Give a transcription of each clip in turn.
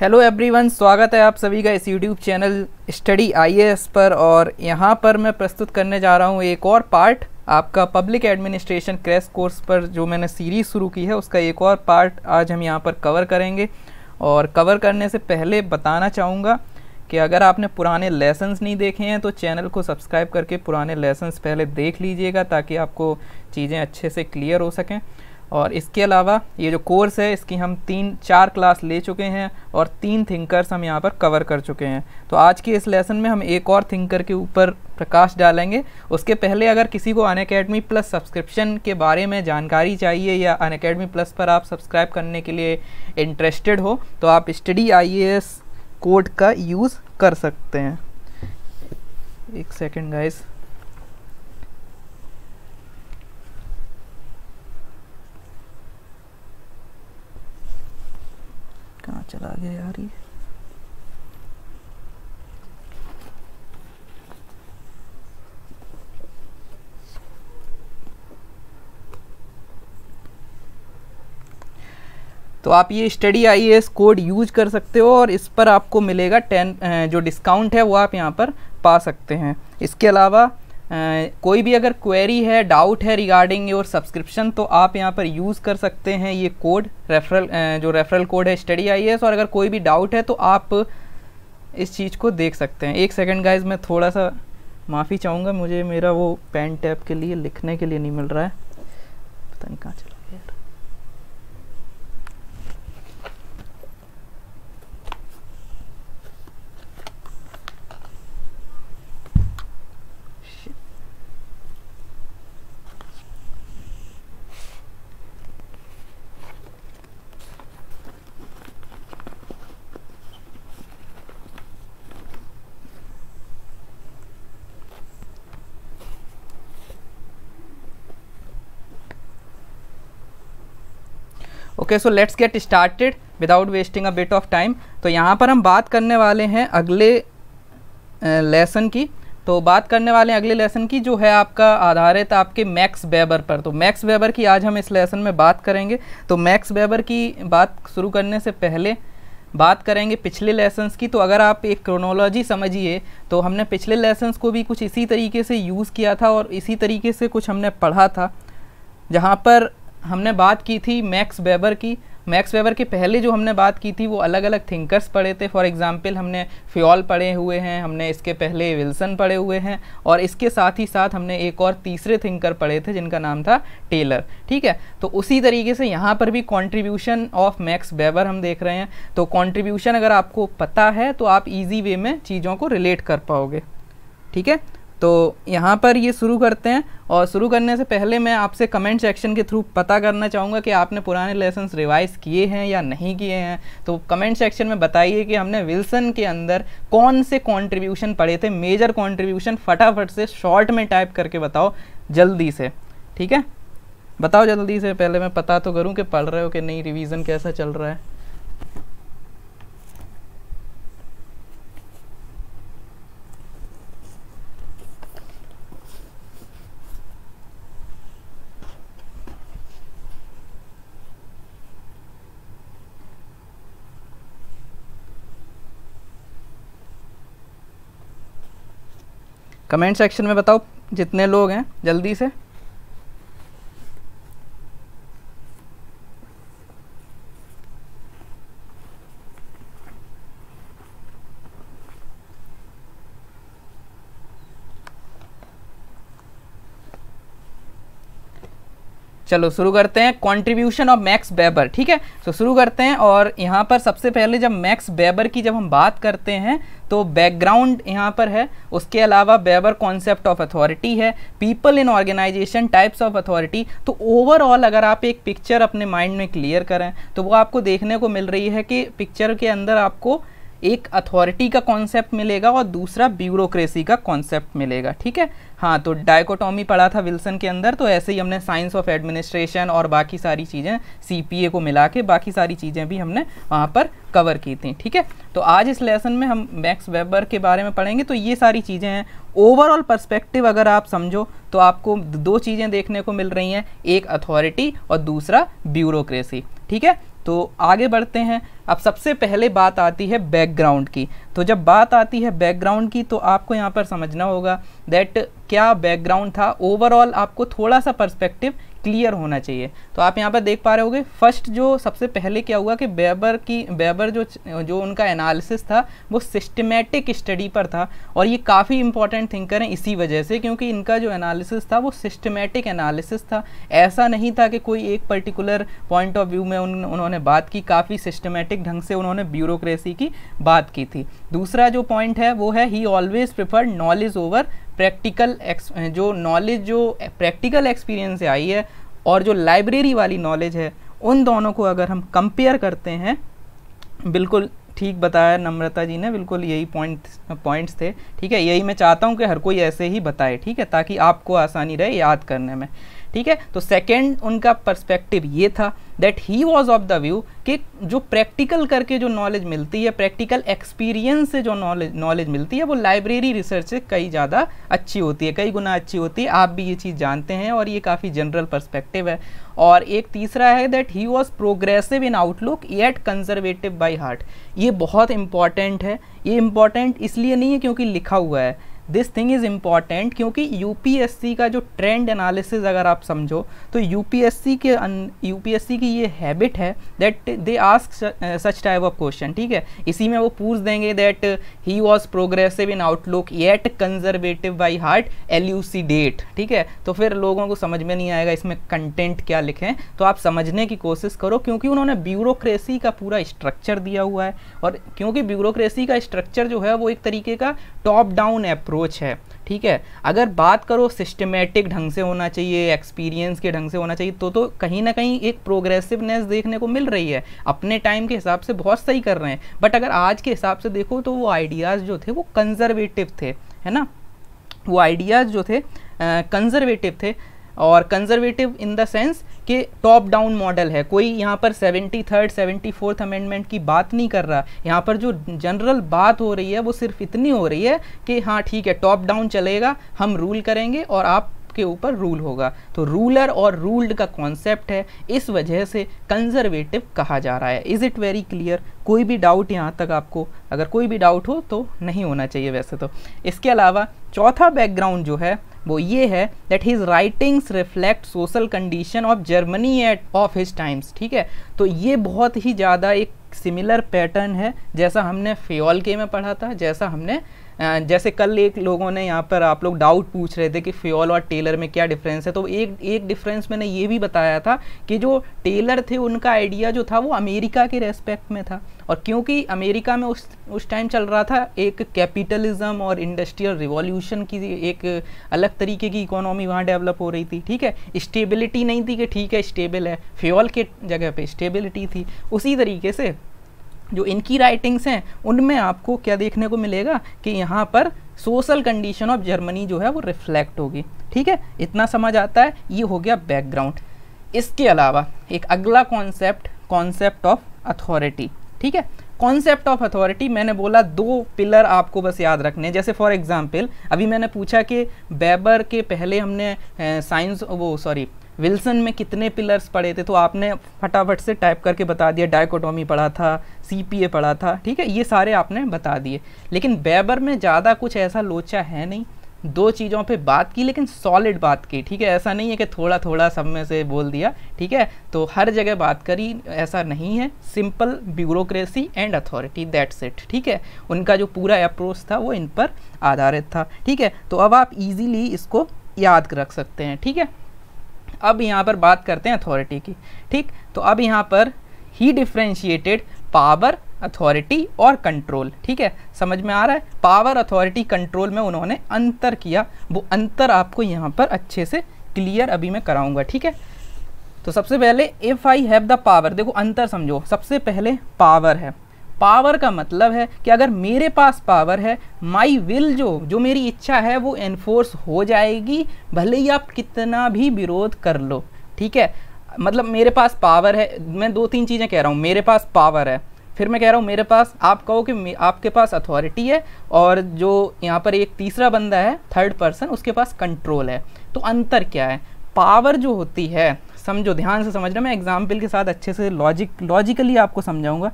hello everyone स्वागत है आप सभी का इस यूट्यूब चैनल स्टडी आईएएस पर और यहाँ पर मैं प्रस्तुत करने जा रहा हूँ एक और पार्ट आपका पब्लिक एडमिनिस्ट्रेशन क्रैश कोर्स पर जो मैंने सीरीज़ शुरू की है उसका एक और पार्ट आज हम यहाँ पर कवर करेंगे और कवर करने से पहले बताना चाहूँगा कि अगर आपने पुराने लेसन्स नहीं देखे हैं तो चैनल को सब्सक्राइब करके पुराने लेसन्स पहले देख लीजिएगा ताकि आपको चीज़ें अच्छे से क्लियर हो सकें और इसके अलावा ये जो कोर्स है इसकी हम तीन चार क्लास ले चुके हैं और तीन थिंकर्स हम यहाँ पर कवर कर चुके हैं तो आज के इस लेसन में हम एक और थिंकर के ऊपर प्रकाश डालेंगे उसके पहले अगर किसी को अन अकेडमी प्लस सब्सक्रिप्शन के बारे में जानकारी चाहिए या अन अकेडमी प्लस पर आप सब्सक्राइब करने के लिए इंटरेस्टेड हो तो आप स्टडी आई कोड का यूज़ कर सकते हैं एक सेकेंड गाइस कहाँ चला गया यार ये तो आप ये study I S code use कर सकते हो और इस पर आपको मिलेगा टेन जो डिस्काउंट है वो आप यहाँ पर पा सकते हैं इसके अलावा कोई भी अगर क्वेरी है डाउट है रिगार्डिंग योर सब्सक्रिप्शन तो आप यहाँ पर यूज़ कर सकते हैं ये कोड रेफरल जो रेफरल कोड है स्टडी आई एस और अगर कोई भी डाउट है तो आप इस चीज़ को देख सकते हैं एक सेकेंड गाइज मैं थोड़ा सा माफ़ी चाहूँगा मुझे मेरा वो पेन टैप के लिए लिखने के लिए नहीं मिल रहा है पता नहीं कहाँ okay so let's get started without wasting a bit of time तो यहाँ पर हम बात करने वाले हैं अगले लेसन की तो बात करने वाले हैं अगले लेसन की जो है आपका आधारित आपके मैक्स वेबर पर तो मैक्स वेबर की आज हम इस लेसन में बात करेंगे तो मैक्स वेबर की बात शुरू करने से पहले बात करेंगे पिछले लेसन्स की तो अगर आप एक क्रोनोलॉजी समझिए तो हमने पिछले लेसन्स को भी कुछ इसी तरीके से यूज़ किया था और इसी तरीके से कुछ हमने पढ़ा था जहाँ पर हमने बात की थी मैक्स वेबर की मैक्स वेबर के पहले जो हमने बात की थी वो अलग अलग थिंकर्स पढ़े थे फॉर एग्जांपल हमने फ्योल पढ़े हुए हैं हमने इसके पहले विल्सन पढ़े हुए हैं और इसके साथ ही साथ हमने एक और तीसरे थिंकर पढ़े थे जिनका नाम था टेलर ठीक है तो उसी तरीके से यहाँ पर भी कॉन्ट्रीब्यूशन ऑफ मैक्स वेबर हम देख रहे हैं तो कॉन्ट्रीब्यूशन अगर आपको पता है तो आप ईजी वे में चीज़ों को रिलेट कर पाओगे ठीक है तो यहाँ पर ये शुरू करते हैं और शुरू करने से पहले मैं आपसे कमेंट सेक्शन के थ्रू पता करना चाहूँगा कि आपने पुराने लेसन्स रिवाइज किए हैं या नहीं किए हैं तो कमेंट सेक्शन में बताइए कि हमने विल्सन के अंदर कौन से कंट्रीब्यूशन पढ़े थे मेजर कंट्रीब्यूशन फटाफट से शॉर्ट में टाइप करके बताओ जल्दी से ठीक है बताओ जल्दी से पहले मैं पता तो करूँ कि पढ़ रहे हो कि नहीं रिविज़न कैसा चल रहा है कमेंट सेक्शन में बताओ जितने लोग हैं जल्दी से चलो शुरू करते हैं कॉन्ट्रीब्यूशन ऑफ मैक्स बेबर ठीक है तो शुरू करते हैं और यहाँ पर सबसे पहले जब मैक्स बेबर की जब हम बात करते हैं तो बैकग्राउंड यहाँ पर है उसके अलावा बेबर कॉन्सेप्ट ऑफ अथॉरिटी है people in organization types of authority तो ओवरऑल अगर आप एक पिक्चर अपने माइंड में क्लियर करें तो वो आपको देखने को मिल रही है कि पिक्चर के अंदर आपको एक अथॉरिटी का कॉन्सेप्ट मिलेगा और दूसरा ब्यूरोक्रेसी का कॉन्सेप्ट मिलेगा ठीक है हाँ तो डायकोटॉमी पढ़ा था विल्सन के अंदर तो ऐसे ही हमने साइंस ऑफ एडमिनिस्ट्रेशन और बाकी सारी चीज़ें सी को मिला के बाकी सारी चीज़ें भी हमने वहाँ पर कवर की थी ठीक है तो आज इस लेसन में हम मैक्स वेबर के बारे में पढ़ेंगे तो ये सारी चीज़ें हैं ओवरऑल पर्सपेक्टिव अगर आप समझो तो आपको दो चीज़ें देखने को मिल रही हैं एक अथॉरिटी और दूसरा ब्यूरोक्रेसी ठीक है तो आगे बढ़ते हैं अब सबसे पहले बात आती है बैकग्राउंड की तो जब बात आती है बैकग्राउंड की तो आपको यहाँ पर समझना होगा दैट क्या बैकग्राउंड था ओवरऑल आपको थोड़ा सा पर्सपेक्टिव क्लियर होना चाहिए तो आप यहाँ पर देख पा रहे होगे फर्स्ट जो सबसे पहले क्या हुआ कि बेबर की बेबर जो जो उनका एनालिसिस था वो सिस्टमेटिक स्टडी पर था और ये काफ़ी इंपॉर्टेंट थिंकर हैं इसी वजह से क्योंकि इनका जो एनालिसिस था वो सिस्टमेटिक एनालिसिस था ऐसा नहीं था कि कोई एक पर्टिकुलर पॉइंट ऑफ व्यू में उन, उन्होंने बात की काफ़ी सिस्टमेटिक ढंग से उन्होंने ब्यूरोक्रेसी की बात की थी दूसरा जो पॉइंट है वो है ही always preferred knowledge over practical जो नॉलेज जो प्रैक्टिकल एक्सपीरियंस से आई है और जो लाइब्रेरी वाली नॉलेज है उन दोनों को अगर हम कंपेयर करते हैं बिल्कुल ठीक बताया नम्रता जी ने बिल्कुल यही पॉइंट पॉइंट्स थे ठीक है यही मैं चाहता हूँ कि हर कोई ऐसे ही बताए ठीक है ताकि आपको आसानी रहे याद करने में ठीक है तो सेकेंड उनका पर्सपेक्टिव ये था that he was of the view कि जो प्रैक्टिकल करके जो नॉलेज मिलती है प्रैक्टिकल एक्सपीरियंस से जो नॉलेज नॉलेज मिलती है वो लाइब्रेरी रिसर्च से कई ज़्यादा अच्छी होती है कई गुना अच्छी होती है आप भी ये चीज़ जानते हैं और ये काफ़ी जनरल पर्सपेक्टिव है और एक तीसरा है that he was progressive in outlook at conservative by heart ये बहुत इंपॉर्टेंट है ये इंपॉर्टेंट इसलिए नहीं है क्योंकि लिखा हुआ है दिस थिंग इज़ इम्पॉर्टेंट क्योंकि यू का जो ट्रेंड एनालिसिस अगर आप समझो तो यू के यू की ये हैबिट है that they ask such type of question ठीक है इसी में वो पूछ देंगे that he was progressive in outlook yet conservative by heart एल डेट ठीक है तो फिर लोगों को समझ में नहीं आएगा इसमें कंटेंट क्या लिखें तो आप समझने की कोशिश करो क्योंकि उन्होंने ब्यूरोक्रेसी का पूरा स्ट्रक्चर दिया हुआ है और क्योंकि ब्यूरोक्रेसी का स्ट्रक्चर जो है वो एक तरीके का टॉप डाउन अप्रोच अप्रोच है ठीक है अगर बात करो सिस्टमेटिक ढंग से होना चाहिए एक्सपीरियंस के ढंग से होना चाहिए तो तो कहीं ना कहीं एक प्रोग्रेसिवनेस देखने को मिल रही है अपने टाइम के हिसाब से बहुत सही कर रहे हैं बट अगर आज के हिसाब से देखो तो वो आइडियाज़ जो थे वो कंजर्वेटिव थे है ना वो आइडियाज़ जो थे कंजर्वेटिव थे और कंजर्वेटिव इन द सेंस कि टॉप डाउन मॉडल है कोई यहाँ पर seventy third seventy fourth amendment की बात नहीं कर रहा यहाँ पर जो जनरल बात हो रही है वो सिर्फ इतनी हो रही है कि हाँ ठीक है टॉप डाउन चलेगा हम रूल करेंगे और आप आपके ऊपर रूल होगा तो रूलर और रूल्ड का कॉन्सेप्ट है इस वजह से कंजर्वेटिव कहा जा रहा है इज़ इट वेरी क्लियर कोई भी डाउट यहाँ तक आपको अगर कोई भी डाउट हो तो नहीं होना चाहिए वैसे तो इसके अलावा चौथा बैकग्राउंड जो है वो ये है that his writings reflect social condition of Germany at of his times ठीक है तो ये बहुत ही ज़्यादा एक सिमिलर पैटर्न है जैसा हमने फेल के में पढ़ा था जैसा हमने जैसे कल एक लोगों ने यहाँ पर आप लोग डाउट पूछ रहे थे कि फ्योल और टेलर में क्या डिफरेंस है तो एक एक डिफरेंस मैंने ये भी बताया था कि जो टेलर थे उनका आइडिया जो था वो अमेरिका के रेस्पेक्ट में था और क्योंकि अमेरिका में उस उस टाइम चल रहा था एक कैपिटलिज्म और इंडस्ट्रियल रिवॉल्यूशन की एक अलग तरीके की इकोनॉमी वहाँ डेवलप हो रही थी ठीक है स्टेबिलिटी नहीं थी कि ठीक है स्टेबल है फ्योल के जगह पे स्टेबिलिटी थी उसी तरीके से जो इनकी राइटिंग्स हैं उनमें आपको क्या देखने को मिलेगा कि यहाँ पर सोशल कंडीशन ऑफ जर्मनी जो है वो रिफ्लेक्ट होगी ठीक है इतना समझ आता है ये हो गया बैकग्राउंड इसके अलावा एक अगला कॉन्सेप्ट कॉन्सेप्ट ऑफ अथॉरिटी ठीक है कॉन्सेप्ट ऑफ अथॉरिटी मैंने बोला दो पिलर आपको बस याद रखने जैसे फॉर एग्जांपल अभी मैंने पूछा कि बेबर के पहले हमने साइंस वो सॉरी विल्सन में कितने पिलर्स पढ़े थे तो आपने फटाफट से टाइप करके बता दिया डायकोटोमी पढ़ा था सीपीए पढ़ा था ठीक है ये सारे आपने बता दिए लेकिन बेबर में ज़्यादा कुछ ऐसा लोचा है नहीं दो चीज़ों पे बात की लेकिन सॉलिड बात की ठीक है ऐसा नहीं है कि थोड़ा थोड़ा सब में से बोल दिया ठीक है तो हर जगह बात करी ऐसा नहीं है simple bureaucracy and authority that's it ठीक है उनका जो पूरा अप्रोच था वो इन पर आधारित था ठीक है तो अब आप इजीली इसको याद रख सकते हैं ठीक है अब यहाँ पर बात करते हैं अथॉरिटी की ठीक तो अब यहाँ पर ही डिफ्रेंशिएटेड पावर अथॉरिटी और कंट्रोल ठीक है समझ में आ रहा है पावर अथॉरिटी कंट्रोल में उन्होंने अंतर किया वो अंतर आपको यहाँ पर अच्छे से क्लियर अभी मैं कराऊंगा ठीक है तो सबसे पहले if I have the power देखो अंतर समझो सबसे पहले पावर है पावर का मतलब है कि अगर मेरे पास पावर है माई विल जो जो मेरी इच्छा है वो एनफोर्स हो जाएगी भले ही आप कितना भी विरोध कर लो ठीक है मतलब मेरे पास पावर है मैं दो तीन चीज़ें कह रहा हूँ मेरे पास पावर है फिर मैं कह रहा हूँ मेरे पास आप कहो कि आपके पास अथॉरिटी है और जो यहाँ पर एक तीसरा बंदा है थर्ड पर्सन उसके पास कंट्रोल है तो अंतर क्या है पावर जो होती है समझो ध्यान से समझना मैं एग्जाम्पल के साथ अच्छे से लॉजिक लॉजिकली आपको समझाऊंगा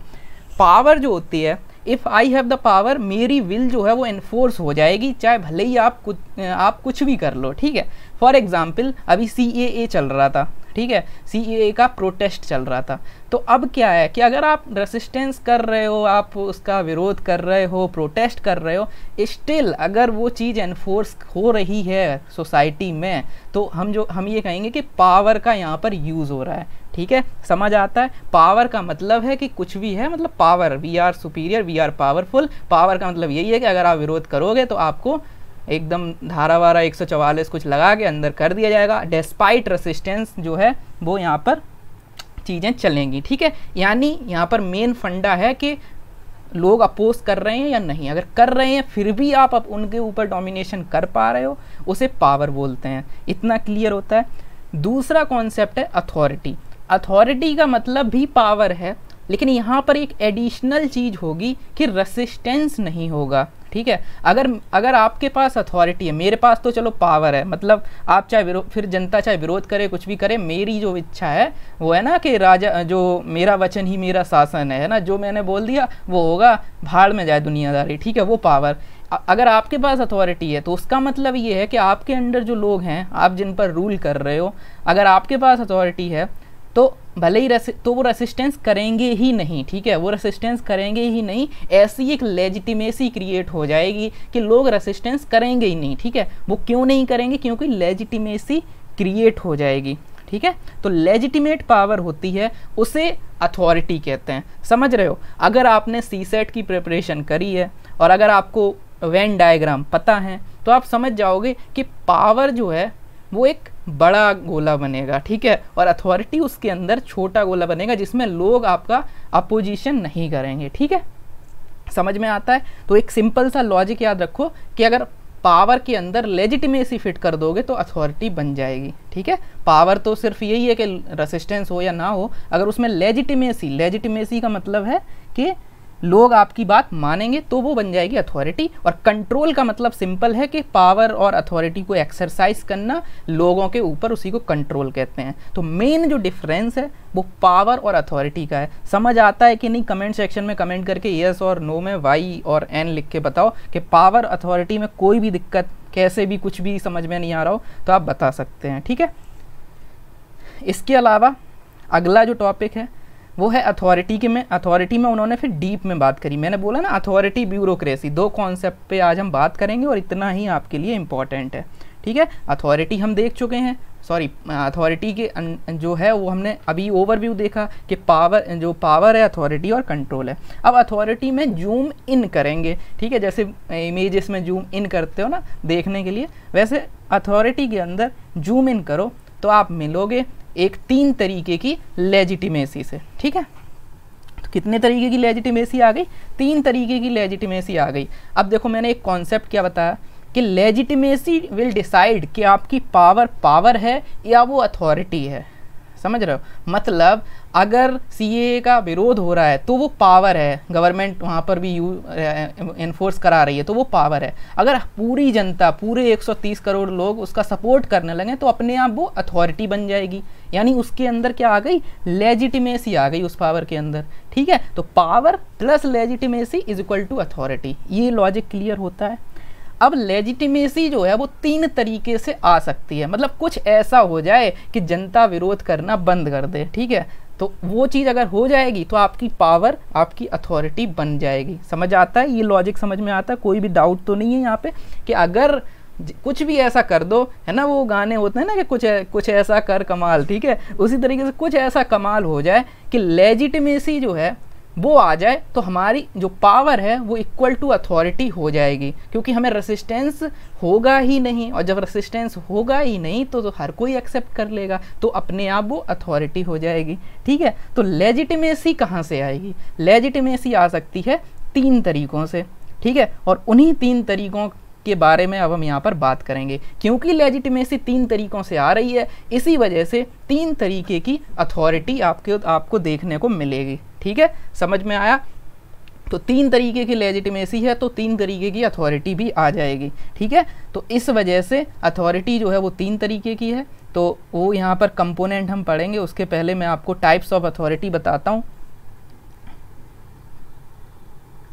पावर जो होती है if I have the power मेरी विल जो है वो इन्फोर्स हो जाएगी चाहे भले ही आप कुछ आप कुछ भी कर लो ठीक है फॉर एग्ज़ाम्पल अभी सी ए चल रहा था ठीक है सी e का प्रोटेस्ट चल रहा था तो अब क्या है कि अगर आप रेसिस्टेंस कर रहे हो आप उसका विरोध कर रहे हो प्रोटेस्ट कर रहे हो स्टिल अगर वो चीज़ एनफोर्स हो रही है सोसाइटी में तो हम जो हम ये कहेंगे कि पावर का यहाँ पर यूज़ हो रहा है ठीक है समझ आता है पावर का मतलब है कि कुछ भी है मतलब power we are superior we are powerful power का मतलब यही है कि अगर आप विरोध करोगे तो आपको एकदम धारा वारा एक कुछ लगा के अंदर कर दिया जाएगा डेस्पाइट रेसिस्टेंस जो है वो यहाँ पर चीज़ें चलेंगी ठीक है यानी यहाँ पर मेन फंडा है कि लोग अपोज कर रहे हैं या नहीं अगर कर रहे हैं फिर भी आप अब उनके ऊपर डोमिनेशन कर पा रहे हो उसे पावर बोलते हैं इतना क्लियर होता है दूसरा कॉन्सेप्ट है अथॉरिटी अथॉरिटी का मतलब भी पावर है लेकिन यहाँ पर एक एडिशनल चीज़ होगी कि रेसिस्टेंस नहीं होगा ठीक है अगर अगर आपके पास अथॉरिटी है मेरे पास तो चलो पावर है मतलब आप चाहे फिर जनता चाहे विरोध करे कुछ भी करे मेरी जो इच्छा है वो है ना कि राजा जो मेरा वचन ही मेरा शासन है है ना जो मैंने बोल दिया वो होगा भाड़ में जाए दुनियादारी ठीक है वो पावर अगर आपके पास अथॉरिटी है तो उसका मतलब ये है कि आपके अंडर जो लोग हैं आप जिन पर रूल कर रहे हो अगर आपके पास अथॉरिटी है तो भले ही तो वो रेसिस्टेंस करेंगे ही नहीं ठीक है वो रेसिस्टेंस करेंगे ही नहीं ऐसी एक लेजिटिमेसी क्रिएट हो जाएगी कि लोग रेसिस्टेंस करेंगे ही नहीं ठीक है वो क्यों नहीं करेंगे क्योंकि लेजिटिमेसी क्रिएट हो जाएगी ठीक है तो लेजिटिमेट पावर होती है उसे अथॉरिटी कहते हैं समझ रहे हो अगर आपने सी सेट की प्रिपरेशन करी है और अगर आपको वैन डायग्राम पता है तो आप समझ जाओगे कि पावर जो है वो एक बड़ा गोला बनेगा ठीक है और अथॉरिटी उसके अंदर छोटा गोला बनेगा जिसमें लोग आपका अपोजिशन नहीं करेंगे ठीक है समझ में आता है तो एक सिंपल सा लॉजिक याद रखो कि अगर पावर के अंदर लेजिटिमेसी फिट कर दोगे तो अथॉरिटी बन जाएगी ठीक है पावर तो सिर्फ यही है कि रेसिस्टेंस हो या ना हो अगर उसमें लेजिटिमेसी लेजिटिमेसी का मतलब है कि लोग आपकी बात मानेंगे तो वो बन जाएगी अथॉरिटी और कंट्रोल का मतलब सिंपल है कि पावर और अथॉरिटी को एक्सरसाइज करना लोगों के ऊपर उसी को कंट्रोल कहते हैं तो मेन जो डिफरेंस है वो पावर और अथॉरिटी का है समझ आता है कि नहीं कमेंट सेक्शन में कमेंट करके यस और नो में वाई और एन लिख के बताओ कि पावर अथॉरिटी में कोई भी दिक्कत कैसे भी कुछ भी समझ में नहीं आ रहा हो तो आप बता सकते हैं ठीक है इसके अलावा अगला जो टॉपिक है वो है अथॉरिटी के में अथॉरिटी में उन्होंने फिर डीप में बात करी मैंने बोला ना अथॉरिटी ब्यूरोक्रेसी दो कॉन्सेप्ट पे आज हम बात करेंगे और इतना ही आपके लिए इम्पॉर्टेंट है ठीक है अथॉरिटी हम देख चुके हैं सॉरी अथॉरिटी के अं, जो है वो हमने अभी ओवरव्यू देखा कि पावर जो पावर है अथॉरिटी और कंट्रोल है अब अथॉरिटी में जूम इन करेंगे ठीक है जैसे इमेजेस में जूम इन करते हो ना देखने के लिए वैसे अथॉरिटी के अंदर जूम इन करो तो आप मिलोगे एक तीन तरीके की लेजिटिमेसी से ठीक है तो कितने तरीके की लेजिटिमेसी आ गई तीन तरीके की लेजिटिमेसी आ गई अब देखो मैंने एक कॉन्सेप्ट क्या बताया कि लेजिटिमेसी विल डिसाइड कि आपकी पावर पावर है या वो अथॉरिटी है समझ रहे हो मतलब अगर सी का विरोध हो रहा है तो वो पावर है गवर्नमेंट वहाँ पर भी यू इन्फोर्स करा रही है तो वो पावर है अगर पूरी जनता पूरे 130 करोड़ लोग उसका सपोर्ट करने लगें तो अपने आप वो अथॉरिटी बन जाएगी यानी उसके अंदर क्या आ गई लेजिटिमेसी आ गई उस पावर के अंदर ठीक है तो power plus legitimacy is equal to authority ये लॉजिक क्लियर होता है अब लेजिटिमेसी जो है वो तीन तरीके से आ सकती है मतलब कुछ ऐसा हो जाए कि जनता विरोध करना बंद कर दे ठीक है तो वो चीज़ अगर हो जाएगी तो आपकी पावर आपकी अथॉरिटी बन जाएगी समझ आता है ये लॉजिक समझ में आता है कोई भी डाउट तो नहीं है यहाँ पे कि अगर कुछ भी ऐसा कर दो है ना वो गाने होते हैं ना कि कुछ है, कुछ ऐसा कर कमाल ठीक है उसी तरीके से कुछ ऐसा कमाल हो जाए कि लेजिटमेसी जो है वो आ जाए तो हमारी जो पावर है वो इक्वल टू अथॉरिटी हो जाएगी क्योंकि हमें रेसिस्टेंस होगा ही नहीं और जब रेसिस्टेंस होगा ही नहीं तो, तो हर कोई एक्सेप्ट कर लेगा तो अपने आप वो अथॉरिटी हो जाएगी ठीक है तो लेजिटिमेसी कहाँ से आएगी लेजिटिमेसी आ सकती है तीन तरीक़ों से ठीक है और उन्हीं तीन तरीक़ों के बारे में अब हम यहाँ पर बात करेंगे क्योंकि लेजिटिमेसी तीन तरीक़ों से आ रही है इसी वजह से तीन तरीके की अथॉरिटी आपके आपको देखने को मिलेगी ठीक है समझ में आया तो तीन तरीके की लेजिटिमेसी है तो तीन तरीके की अथॉरिटी भी आ जाएगी ठीक है तो इस वजह से अथॉरिटी जो है वो तीन तरीके की है तो वो यहाँ पर कंपोनेंट हम पढ़ेंगे उसके पहले मैं आपको टाइप्स ऑफ अथॉरिटी बताता हूँ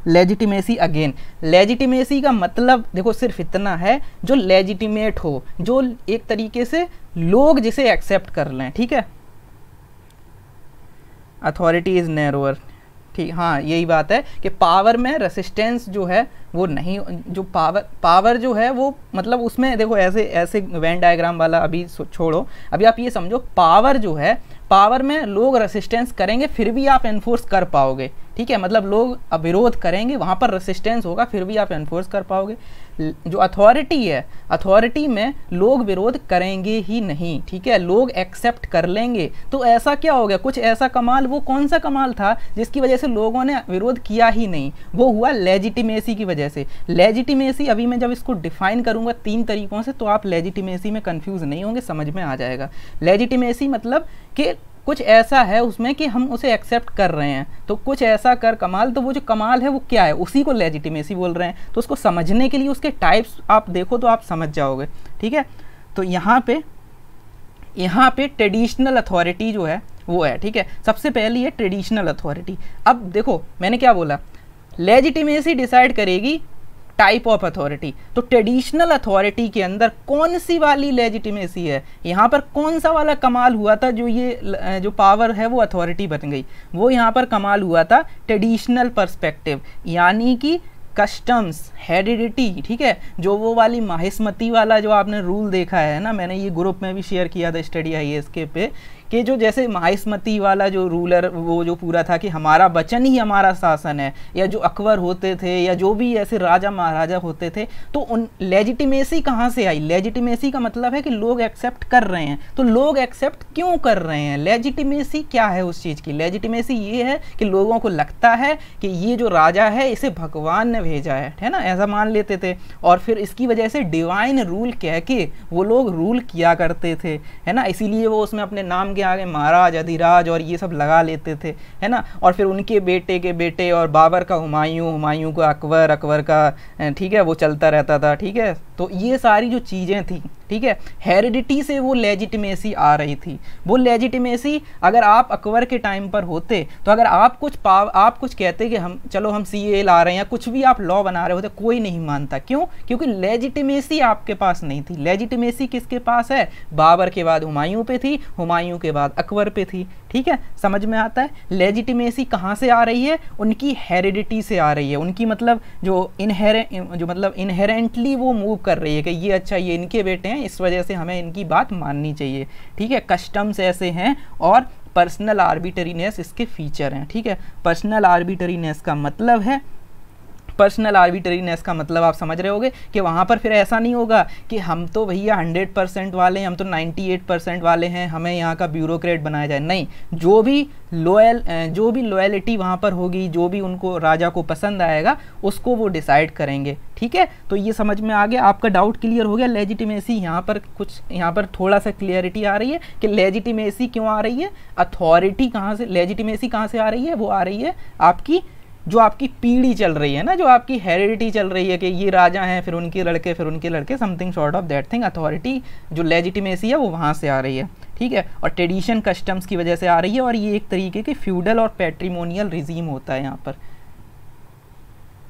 लेजिटिमेसी अगेन लेजिटिमेसी का मतलब देखो सिर्फ इतना है जो लेजिटिमेट हो जो एक तरीके से लोग जिसे एक्सेप्ट कर लें ठीक है अथॉरिटी इज़ नैरोअर ठीक हाँ यही बात है कि पावर में रेसिस्टेंस जो है वो नहीं जो पावर पावर जो है वो मतलब उसमें देखो ऐसे ऐसे वैन डायग्राम वाला अभी छोड़ो अभी आप ये समझो पावर जो है पावर में लोग रेसिस्टेंस करेंगे फिर भी आप एनफोर्स कर पाओगे ठीक है मतलब लोग विरोध करेंगे वहाँ पर रेसिस्टेंस होगा फिर भी आप एनफोर्स कर पाओगे जो अथॉरिटी है अथॉरिटी में लोग विरोध करेंगे ही नहीं ठीक है लोग एक्सेप्ट कर लेंगे तो ऐसा क्या हो गया कुछ ऐसा कमाल वो कौन सा कमाल था जिसकी वजह से लोगों ने विरोध किया ही नहीं वो हुआ लेजिटिमेसी की वजह से लेजिटिमेसी अभी मैं जब इसको डिफाइन करूँगा तीन तरीकों से तो आप लेजिटिमेसी में कन्फ्यूज़ नहीं होंगे समझ में आ जाएगा लेजिटिमेसी मतलब कि कुछ ऐसा है उसमें कि हम उसे एक्सेप्ट कर रहे हैं तो कुछ ऐसा कर कमाल तो वो जो कमाल है वो क्या है उसी को लेजिटिमेसी बोल रहे हैं तो उसको समझने के लिए उसके टाइप्स आप देखो तो आप समझ जाओगे ठीक है तो यहाँ पे यहाँ पे ट्रेडिशनल अथॉरिटी जो है वो है ठीक है सबसे पहली है ट्रेडिशनल अथॉरिटी अब देखो मैंने क्या बोला लेजिटिमेसी डिसाइड करेगी टाइप ऑफ अथॉरिटी तो ट्रेडिशनल अथॉरिटी के अंदर कौन सी वाली लेजिटिमेसी है यहाँ पर कौन सा वाला कमाल हुआ था जो ये जो पावर है वो अथॉरिटी बन गई वो यहाँ पर कमाल हुआ था ट्रेडिशनल पर्सपेक्टिव यानी कि कस्टम्स हेरिडिटी ठीक है जो वो वाली माहिस्मती वाला जो आपने रूल देखा है ना मैंने ये ग्रुप में भी शेयर किया था स्टडी आई एस के पे कि जो जैसे माहिस्मती वाला जो रूलर वो जो पूरा था कि हमारा वचन ही हमारा शासन है या जो अकबर होते थे या जो भी ऐसे राजा महाराजा होते थे तो उन लेजिटिमेसी कहाँ से आई लेजिटिमेसी का मतलब है कि लोग एक्सेप्ट कर रहे हैं तो लोग एक्सेप्ट क्यों कर रहे हैं लेजिटिमेसी क्या है उस चीज़ की लेजिटिमेसी ये है कि लोगों को लगता है कि ये जो राजा है इसे भगवान ने भेजा है है ना ऐसा मान लेते थे और फिर इसकी वजह से डिवाइन रूल कह के वो लोग रूल किया करते थे है ना इसीलिए वो उसमें अपने नाम के के आगे महाराज अधिराज और ये सब लगा लेते थे है ना और फिर उनके बेटे के बेटे और बाबर का हुमायूं हुमायूं का अकबर अकबर का ठीक है वो चलता रहता था ठीक है तो ये सारी जो चीज़ें थी ठीक है हेरिडिटी से वो लेजिटिमेसी आ रही थी वो लेजिटिमेसी अगर आप अकबर के टाइम पर होते तो अगर आप कुछ पाव आप कुछ कहते कि हम चलो हम सी ए ला रहे हैं या कुछ भी आप लॉ बना रहे होते कोई नहीं मानता क्यों क्योंकि लेजिटिमेसी आपके पास नहीं थी लेजिटिमेसी किसके पास है बाबर के बाद हुमायूं पे थी हुमायूं के बाद अकबर पे थी ठीक है समझ में आता है लेजिटिमेसी कहाँ से आ रही है उनकी हेरिडिटी से आ रही है उनकी मतलब जो इनहेरे जो मतलब इनहेरेंटली वो मूव कर रही है कि ये अच्छा ये इनके बेटे हैं हैं इस वजह से हमें इनकी बात माननी चाहिए ठीक है कस्टम्स ऐसे हैं और पर्सनल आर्बिटरीनेस इसके फीचर हैं ठीक है पर्सनल आर्बिटरीनेस का मतलब है पर्सनल आर्बिटरीनेस का मतलब आप समझ रहे होगे कि वहाँ पर फिर ऐसा नहीं होगा कि हम तो भैया हंड्रेड परसेंट वाले हैं हम तो नाइन्टी एट परसेंट वाले हैं हमें यहाँ का ब्यूरोक्रेट बनाया जाए नहीं जो भी लोयल जो भी लॉयलिटी वहाँ पर होगी जो भी उनको राजा को पसंद आएगा उसको वो डिसाइड करेंगे ठीक है तो ये समझ में आ गया आपका डाउट क्लियर हो गया लेजिटिमेसी यहाँ पर कुछ यहाँ पर थोड़ा सा क्लियरिटी आ रही है कि लेजिटिमेसी क्यों आ रही है अथॉरिटी कहाँ से लेजिटिमेसी कहाँ से आ रही है वो आ रही है आपकी जो आपकी पीढ़ी चल रही है ना जो आपकी हेरिडिटी चल रही है कि ये राजा हैं फिर उनके लड़के फिर उनके लड़के something short of that thing authority जो लेजिटिमेसी है वो वहाँ से आ रही है ठीक है और ट्रेडिशन कस्टम्स की वजह से आ रही है और ये एक तरीके की फ्यूडल और पेट्रीमोनियल रिजीम होता है यहाँ पर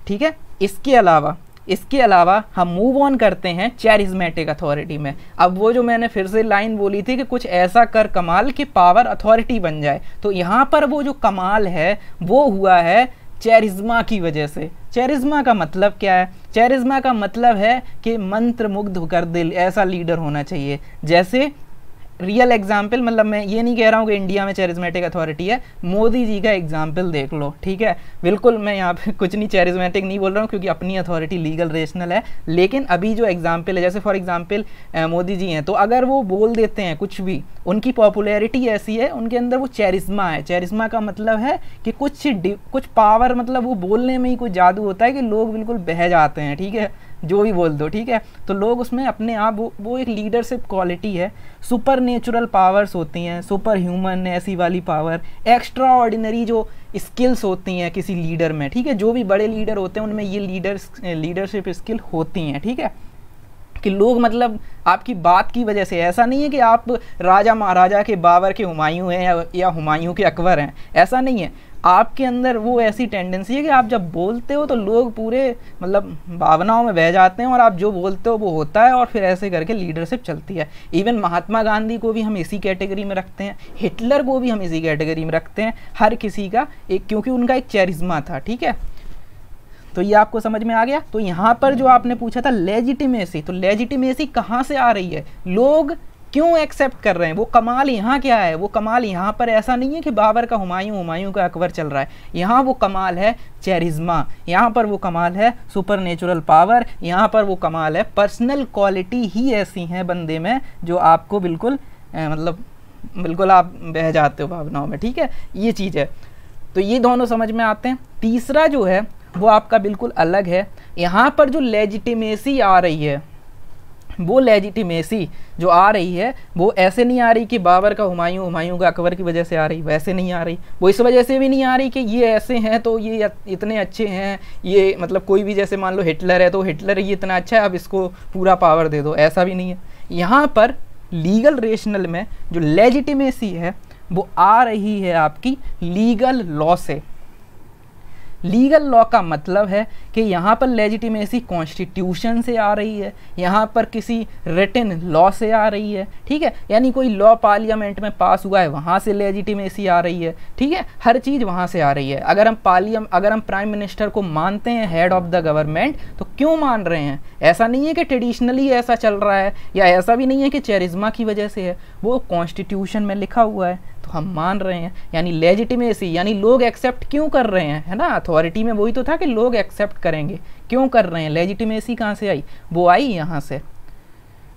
ठीक है इसके अलावा इसके अलावा हम मूव ऑन करते हैं चैरिज्मेटिक अथॉरिटी में अब वो जो मैंने फिर से लाइन बोली थी कि कुछ ऐसा कर कमाल कि पावर अथॉरिटी बन जाए तो यहाँ पर वो जो कमाल है वो हुआ है चैरिज्मा की वजह से चैरिज्मा का मतलब क्या है चैरिज्मा का मतलब है कि मंत्र मुग्ध होकर दिल ऐसा लीडर होना चाहिए जैसे रियल एग्जाम्पल मतलब मैं ये नहीं कह रहा हूँ कि इंडिया में चैरिजमेटिक अथॉरिटी है मोदी जी का एग्जाम्पल देख लो ठीक है बिल्कुल मैं यहाँ पे कुछ नहीं चैरिजमेटिक नहीं बोल रहा हूँ क्योंकि अपनी अथॉरिटी लीगल रेशनल है लेकिन अभी जो एग्जाम्पल है जैसे फॉर एग्जाम्पल मोदी जी हैं तो अगर वो बोल देते हैं कुछ भी उनकी पॉपुलैरिटी ऐसी है उनके अंदर वो चैरिज्मा है चैरिज्मा का मतलब है कि कुछ कुछ पावर मतलब वो बोलने में ही कुछ जादू होता है कि लोग बिल्कुल बह जाते हैं ठीक है जो भी बोल दो ठीक है तो लोग उसमें अपने आप वो वो एक लीडरशिप क्वालिटी है सुपर नेचुरल पावर्स होती हैं सुपर ह्यूमन ऐसी वाली पावर एक्स्ट्रा ऑर्डिनरी जो स्किल्स होती हैं किसी लीडर में ठीक है जो भी बड़े लीडर होते हैं उनमें ये लीडर लीडरशिप स्किल होती हैं ठीक है कि लोग मतलब आपकी बात की वजह से ऐसा नहीं है कि आप राजा महाराजा के बाबर के हुमायूं हैं या, या हुमायूं के अकबर हैं ऐसा नहीं है आपके अंदर वो ऐसी टेंडेंसी है कि आप जब बोलते हो तो लोग पूरे मतलब भावनाओं में बह जाते हैं और आप जो बोलते हो वो होता है और फिर ऐसे करके लीडरशिप चलती है इवन महात्मा गांधी को भी हम इसी कैटेगरी में रखते हैं हिटलर को भी हम इसी कैटेगरी में रखते हैं हर किसी का एक क्योंकि उनका एक चैरिज्मा था ठीक है तो ये आपको समझ में आ गया तो यहाँ पर जो आपने पूछा था लेजिटिमेसी तो लेजिटिमेसी कहाँ से आ रही है लोग क्यों एक्सेप्ट कर रहे हैं वो कमाल यहाँ क्या है वो कमाल यहाँ पर ऐसा नहीं है कि बाबर का हुमायूं हुमायूं का अकबर चल रहा है यहाँ वो कमाल है चेरिज्मा यहाँ पर वो कमाल है सुपर नेचुरल पावर यहाँ पर वो कमाल है पर्सनल क्वालिटी ही ऐसी हैं बंदे में जो आपको बिल्कुल ए, मतलब बिल्कुल आप बह जाते हो भावनाओं में ठीक है ये चीज़ है तो ये दोनों समझ में आते हैं तीसरा जो है वो आपका बिल्कुल अलग है यहाँ पर जो लेजिटिमेसी आ रही है वो लेजिटिमेसी जो आ रही है वो ऐसे नहीं आ रही कि बाबर का हुमायूं हुमायूं का अकबर की वजह से आ रही वैसे नहीं आ रही वो इस वजह से भी नहीं आ रही कि ये ऐसे हैं तो ये इतने अच्छे हैं ये मतलब कोई भी जैसे मान लो हिटलर है तो हिटलर ये इतना अच्छा है अब इसको पूरा पावर दे दो ऐसा भी नहीं है यहाँ पर लीगल रेशनल में जो लेजिटिमेसी है वो आ रही है आपकी लीगल लॉ से लीगल लॉ का मतलब है कि यहाँ पर लेजिटिमेसी कॉन्स्टिट्यूशन से आ रही है यहाँ पर किसी रिटन लॉ से आ रही है ठीक है यानी कोई लॉ पार्लियामेंट में पास हुआ है वहाँ से लेजिटिमेसी आ रही है ठीक है हर चीज़ वहाँ से आ रही है अगर हम पार्लियम अगर हम प्राइम मिनिस्टर को मानते हैं हेड ऑफ द गवर्नमेंट तो क्यों मान रहे हैं ऐसा नहीं है कि ट्रेडिशनली ऐसा चल रहा है या ऐसा भी नहीं है कि चेरिज्मा की वजह से है वो कॉन्स्टिट्यूशन में लिखा हुआ है तो हम मान रहे हैं यानी लेजिटिमेसी यानी लोग एक्सेप्ट क्यों कर रहे हैं है ना अथॉरिटी में वही तो था कि लोग एक्सेप्ट करेंगे क्यों कर रहे हैं लेजिटिमेसी कहाँ से आई वो आई यहाँ से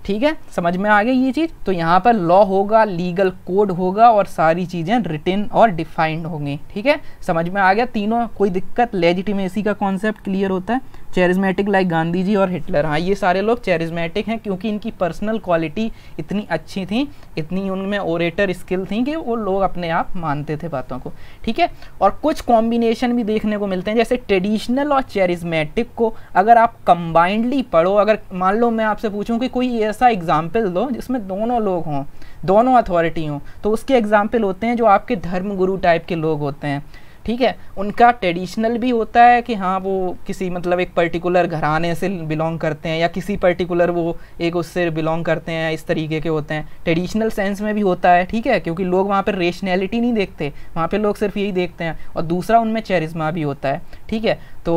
ठीक है समझ में आ गई ये चीज़ तो यहाँ पर लॉ होगा लीगल कोड होगा और सारी चीज़ें रिटेन और डिफाइंड होंगी ठीक है समझ में आ गया तीनों कोई दिक्कत लेजिटिमेसी का कॉन्सेप्ट क्लियर होता है चेरिज्मेटिक लाइक गांधी जी और हिटलर हाँ ये सारे लोग चेरिज्मेटिक हैं क्योंकि इनकी पर्सनल क्वालिटी इतनी अच्छी थी इतनी उनमें ओरेटर स्किल थी कि वो लोग अपने आप मानते थे बातों को ठीक है और कुछ कॉम्बिनेशन भी देखने को मिलते हैं जैसे ट्रेडिशनल और चेरिज्मेटिक को अगर आप कंबाइंडली पढ़ो अगर मान लो मैं आपसे पूछूँ कि कोई ऐसा एग्जाम्पल दो जिसमें दोनों लोग हों दोनों अथॉरिटी हों तो उसके एग्जाम्पल होते हैं जो आपके धर्म गुरु टाइप के लोग होते हैं ठीक है उनका ट्रेडिशनल भी होता है कि हाँ वो किसी मतलब एक पर्टिकुलर घराने से बिलोंग करते हैं या किसी पर्टिकुलर वो एक उससे बिलोंग करते हैं इस तरीके के होते हैं ट्रेडिशनल सेंस में भी होता है ठीक है क्योंकि लोग वहाँ पर रेशनैलिटी नहीं देखते वहाँ पर लोग सिर्फ यही देखते हैं और दूसरा उनमें चेरिज्मा भी होता है ठीक है तो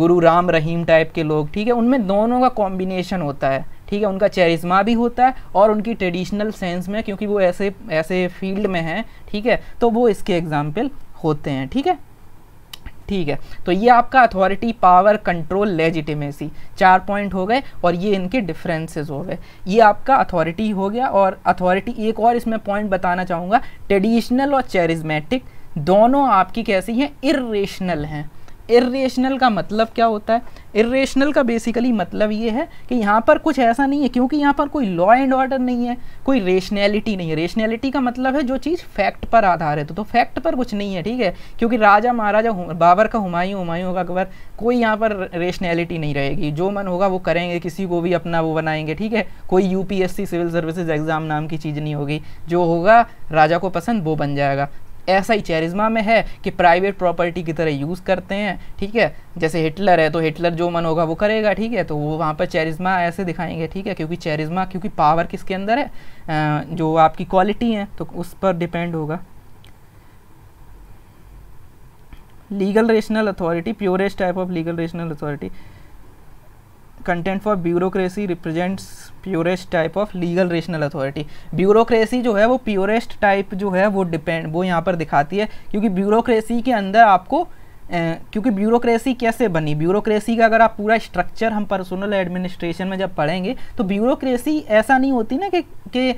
गुरु राम रहीम टाइप के लोग ठीक है उनमें दोनों का कॉम्बिनेशन होता है ठीक है उनका चेरिज्मा भी होता है और उनकी ट्रेडिशनल सेंस में क्योंकि वो ऐसे ऐसे फील्ड में हैं ठीक है तो वो इसके एग्ज़ाम्पल होते हैं ठीक है ठीक है तो ये आपका अथॉरिटी पावर कंट्रोल लेजिटिमेसी चार पॉइंट हो गए और ये इनके डिफरेंसेस हो गए ये आपका अथॉरिटी हो गया और अथॉरिटी एक और इसमें पॉइंट बताना चाहूँगा ट्रेडिशनल और चेरिजमेटिक दोनों आपकी कैसी हैं इरेशनल हैं इेशनल का मतलब क्या होता है इेशनल का बेसिकली मतलब ये है कि यहाँ पर कुछ ऐसा नहीं है क्योंकि यहाँ पर कोई लॉ एंड ऑर्डर नहीं है कोई रेशनैलिटी नहीं है रेशनैलिटी का मतलब है जो चीज़ फैक्ट पर आधारित हो तो फैक्ट पर कुछ नहीं है ठीक है क्योंकि राजा महाराजा बाबर का हुमायूं हुमायूं का अकबर कोई यहाँ पर रेशनैलिटी नहीं रहेगी जो मन होगा वो करेंगे किसी को भी अपना वो बनाएंगे ठीक है कोई यू सिविल सर्विसेज एग्ज़ाम नाम की चीज़ नहीं होगी जो होगा राजा को पसंद वो बन जाएगा ऐसा ही चेरिज्मा में है कि प्राइवेट प्रॉपर्टी की तरह यूज़ करते हैं ठीक है जैसे हिटलर है तो हिटलर जो मन होगा वो करेगा ठीक है तो वो वहाँ पर चेरिज्मा ऐसे दिखाएंगे ठीक है क्योंकि चैरिज्मा क्योंकि पावर किसके अंदर है जो आपकी क्वालिटी है तो उस पर डिपेंड होगा legal rational authority purest type of legal rational authority content for bureaucracy represents purest type of legal rational authority bureaucracy जो है वो प्योरेस्ट टाइप जो है वो डिपेंड वो यहाँ पर दिखाती है क्योंकि ब्यूरोक्रेसी के अंदर आपको क्योंकि ब्यूरोक्रेसी कैसे बनी ब्यूरोक्रेसी का अगर आप पूरा स्ट्रक्चर हम पर्सनल एडमिनिस्ट्रेशन में जब पढ़ेंगे तो ब्यूरोक्रेसी ऐसा नहीं होती ना कि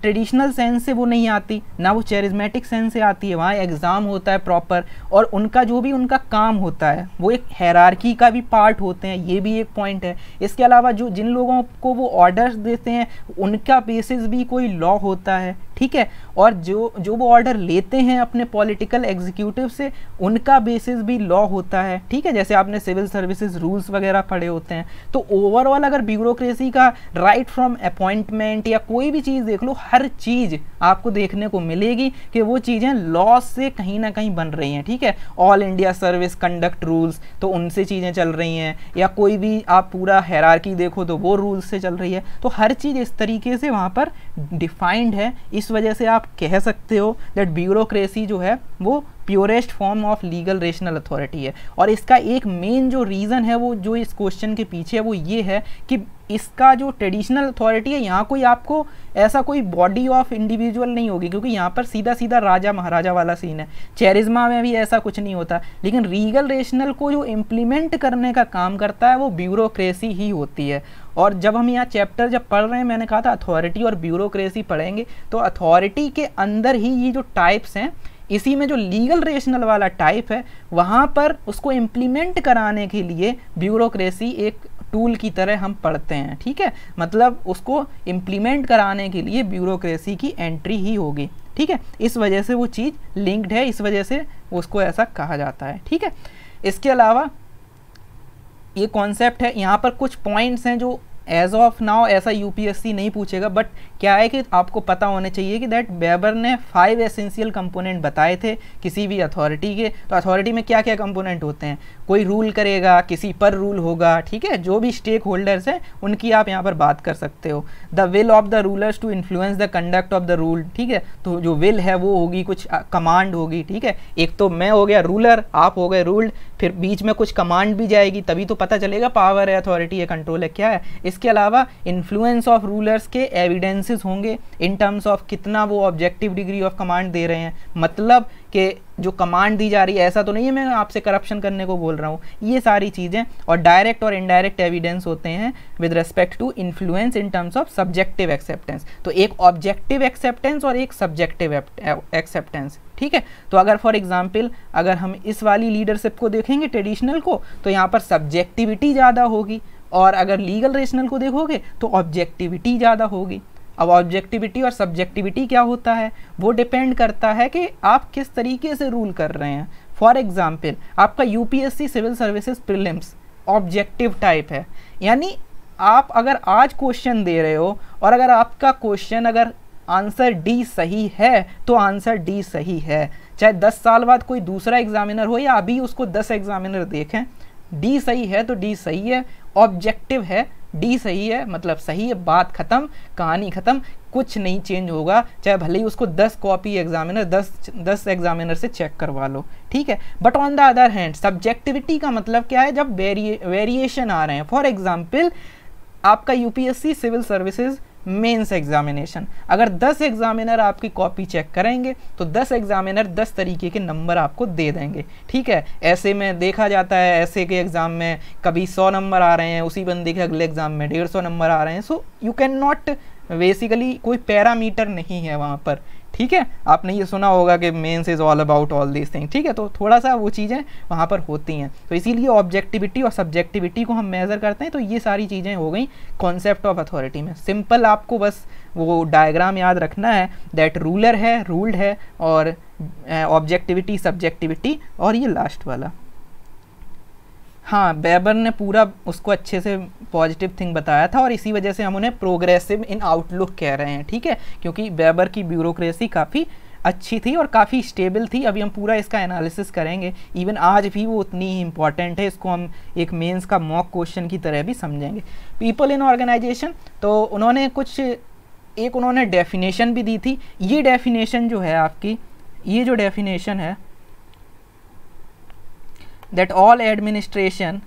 ट्रेडिशनल सेंस से वो नहीं आती ना वो चेरिज्मेटिक सेंस से आती है वहाँ एग्ज़ाम होता है प्रॉपर और उनका जो भी उनका काम होता है वो एक हैरारकी का भी पार्ट होते हैं ये भी एक पॉइंट है इसके अलावा जो जिन लोगों को वो ऑर्डर्स देते हैं उनका बेसिस भी कोई लॉ होता है ठीक है और जो जो वो ऑर्डर लेते हैं अपने पॉलिटिकल एग्जीक्यूटिव से उनका बेसिस भी लॉ होता है ठीक है जैसे आपने सिविल सर्विसेज रूल्स वगैरह पढ़े होते हैं तो ओवरऑल अगर ब्यूरोक्रेसी का राइट फ्रॉम अपॉइंटमेंट या कोई भी चीज़ देख लो हर चीज़ आपको देखने को मिलेगी कि वो चीज़ें लॉ से कहीं ना कहीं बन रही हैं ठीक है all India service conduct rules तो उनसे चीज़ें चल रही हैं या कोई भी आप पूरा हैरारकी देखो तो वो रूल्स से चल रही है तो हर चीज़ इस तरीके से वहाँ पर डिफाइंड है इस वजह से आप कह सकते हो दैट ब्यूरोक्रेसी जो है वो purest form of legal rational authority है और इसका एक मेन जो रीज़न है वो जो इस क्वेश्चन के पीछे है वो ये है कि इसका जो ट्रेडिशनल अथॉरिटी है यहाँ कोई आपको ऐसा कोई बॉडी ऑफ इंडिविजुअल नहीं होगी क्योंकि यहाँ पर सीधा सीधा राजा महाराजा वाला सीन है चेरिज्मा में भी ऐसा कुछ नहीं होता लेकिन रीगल रेशनल को जो इम्प्लीमेंट करने का काम करता है वो ब्यूरोक्रेसी ही होती है और जब हम यहाँ चैप्टर जब पढ़ रहे हैं मैंने कहा था अथॉरिटी और ब्यूरोक्रेसी पढ़ेंगे तो अथॉरिटी के अंदर ही ये जो टाइप्स हैं इसी में जो लीगल रेशनल वाला टाइप है वहाँ पर उसको इम्प्लीमेंट कराने के लिए ब्यूरोक्रेसी एक टूल की तरह हम पढ़ते हैं ठीक है मतलब उसको इम्प्लीमेंट कराने के लिए ब्यूरोक्रेसी की एंट्री ही होगी ठीक है इस वजह से वो चीज़ लिंक्ड है इस वजह से उसको ऐसा कहा जाता है ठीक है इसके अलावा ये कॉन्सेप्ट है यहाँ पर कुछ पॉइंट्स हैं जो एज ऑफ नाउ ऐसा यूपीएससी नहीं पूछेगा बट क्या है कि आपको पता होना चाहिए कि दैट बेबर ने फाइव एसेंशियल कंपोनेंट बताए थे किसी भी अथॉरिटी के तो अथॉरिटी में क्या क्या कंपोनेंट होते हैं कोई रूल करेगा किसी पर रूल होगा ठीक है जो भी स्टेक होल्डर्स हैं उनकी आप यहाँ पर बात कर सकते हो the will of the rulers to influence the conduct of the rule ठीक है तो जो विल है वो होगी कुछ कमांड होगी ठीक है एक तो मैं हो गया रूलर आप हो गए रूल्ड फिर बीच में कुछ कमांड भी जाएगी तभी तो पता चलेगा पावर है अथॉरिटी है कंट्रोल है क्या है इसके अलावा इन्फ्लुएंस ऑफ रूलर्स के एविडेंसेस होंगे इन टर्म्स ऑफ कितना वो ऑब्जेक्टिव डिग्री ऑफ कमांड दे रहे हैं मतलब कि जो कमांड दी जा रही है ऐसा तो नहीं है मैं आपसे करप्शन करने को बोल रहा हूँ ये सारी चीज़ें और डायरेक्ट और इनडायरेक्ट एविडेंस होते हैं with respect to influence in terms of subjective acceptance तो एक ऑब्जेक्टिव एक्सेप्टेंस और एक सब्जेक्टिव एक्सेप्टेंस ठीक है तो अगर फॉर एग्जाम्पल अगर हम इस वाली लीडरशिप को देखेंगे ट्रेडिशनल को तो यहाँ पर सब्जेक्टिविटी ज़्यादा होगी और अगर लीगल रेशनल को देखोगे तो ऑब्जेक्टिविटी ज़्यादा होगी अब ऑब्जेक्टिविटी और सब्जेक्टिविटी क्या होता है वो डिपेंड करता है कि आप किस तरीके से रूल कर रहे हैं फॉर एग्ज़ाम्पल आपका U civil services prelims objective type है यानी आप अगर आज क्वेश्चन दे रहे हो और अगर आपका क्वेश्चन अगर आंसर डी सही है तो आंसर डी सही है चाहे 10 साल बाद कोई दूसरा एग्जामिनर हो या अभी उसको 10 एग्जामिनर देखें डी सही है तो डी सही है ऑब्जेक्टिव है डी सही है मतलब सही है बात ख़त्म कहानी ख़त्म कुछ नहीं चेंज होगा चाहे भले ही उसको 10 कॉपी एग्जामिनर 10 10 एग्जामिनर से चेक करवा लो ठीक है but on the other hand subjectivity का मतलब क्या है जब वेरिए वेरिएशन आ रहे हैं फॉर एग्जाम्पल आपका UPSC civil services mains examination अगर 10 एग्जामिनर आपकी कॉपी चेक करेंगे तो 10 एग्जामिनर 10 तरीके के नंबर आपको दे देंगे ठीक है ऐसे में देखा जाता है ऐसे के एग्ज़ाम में कभी 100 नंबर आ रहे हैं उसी बंदे के अगले एग्ज़ाम में डेढ़ नंबर आ रहे हैं so you can not basically कोई पैरामीटर नहीं है वहाँ पर ठीक है आपने ये सुना होगा कि mains is all about all this thing ठीक है तो थोड़ा सा वो चीज़ें वहाँ पर होती हैं तो इसीलिए ऑब्जेक्टिविटी और सब्जेक्टिविटी को हम मेज़र करते हैं तो ये सारी चीज़ें हो गई कॉन्सेप्ट ऑफ अथॉरिटी में सिंपल आपको बस वो डायग्राम याद रखना है दैट रूलर है रूल्ड है और ऑब्जेक्टिविटी eh, सब्जेक्टिविटी और ये लास्ट वाला हाँ बेबर ने पूरा उसको अच्छे से पॉजिटिव थिंग बताया था और इसी वजह से हम उन्हें प्रोग्रेसिव इन आउटलुक कह रहे हैं ठीक है क्योंकि बेबर की ब्यूरोक्रेसी काफ़ी अच्छी थी और काफ़ी स्टेबल थी अभी हम पूरा इसका एनालिसिस करेंगे इवन आज भी वो उतनी ही इंपॉर्टेंट है इसको हम एक मेंस का मॉक क्वेश्चन की तरह भी समझेंगे पीपल इन ऑर्गेनाइजेशन तो उन्होंने कुछ एक उन्होंने डेफिनेशन भी दी थी ये डेफिनेशन जो है आपकी ये जो डेफिनेशन है that all administration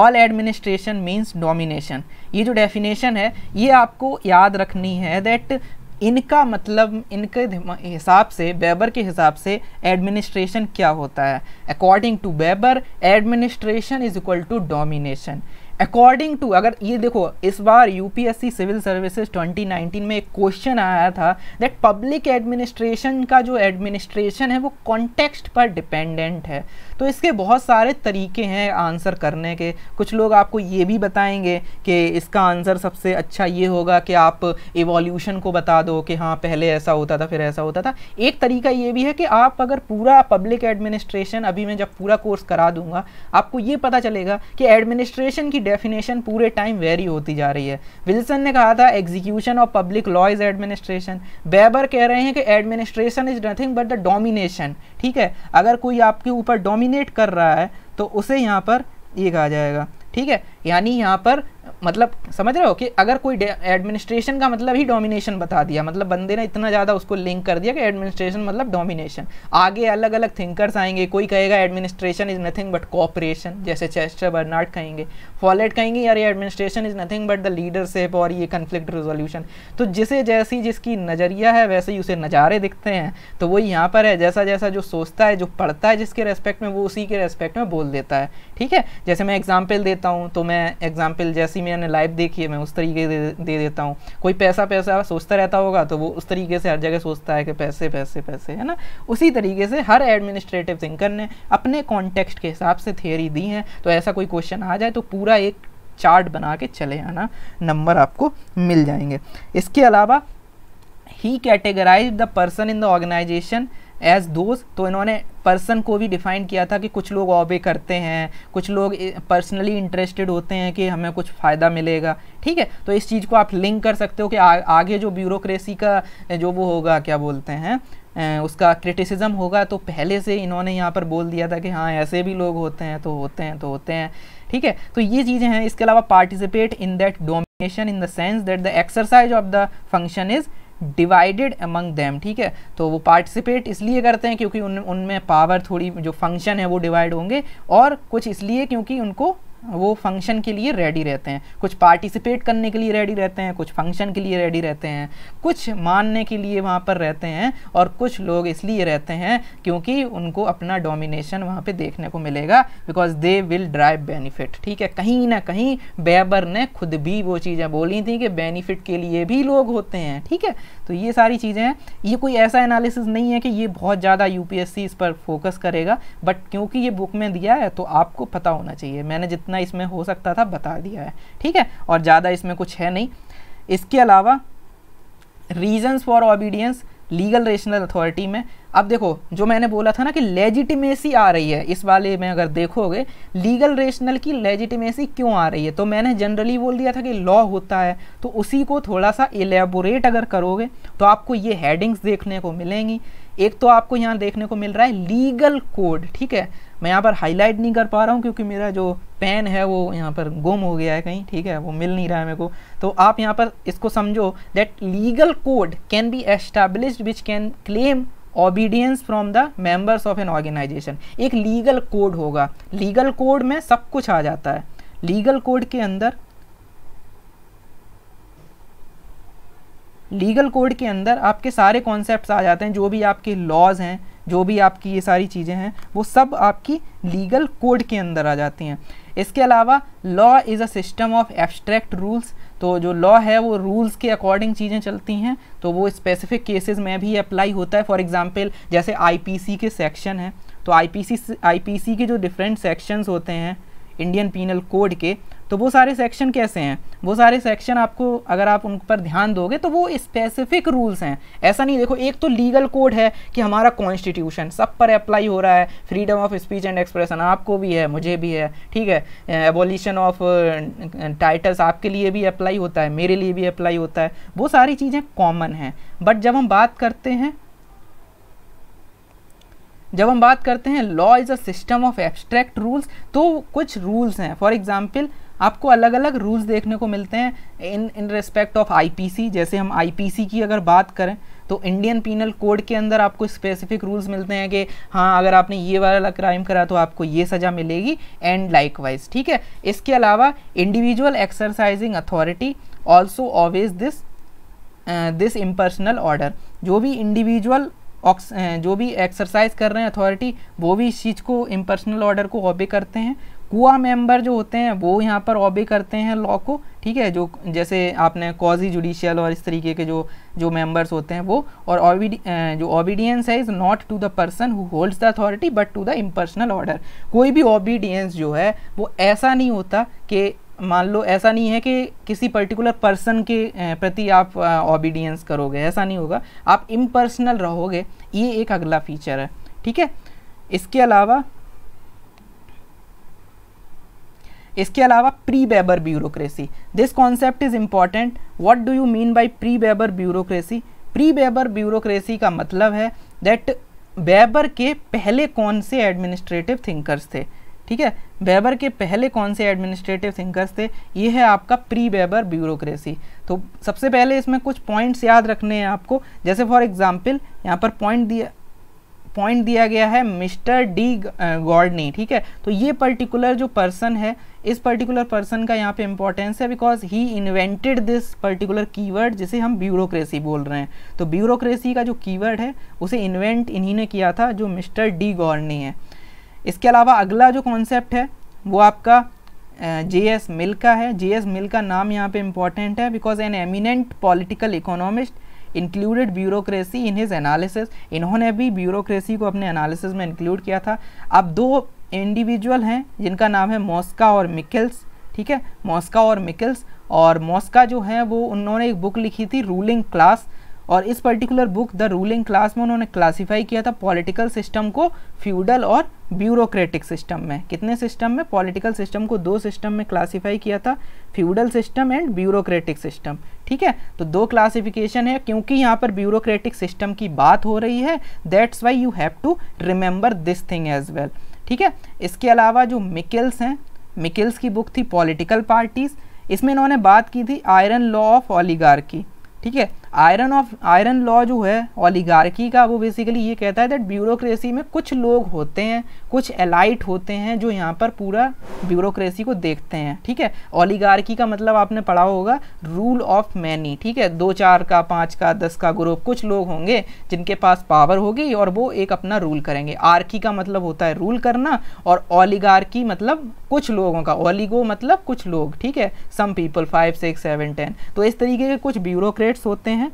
all administration means domination ये जो डेफिनेशन है ये आपको याद रखनी है दैट इनका मतलब इनके हिसाब से बेबर के हिसाब से एडमिनिस्ट्रेशन क्या होता है according to Weber administration is equal to domination according to अगर ये देखो इस बार यूपीएससी सिविल सर्विसेज 2019 में एक क्वेश्चन आया था दैट पब्लिक एडमिनिस्ट्रेशन का जो एडमिनिस्ट्रेशन है वो कॉन्टेक्स्ट पर डिपेंडेंट है तो इसके बहुत सारे तरीके हैं आंसर करने के कुछ लोग आपको ये भी बताएंगे कि इसका आंसर सबसे अच्छा ये होगा कि आप एवोल्यूशन को बता दो कि हाँ पहले ऐसा होता था फिर ऐसा होता था एक तरीका ये भी है कि आप अगर पूरा पब्लिक एडमिनिस्ट्रेशन अभी मैं जब पूरा कोर्स करा दूंगा आपको ये पता चलेगा कि एडमिनिस्ट्रेशन की डेफिनेशन पूरे टाइम वेरी होती जा रही है विल्सन ने कहा था execution of public law is administration Weber कह रहे हैं कि administration is nothing but the domination ठीक है अगर कोई आपके ऊपर डोमिनेट कर रहा है तो उसे यहाँ पर ये कहा जाएगा ठीक है यानी यहाँ पर मतलब समझ रहे हो कि अगर कोई एडमिनिस्ट्रेशन का मतलब ही डोमिनेशन बता दिया मतलब बंदे ने इतना ज़्यादा उसको लिंक कर दिया कि एडमिनिस्ट्रेशन मतलब डोमिनेशन आगे अलग अलग थिंकर्स आएंगे कोई कहेगा administration is nothing but cooperation जैसे चेस्टर बर्नार्ड कहेंगे फॉलेट कहेंगे यार ये administration is nothing but the leadership और ये कन्फ्लिक्ट रिजोल्यूशन तो जिसे जैसी जिसकी नज़रिया है वैसे ही उसे नज़ारे दिखते हैं तो वो यहाँ पर है जैसा जैसा जो सोचता है जो पढ़ता है जिसके रेस्पेक्ट में वो उसी के रेस्पेक्ट में बोल देता है ठीक है जैसे मैं एग्जाम्पल देता हूँ तो मैं एग्जाम्पल जैसी मैंने लाइव देखी है मैं उस तरीके दे, दे देता हूँ कोई पैसा पैसा सोचता रहता होगा तो वो उस तरीके से हर जगह सोचता है कि पैसे पैसे पैसे है ना उसी तरीके से हर एडमिनिस्ट्रेटिव थिंकर ने अपने कॉन्टेक्स्ट के हिसाब से थियोरी दी है तो ऐसा कोई क्वेश्चन आ जाए तो पूरा एक चार्ट बना के चले आना नंबर आपको मिल जाएंगे इसके अलावा he categorise the person in the organisation as those तो इन्होंने पर्सन को भी डिफाइन किया था कि कुछ लोग ऑबे करते हैं कुछ लोग पर्सनली इंटरेस्टेड होते हैं कि हमें कुछ फ़ायदा मिलेगा ठीक है तो इस चीज़ को आप लिंक कर सकते हो कि आ, आगे जो ब्यूरोक्रेसी का जो वो होगा क्या बोलते हैं उसका क्रिटिसिज्म होगा तो पहले से इन्होंने यहाँ पर बोल दिया था कि हाँ ऐसे भी लोग होते हैं तो होते हैं तो होते हैं ठीक है तो ये चीज़ें हैं इसके अलावा participate in that domination in the sense that the exercise of the function is divided among them ठीक है तो वो पार्टिसिपेट इसलिए करते हैं क्योंकि उन उनमें पावर थोड़ी जो फंक्शन है वो डिवाइड होंगे और कुछ इसलिए क्योंकि उनको वो फंक्शन के लिए रेडी रहते हैं कुछ पार्टिसिपेट करने के लिए रेडी रहते हैं कुछ फंक्शन के लिए रेडी रहते हैं कुछ मानने के लिए वहाँ पर रहते हैं और कुछ लोग इसलिए रहते हैं क्योंकि उनको अपना डोमिनेशन वहाँ पे देखने को मिलेगा because they will drive benefit ठीक है कहीं ना कहीं बेबर ने खुद भी वो चीज़ें बोली थी कि बेनिफिट के लिए भी लोग होते हैं ठीक है तो ये सारी चीज़ें हैं ये कोई ऐसा एनालिसिस नहीं है कि ये बहुत ज़्यादा यू इस पर फोकस करेगा बट क्योंकि ये बुक में दिया है तो आपको पता होना चाहिए मैंने जितना जितना इसमें हो सकता था बता दिया है ठीक है और ज़्यादा इसमें कुछ है नहीं इसके अलावा reasons for obedience legal rational authority में अब देखो जो मैंने बोला था ना कि लेजिटिमेसी आ रही है इस वाले में अगर देखोगे लीगल रेशनल की लेजिटिमेसी क्यों आ रही है तो मैंने जनरली बोल दिया था कि लॉ होता है तो उसी को थोड़ा सा एलेबोरेट अगर करोगे तो आपको ये हेडिंग्स देखने को मिलेंगी एक तो आपको यहाँ देखने को मिल रहा है लीगल कोड ठीक है मैं यहाँ पर हाईलाइट नहीं कर पा रहा हूँ क्योंकि मेरा जो पेन है वो यहाँ पर गुम हो गया है कहीं ठीक है वो मिल नहीं रहा है मेरे को तो आप यहाँ पर इसको समझो that legal code can be establish which can claim obedience from the members of an organisation एक लीगल कोड होगा लीगल कोड में सब कुछ आ जाता है लीगल कोड के अंदर लीगल कोड के अंदर आपके सारे कॉन्सेप्ट्स आ जाते हैं जो भी आपके लॉज हैं जो भी आपकी ये सारी चीज़ें हैं वो सब आपकी लीगल कोड के अंदर आ जाती हैं इसके अलावा law is a system of abstract rules तो जो लॉ है वो रूल्स के अकॉर्डिंग चीज़ें चलती हैं तो वो स्पेसिफिक केसेस में भी अप्लाई होता है फॉर एग्जांपल जैसे आईपीसी के सेक्शन हैं तो आईपीसी आईपीसी के जो डिफरेंट सेक्शंस होते हैं इंडियन पीनल कोड के तो वो सारे सेक्शन कैसे हैं वो सारे सेक्शन आपको अगर आप उन पर ध्यान दोगे तो वो स्पेसिफिक रूल्स हैं ऐसा नहीं देखो एक तो लीगल कोड है कि हमारा कॉन्स्टिट्यूशन सब पर अप्लाई हो रहा है freedom of speech and expression आपको भी है मुझे भी है ठीक है एबोलिशन ऑफ टाइटल्स आपके लिए भी अप्लाई होता है मेरे लिए भी अप्लाई होता है वो सारी चीज़ें कॉमन हैं बट जब हम बात करते हैं जब हम बात करते हैं law is a system of abstract rules तो कुछ रूल्स हैं फॉर एग्ज़ाम्पल आपको अलग अलग रूल्स देखने को मिलते हैं in in respect of IPC जैसे हम आईपीसी की अगर बात करें तो इंडियन पीनल कोड के अंदर आपको स्पेसिफिक रूल्स मिलते हैं कि हाँ अगर आपने ये वाला क्राइम करा तो आपको ये सज़ा मिलेगी एंड लाइकवाइज ठीक है इसके अलावा individual exercising authority also always this this impersonal order जो भी इंडिविजुअल uh, जो भी एक्सरसाइज कर रहे हैं अथॉरिटी वो भी इस चीज़ को इम्पर्सनल ऑर्डर को ऑबे करते हैं कुआ मेंबर जो होते हैं वो यहाँ पर ऑबे करते हैं लॉ को ठीक है जो जैसे आपने कॉजी जुडिशियल और इस तरीके के जो जो मेंबर्स होते हैं वो और जो ओबीडियंस है is not to the person who holds the authority but to the impersonal order कोई भी ओबीडियंस जो है वो ऐसा नहीं होता कि मान लो ऐसा नहीं है कि किसी पर्टिकुलर पर्सन के प्रति आप ओबीडियंस करोगे ऐसा नहीं होगा आप इम्पर्सनल रहोगे ये एक अगला फीचर है ठीक है इसके अलावा इसके अलावा pre Weber bureaucracy this concept is important what do you mean by pre Weber bureaucracy pre Weber bureaucracy का मतलब है दैट बेबर के पहले कौन से एडमिनिस्ट्रेटिव थिंकर्स थे ठीक है बेबर के पहले कौन से एडमिनिस्ट्रेटिव थिंकर्स थे ये है आपका प्री बेबर ब्यूरोक्रेसी तो सबसे पहले इसमें कुछ पॉइंट्स याद रखने हैं आपको जैसे फॉर एग्जांपल यहाँ पर पॉइंट दिया पॉइंट दिया गया है मिस्टर डी गॉर्डनी ठीक है तो ये पर्टिकुलर जो पर्सन है इस पर्टिकुलर पर्सन का यहाँ पे इंपॉर्टेंस है because he invented this particular keyword जिसे हम ब्यूरोक्रेसी बोल रहे हैं तो ब्यूरोक्रेसी का जो कीवर्ड है उसे इन्वेंट इन्हीं ने किया था जो मिस्टर डी गॉर्नी है इसके अलावा अगला जो कॉन्सेप्ट है वो आपका जे एस मिल का है जे एस मिल का नाम यहाँ पे इम्पॉर्टेंट है because an eminent political economist included bureaucracy in his analysis इन्होंने भी ब्यूरोक्रेसी को अपने एनालिसिस में इंक्लूड किया था अब दो इंडिविजुअल हैं जिनका नाम है मॉस्का और मिकल्स ठीक है मॉस्का और मिकल्स और मॉस्का जो है वो उन्होंने एक बुक लिखी थी रूलिंग क्लास और इस particular book the ruling class में उन्होंने क्लासिफाई किया था पॉलिटिकल सिस्टम को फ्यूडल और ब्यूरोक्रेटिक सिस्टम में कितने सिस्टम में पॉलिटिकल सिस्टम को दो सिस्टम में क्लासिफाई किया था feudal system and bureaucratic system ठीक है तो दो क्लासिफिकेशन है क्योंकि यहाँ पर ब्यूरोक्रेटिक सिस्टम की बात हो रही है that's why you have to remember this thing as well ठीक है इसके अलावा जो मिकिल्स हैं मिकिल्स की बुक थी पॉलिटिकल पार्टीज़ इसमें इन्होंने बात की थी आयरन लॉ ऑफ ऑलीगार की ठीक है आयरन ऑफ आयरन लॉ जो है ओलीगार्की का वो बेसिकली ये कहता है दैट ब्यूरोक्रेसी में कुछ लोग होते हैं कुछ एलाइट होते हैं जो यहाँ पर पूरा ब्यूरोक्रेसी को देखते हैं ठीक है ओलीगार्की का मतलब आपने पढ़ा होगा रूल ऑफ मैनी ठीक है दो चार का पाँच का दस का ग्रुप कुछ लोग होंगे जिनके पास पावर होगी और वो एक अपना रूल करेंगे आर्की का मतलब होता है रूल करना और ओलीगार्की मतलब कुछ लोगों का ओलिगो मतलब कुछ लोग ठीक है some people five six seven ten तो इस तरीके के कुछ ब्यूरोक्रेट्स होते हैं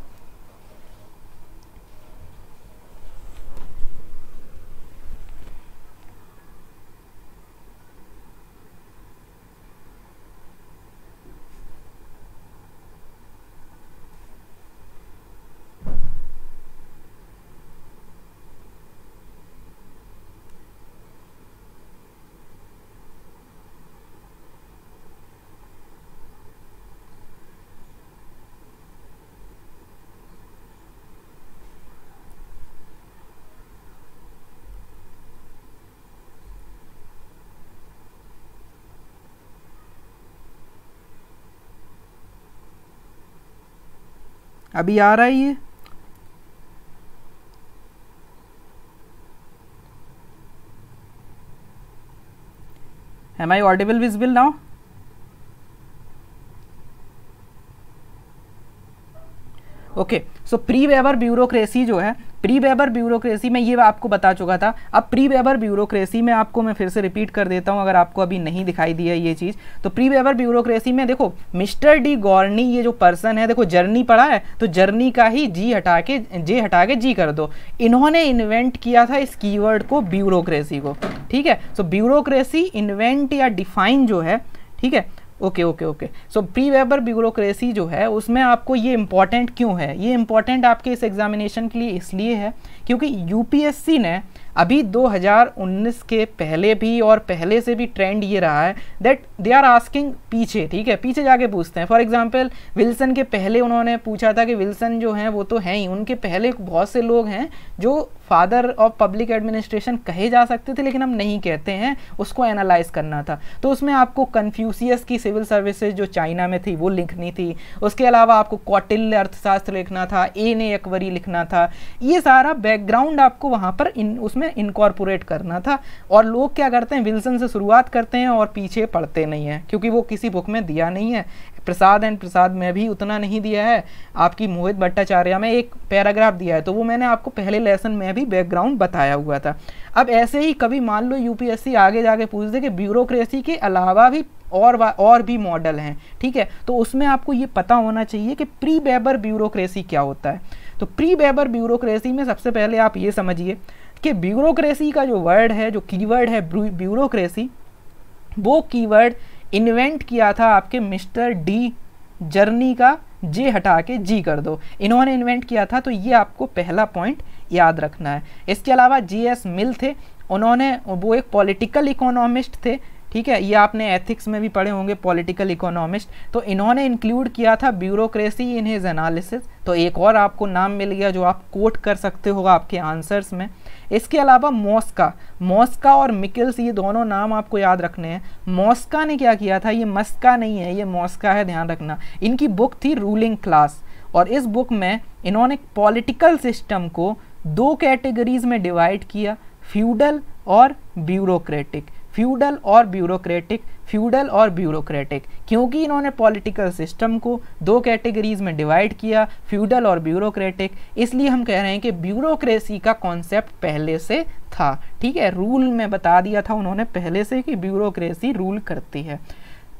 अभी आ रहा है ये am i audible visible now okay so pre Weber bureaucracy जो है प्री वेबर ब्यूरोक्रेसी में ये आपको बता चुका था अब प्री वेबर ब्यूरोक्रेसी में आपको मैं फिर से रिपीट कर देता हूँ अगर आपको अभी नहीं दिखाई दिया है ये चीज़ तो प्री वेबर ब्यूरोक्रेसी में देखो मिस्टर डी गॉर्नी ये जो पर्सन है देखो जर्नी पढ़ा है तो जर्नी का ही जी हटा के जे हटा के जी कर दो इन्होंने इन्वेंट किया था इस की को ब्यूरोक्रेसी को ठीक है सो ब्यूरोक्रेसी इन्वेंट या डिफाइन जो है ठीक है okay okay okay so pre Weber bureaucracy जो है उसमें आपको ये इम्पॉर्टेंट क्यों है ये इम्पॉर्टेंट आपके इस एग्जामिनेशन के लिए इसलिए है क्योंकि यूपीएससी ने अभी 2019 के पहले भी और पहले से भी ट्रेंड ये रहा है दैट दे आर आस्किंग पीछे ठीक है पीछे जाके पूछते हैं फॉर एग्जांपल विल्सन के पहले उन्होंने पूछा था कि विल्सन जो हैं वो तो हैं ही उनके पहले बहुत से लोग हैं जो फादर ऑफ पब्लिक एडमिनिस्ट्रेशन कहे जा सकते थे लेकिन हम नहीं कहते हैं उसको एनालाइज करना था तो उसमें आपको कन्फ्यूसियस की सिविल सर्विसेज जो चाइना में थी वो लिखनी थी उसके अलावा आपको कौटिल्य अर्थशास्त्र लिखना था ए ने एकवरी लिखना था ये सारा बैकग्राउंड आपको वहाँ पर इन उसमें इनकॉर्पोरेट करना था और लोग क्या करते हैं विल्सन से शुरुआत करते हैं और पीछे पढ़ते नहीं हैं क्योंकि वो किसी बुक में दिया नहीं है प्रसाद एंड प्रसाद में भी उतना नहीं दिया है आपकी मोहित भट्टाचार्य में एक पैराग्राफ दिया है तो वो मैंने आपको पहले लेसन में भी बैकग्राउंड बताया हुआ था अब ऐसे ही कभी मान लो यूपीएससी आगे जाके पूछ दे कि ब्यूरोक्रेसी के अलावा भी और और भी मॉडल हैं ठीक है तो उसमें आपको ये पता होना चाहिए कि प्री बेबर ब्यूरोक्रेसी क्या होता है तो प्री बेबर ब्यूरोक्रेसी में सबसे पहले आप ये समझिए कि ब्यूरोक्रेसी का जो वर्ड है जो कीवर्ड है ब्यूरोक्रेसी वो कीवर्ड इन्वेंट किया था आपके मिस्टर डी जर्नी का जे हटा के जी कर दो इन्होंने इन्वेंट किया था तो ये आपको पहला पॉइंट याद रखना है इसके अलावा जी एस मिल थे उन्होंने वो एक पॉलिटिकल इकोनॉमिस्ट थे ठीक है ये आपने एथिक्स में भी पढ़े होंगे पॉलिटिकल इकोनॉमिस्ट तो इन्होंने इंक्लूड किया था ब्यूरोक्रेसी इन हिज एनालिसिस तो एक और आपको नाम मिल गया जो आप कोट कर सकते हो आपके आंसर्स में इसके अलावा मॉस्का मॉस्का और मिकल्स ये दोनों नाम आपको याद रखने हैं मॉस्का ने क्या किया था ये मस्का नहीं है ये मॉस्का है ध्यान रखना इनकी बुक थी रूलिंग क्लास और इस बुक में इन्होंने पॉलिटिकल सिस्टम को दो कैटेगरीज में डिवाइड किया फ्यूडल और ब्यूरोक्रेटिक फ्यूडल और ब्यूरोक्रेटिक फ्यूडल और ब्यूरोक्रेटिक क्योंकि इन्होंने पॉलिटिकल सिस्टम को दो कैटेगरीज में डिवाइड किया फ्यूडल और ब्यूरोक्रेटिक इसलिए हम कह रहे हैं कि ब्यूरोक्रेसी का कॉन्सेप्ट पहले से था ठीक है रूल में बता दिया था उन्होंने पहले से कि ब्यूरोक्रेसी रूल करती है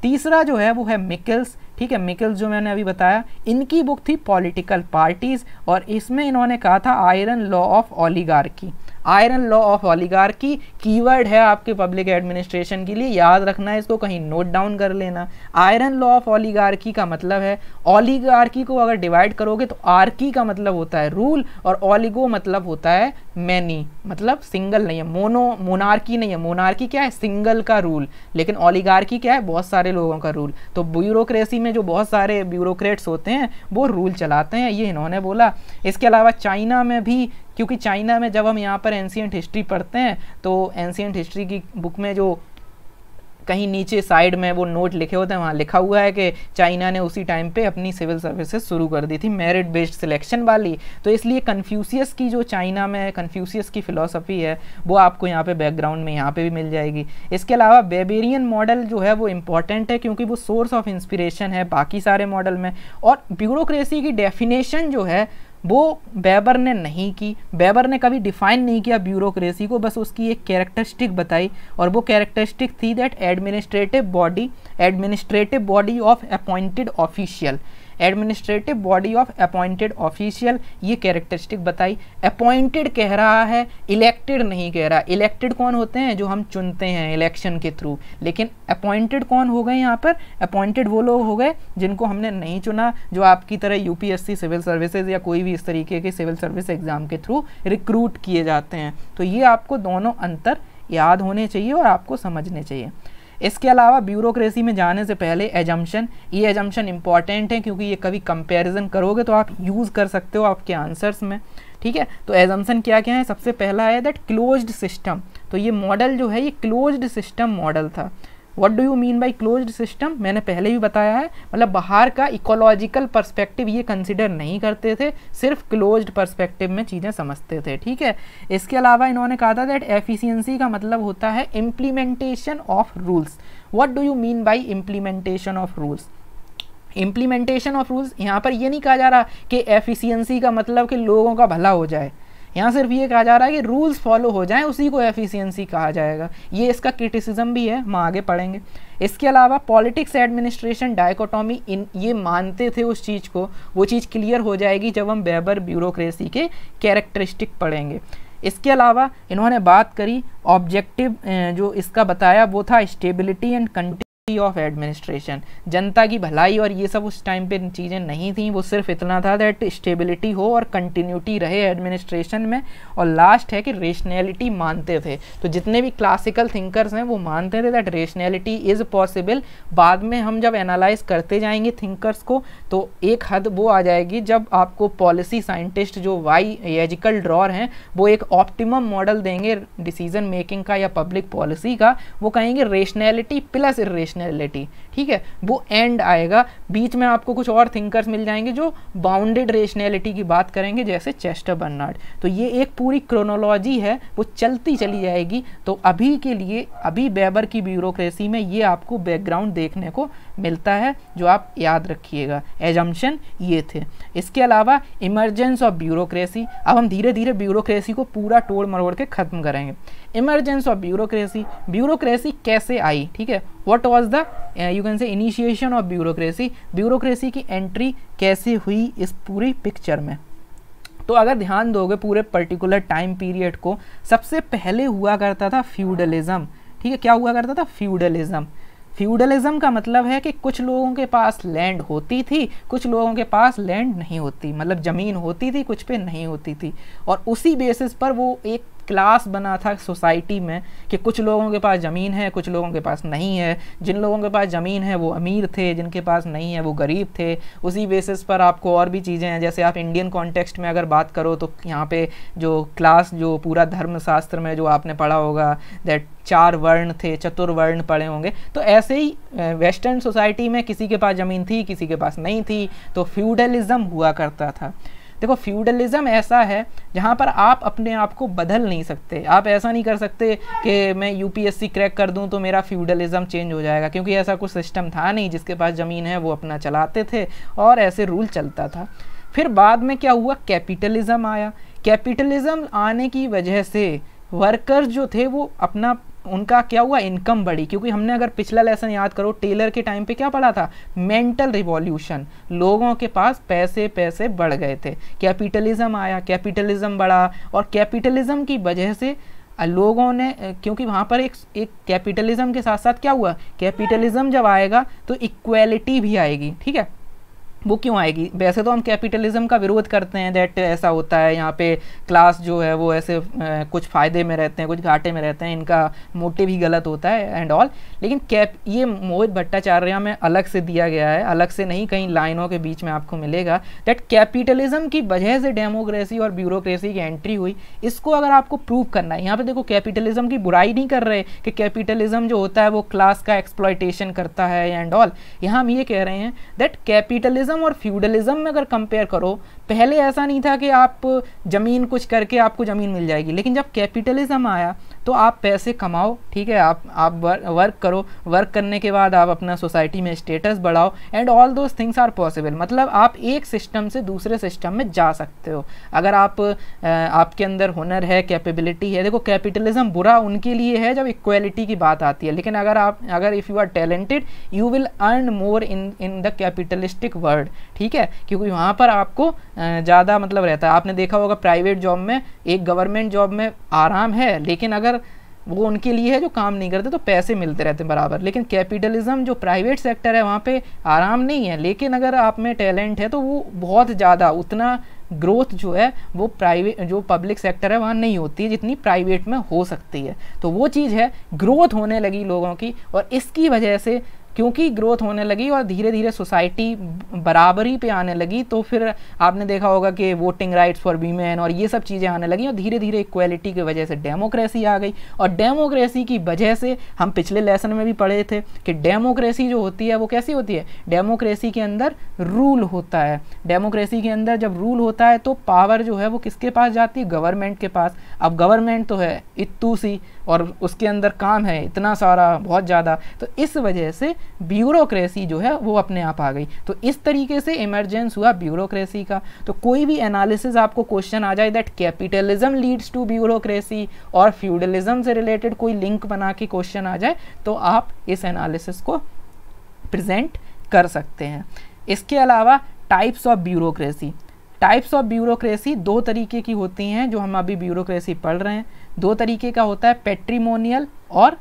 तीसरा जो है वो है मिकल्स ठीक है मिकल्स जो मैंने अभी बताया इनकी बुक थी पॉलिटिकल पार्टीज़ और इसमें इन्होंने कहा था iron law of oligarchy iron law of oligarchy keyword है आपके पब्लिक एडमिनिस्ट्रेशन के लिए याद रखना है इसको कहीं नोट डाउन कर लेना आयरन लॉ ऑफ ऑलिगार्की का मतलब है ऑलिगार्की को अगर डिवाइड करोगे तो आर्की का मतलब होता है रूल और ऑलिगो मतलब होता है मैनी मतलब सिंगल नहीं है मोनो मोनार्की नहीं है मोनार्की क्या है सिंगल का रूल लेकिन ओलिगार्की क्या है बहुत सारे लोगों का रूल तो ब्यूरोक्रेसी में जो बहुत सारे ब्यूरोक्रेट्स होते हैं वो रूल चलाते हैं ये इन्होंने बोला इसके अलावा चाइना में भी क्योंकि चाइना में जब हम यहाँ पर एंशियंट हिस्ट्री पढ़ते हैं तो एंशियंट हिस्ट्री की बुक में जो कहीं नीचे साइड में वो नोट लिखे होते हैं वहाँ लिखा हुआ है कि चाइना ने उसी टाइम पे अपनी सिविल सर्विसेज शुरू कर दी थी मेरिट बेस्ड सिलेक्शन वाली तो इसलिए कन्फ्यूसियस की जो चाइना में कन्फ्यूसियस की फ़िलोसफी है वो आपको यहाँ पे बैकग्राउंड में यहाँ पे भी मिल जाएगी इसके अलावा बेबेरियन मॉडल जो है वो इम्पॉर्टेंट है क्योंकि वो सोर्स ऑफ इंस्पिरेशन है बाकी सारे मॉडल में और ब्यूरोक्रेसी की डेफिनेशन जो है वो बेबर ने नहीं की बेबर ने कभी डिफाइन नहीं किया ब्यूरोक्रेसी को बस उसकी एक कैरेक्टरिस्टिक बताई और वो कैरेक्टरिस्टिक थी that administrative body administrative body of appointed official administrative body of appointed official ये कैरेक्टरिस्टिक बताई अपॉइंटेड कह रहा है इलेक्टेड नहीं कह रहा इलेक्टेड कौन होते हैं जो हम चुनते हैं इलेक्शन के थ्रू लेकिन अपॉइंटेड कौन हो गए यहाँ पर अपॉइंटेड वो लोग हो गए जिनको हमने नहीं चुना जो आपकी तरह यूपीएससी सिविल सर्विसेज या कोई भी इस तरीके के सिविल सर्विस एग्ज़ाम के थ्रू रिक्रूट किए जाते हैं तो ये आपको दोनों अंतर याद होने चाहिए और आपको समझने चाहिए इसके अलावा ब्यूरोक्रेसी में जाने से पहले एजम्पन ये एजम्पन इंपॉर्टेंट है क्योंकि ये कभी कंपेरिजन करोगे तो आप यूज़ कर सकते हो आपके आंसर्स में ठीक है तो एजम्पन क्या क्या है सबसे पहला है दैट क्लोज्ड सिस्टम तो ये मॉडल जो है ये क्लोज्ड सिस्टम मॉडल था what do you mean by closed system मैंने पहले भी बताया है मतलब बाहर का इकोलॉजिकल पर्सपेक्टिव ये कंसिडर नहीं करते थे सिर्फ क्लोज्ड पर्सपेक्टिव में चीज़ें समझते थे ठीक है इसके अलावा इन्होंने कहा था दैट एफिशियंसी का मतलब होता है implementation of rules what do you mean by implementation of rules implementation of rules यहाँ पर ये नहीं कहा जा रहा कि एफिशियंसी का मतलब कि लोगों का भला हो जाए यहाँ सिर्फ ये कहा जा रहा है कि रूल्स फॉलो हो जाएं उसी को एफिशिएंसी कहा जाएगा ये इसका क्रिटिसिज्म भी है हम आगे पढ़ेंगे इसके अलावा पॉलिटिक्स एडमिनिस्ट्रेशन डाइकोटॉमी इन ये मानते थे उस चीज़ को वो चीज़ क्लियर हो जाएगी जब हम बेबर ब्यूरोक्रेसी के कैरेक्टरिस्टिक पढ़ेंगे इसके अलावा इन्होंने बात करी ऑब्जेक्टिव जो इसका बताया वो था stability and continuity of administration जनता की भलाई और ये सब उस टाइम पे चीज़ें नहीं थी वो सिर्फ इतना था दैट स्टेबिलिटी हो और कंटिन्यूटी रहे एडमिनिस्ट्रेशन में और लास्ट है कि रेशनैलिटी मानते थे तो जितने भी क्लासिकल थिंकर्स हैं वो मानते थे दैट रेशनैलिटी इज़ पॉसिबल बाद में हम जब एनालाइज करते जाएंगे थिंकर्स को तो एक हद वो आ जाएगी जब आपको पॉलिसी साइंटिस्ट जो वाई एजिकल ड्रॉर हैं वो एक ऑप्टिमम मॉडल देंगे डिसीजन मेकिंग का या पब्लिक पॉलिसी का वो कहेंगे रेशनैलिटी प्लस रेशन रेशनलिटी ठीक है वो एंड आएगा बीच में आपको कुछ और थिंकर्स मिल जाएंगे जो बाउंडेड रेशनैलिटी की बात करेंगे जैसे चेस्टर बर्नार्ड तो ये एक पूरी क्रोनोलॉजी है वो चलती चली जाएगी तो अभी के लिए अभी बेबर की ब्यूरोक्रेसी में ये आपको बैकग्राउंड देखने को मिलता है जो आप याद रखिएगा एजम्पन ये थे इसके अलावा इमरजेंस ऑफ ब्यूरोक्रेसी अब हम धीरे धीरे ब्यूरोक्रेसी को पूरा तोड़ मरोड़ के ख़त्म करेंगे इमरजेंस ऑफ ब्यूरोक्रेसी ब्यूरोक्रेसी कैसे आई ठीक है what was the you can say initiation of bureaucracy bureaucracy की एंट्री कैसे हुई इस पूरी पिक्चर में तो अगर ध्यान दोगे पूरे पर्टिकुलर टाइम पीरियड को सबसे पहले हुआ करता था फ्यूडलिज्म ठीक है क्या हुआ करता था फ्यूडलिज्म फ्यूडलिज्म का मतलब है कि कुछ लोगों के पास लैंड होती थी कुछ लोगों के पास लैंड नहीं होती मतलब ज़मीन होती थी कुछ पे नहीं होती थी और उसी बेसिस पर वो एक क्लास बना था सोसाइटी में कि कुछ लोगों के पास ज़मीन है कुछ लोगों के पास नहीं है जिन लोगों के पास ज़मीन है वो अमीर थे जिनके पास नहीं है वो गरीब थे उसी बेसिस पर आपको और भी चीज़ें हैं जैसे आप इंडियन कॉन्टेक्स्ट में अगर बात करो तो यहाँ पे जो क्लास जो पूरा धर्मशास्त्र में जो आपने पढ़ा होगा दैट चार वर्ण थे चतुर्वर्ण पड़े होंगे तो ऐसे ही वेस्टर्न सोसाइटी में किसी के पास ज़मीन थी किसी के पास नहीं थी तो फ्यूडलिज़म हुआ करता था देखो फ्यूडलिज्म ऐसा है जहाँ पर आप अपने आप को बदल नहीं सकते आप ऐसा नहीं कर सकते कि मैं यूपीएससी क्रैक कर दूँ तो मेरा फ्यूडलिज्म चेंज हो जाएगा क्योंकि ऐसा कुछ सिस्टम था नहीं जिसके पास ज़मीन है वो अपना चलाते थे और ऐसे रूल चलता था फिर बाद में क्या हुआ कैपिटलिज़म आया कैपिटलिज़म आने की वजह से वर्कर्स जो थे वो अपना उनका क्या हुआ इनकम बढ़ी क्योंकि हमने अगर पिछला लेसन याद करो टेलर के टाइम पे क्या पढ़ा था मेंटल रिवॉल्यूशन लोगों के पास पैसे पैसे बढ़ गए थे कैपिटलिज्म आया कैपिटलिज्म बढ़ा और कैपिटलिज्म की वजह से लोगों ने क्योंकि वहाँ पर एक एक कैपिटलिज्म के साथ साथ क्या हुआ कैपिटलिज्म जब आएगा तो इक्वेलिटी भी आएगी ठीक है वो क्यों आएगी वैसे तो हम कैपिटलिज्म का विरोध करते हैं दैट ऐसा होता है यहाँ पे क्लास जो है वो ऐसे कुछ फ़ायदे में रहते हैं कुछ घाटे में रहते हैं इनका मोटिव ही गलत होता है एंड ऑल लेकिन कैप ये मोहित भट्टाचार्य में अलग से दिया गया है अलग से नहीं कहीं लाइनों के बीच में आपको मिलेगा दैट कैपिटलिज्म की वजह से डेमोक्रेसी और ब्यूरोक्रेसी की एंट्री हुई इसको अगर आपको प्रूव करना है यहाँ पर देखो कैपिटलिज्म की बुराई नहीं कर रहे कि कैपिटलिज्म जो होता है वो क्लास का एक्सप्लॉयटेशन करता है एंड ऑल यहाँ हम ये कह रहे हैं दैट कैपिटलिज्म कॉलोनियलिज्म और फ्यूडलिज्म में अगर कंपेयर करो पहले ऐसा नहीं था कि आप ज़मीन कुछ करके आपको ज़मीन मिल जाएगी लेकिन जब कैपिटलिज्म आया तो आप पैसे कमाओ ठीक है आप आप वर्क करो वर्क करने के बाद आप अपना सोसाइटी में स्टेटस बढ़ाओ and all those things are possible मतलब आप एक सिस्टम से दूसरे सिस्टम में जा सकते हो अगर आप आपके अंदर हुनर है कैपेबिलिटी है देखो कैपिटलिज्म बुरा उनके लिए है जब इक्वलिटी की बात आती है लेकिन अगर आप अगर if you are talented you will earn more in in the capitalistic world ठीक है क्योंकि वहाँ पर आपको ज़्यादा मतलब रहता है आपने देखा होगा प्राइवेट जॉब में एक गवर्नमेंट जॉब में आराम है लेकिन अगर वो उनके लिए है जो काम नहीं करते तो पैसे मिलते रहते हैं बराबर लेकिन कैपिटलिज्म जो प्राइवेट सेक्टर है वहाँ पे आराम नहीं है लेकिन अगर आप में टैलेंट है तो वो बहुत ज़्यादा उतना ग्रोथ जो है वो प्राइवेट जो पब्लिक सेक्टर है वहाँ नहीं होती है जितनी प्राइवेट में हो सकती है तो वो चीज़ है ग्रोथ होने लगी लोगों की और इसकी वजह से क्योंकि ग्रोथ होने लगी और धीरे धीरे सोसाइटी बराबरी पे आने लगी तो फिर आपने देखा होगा कि वोटिंग राइट्स फॉर वीमेन और ये सब चीज़ें आने लगी और धीरे धीरे इक्वलिटी की वजह से डेमोक्रेसी आ गई और डेमोक्रेसी की वजह से हम पिछले लेसन में भी पढ़े थे कि डेमोक्रेसी जो होती है वो कैसी होती है डेमोक्रेसी के अंदर रूल होता है डेमोक्रेसी के अंदर जब रूल होता है तो पावर जो है वो किसके पास जाती है गवर्नमेंट के पास अब गवर्नमेंट तो है सी और उसके अंदर काम है इतना सारा बहुत ज़्यादा तो इस वजह से ब्यूरोक्रेसी जो है वो अपने आप आ गई तो इस तरीके से इमरजेंस हुआ ब्यूरोक्रेसी का तो कोई भी एनालिसिस आपको क्वेश्चन आ जाए that capitalism leads to bureaucracy और फ्यूडलिज्म से रिलेटेड कोई लिंक बना के क्वेश्चन आ जाए तो आप इस एनालिसिस को प्रजेंट कर सकते हैं इसके अलावा types of bureaucracy types of bureaucracy दो तरीके की होती हैं जो हम अभी ब्यूरोक्रेसी पढ़ रहे हैं दो तरीके का होता है पेट्रीमोनियल और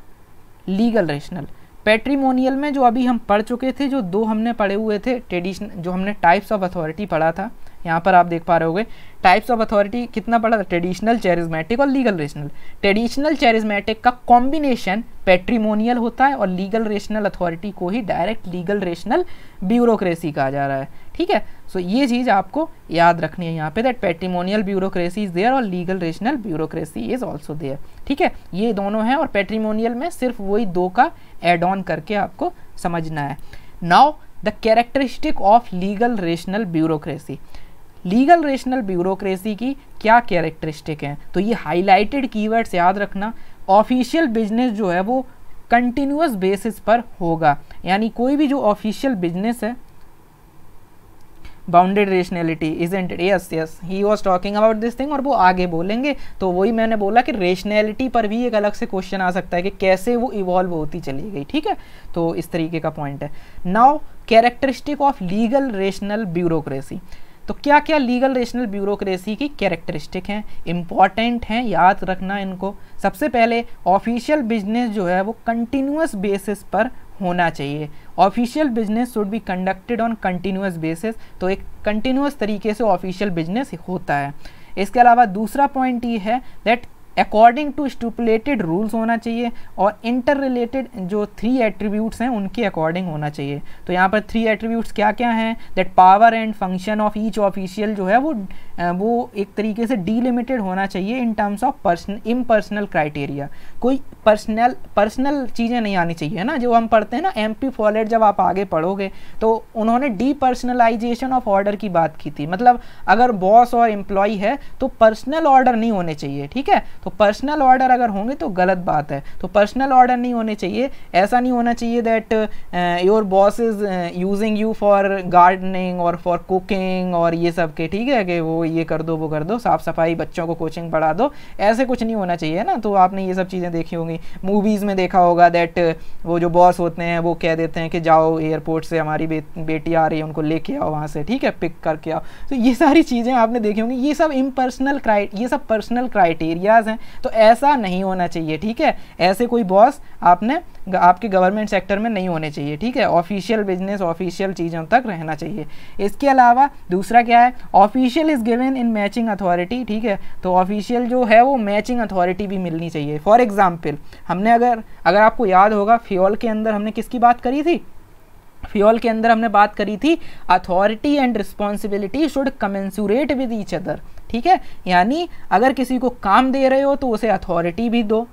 लीगल रेशनल पेट्रीमोनियल में जो अभी हम पढ़ चुके थे जो दो हमने पढ़े हुए थे ट्रेडिशन जो हमने टाइप्स ऑफ अथॉरिटी पढ़ा था यहाँ पर आप देख पा रहे हो टाइप्स ऑफ अथॉरिटी कितना पड़ा था ट्रेडिशनल चेरिज्मेटिक और लीगल रेशनल ट्रेडिशनल चेरिज्मेटिक का कॉम्बिनेशन पेट्रीमोनियल होता है और लीगल रेशनल अथॉरिटी को ही डायरेक्ट लीगल रेशनल ब्यूरोक्रेसी कहा जा रहा है ठीक है सो so, ये चीज़ आपको याद रखनी है यहाँ पे that patrimonial bureaucracy is there और legal rational bureaucracy is also there ठीक है ये दोनों हैं और पेट्रीमोनियल में सिर्फ वही दो का एड ऑन करके आपको समझना है now the characteristic of legal rational bureaucracy legal rational bureaucracy की क्या कैरेक्टरिस्टिक हैं तो ये हाईलाइटेड कीवर्ड्स याद रखना ऑफिशियल बिजनेस जो है वो कंटिन्यूस बेसिस पर होगा यानी कोई भी जो ऑफिशियल बिजनेस है bounded rationality is and yes yes he was talking about this thing और वो आगे बोलेंगे तो वही मैंने बोला कि रेशनैलिटी पर भी एक अलग से क्वेश्चन आ सकता है कि कैसे वो इवॉल्व होती चली गई ठीक है तो इस तरीके का पॉइंट है now characteristic of legal rational bureaucracy तो क्या क्या लीगल रेशनल ब्यूरोक्रेसी की कैरेक्टरिस्टिक हैं इम्पॉर्टेंट हैं याद रखना इनको सबसे पहले ऑफिशियल बिजनेस जो है वो कंटिन्यूस बेसिस पर होना चाहिए official business should be conducted on continuous basis तो एक कंटिन्यूस तरीके से ऑफिशियल बिजनेस होता है इसके अलावा दूसरा पॉइंट ये है that according to stipulated rules होना चाहिए और इंटर रिलेटेड जो थ्री एट्रीब्यूट्स हैं उनके अकॉर्डिंग होना चाहिए तो यहाँ पर थ्री एट्रीब्यूट्स क्या क्या हैं that power and function of each official जो है वो वो एक तरीके से डीलिमिटेड होना चाहिए in terms of person impersonal criteria कोई पर्सनल पर्सनल चीज़ें नहीं आनी चाहिए ना जो हम पढ़ते हैं ना एम पी फॉलेट जब आप आगे पढ़ोगे तो उन्होंने डी पर्सनलाइजेशन ऑफ ऑर्डर की बात की थी मतलब अगर बॉस और एम्प्लॉय है तो पर्सनल ऑर्डर नहीं होने चाहिए ठीक है तो पर्सनल ऑर्डर अगर होंगे तो गलत बात है तो पर्सनल ऑर्डर नहीं होने चाहिए ऐसा नहीं होना चाहिए that your boss is using you for gardening और फॉर कुकिंग और ये सब के ठीक है कि वो ये कर दो वो कर दो साफ़ सफाई बच्चों को कोचिंग पढ़ा दो ऐसे कुछ नहीं होना चाहिए ना तो आपने ये सब चीज़ें देखी होंगी मूवीज़ में देखा होगा दैट वो जो बॉस होते हैं वो कह देते हैं कि जाओ एयरपोर्ट से हमारी बे, बेटी आ रही है उनको लेके आओ वहाँ से ठीक है पिक करके आओ तो ये सारी चीज़ें आपने देखी होंगी ये सब इम्पर्सनल क्राइ ये सब पर्सनल क्राइटेरियाज़ हैं तो ऐसा नहीं होना चाहिए ठीक है ऐसे कोई बॉस आपने आपके गवर्नमेंट सेक्टर में नहीं होने चाहिए ठीक है ऑफिशियल बिजनेस ऑफिशियल चीज़ों तक रहना चाहिए इसके अलावा दूसरा क्या है official is given in matching authority ठीक है तो ऑफिशियल जो है वो मैचिंग अथॉरिटी भी मिलनी चाहिए फॉर एग्ज़ाम्पल हमने अगर अगर आपको याद होगा फ्योल के अंदर हमने किसकी बात करी थी फ्योल के अंदर हमने बात करी थी authority and responsibility should commensurate with each other ठीक है यानी अगर किसी को काम दे रहे हो तो उसे अथॉरिटी भी दो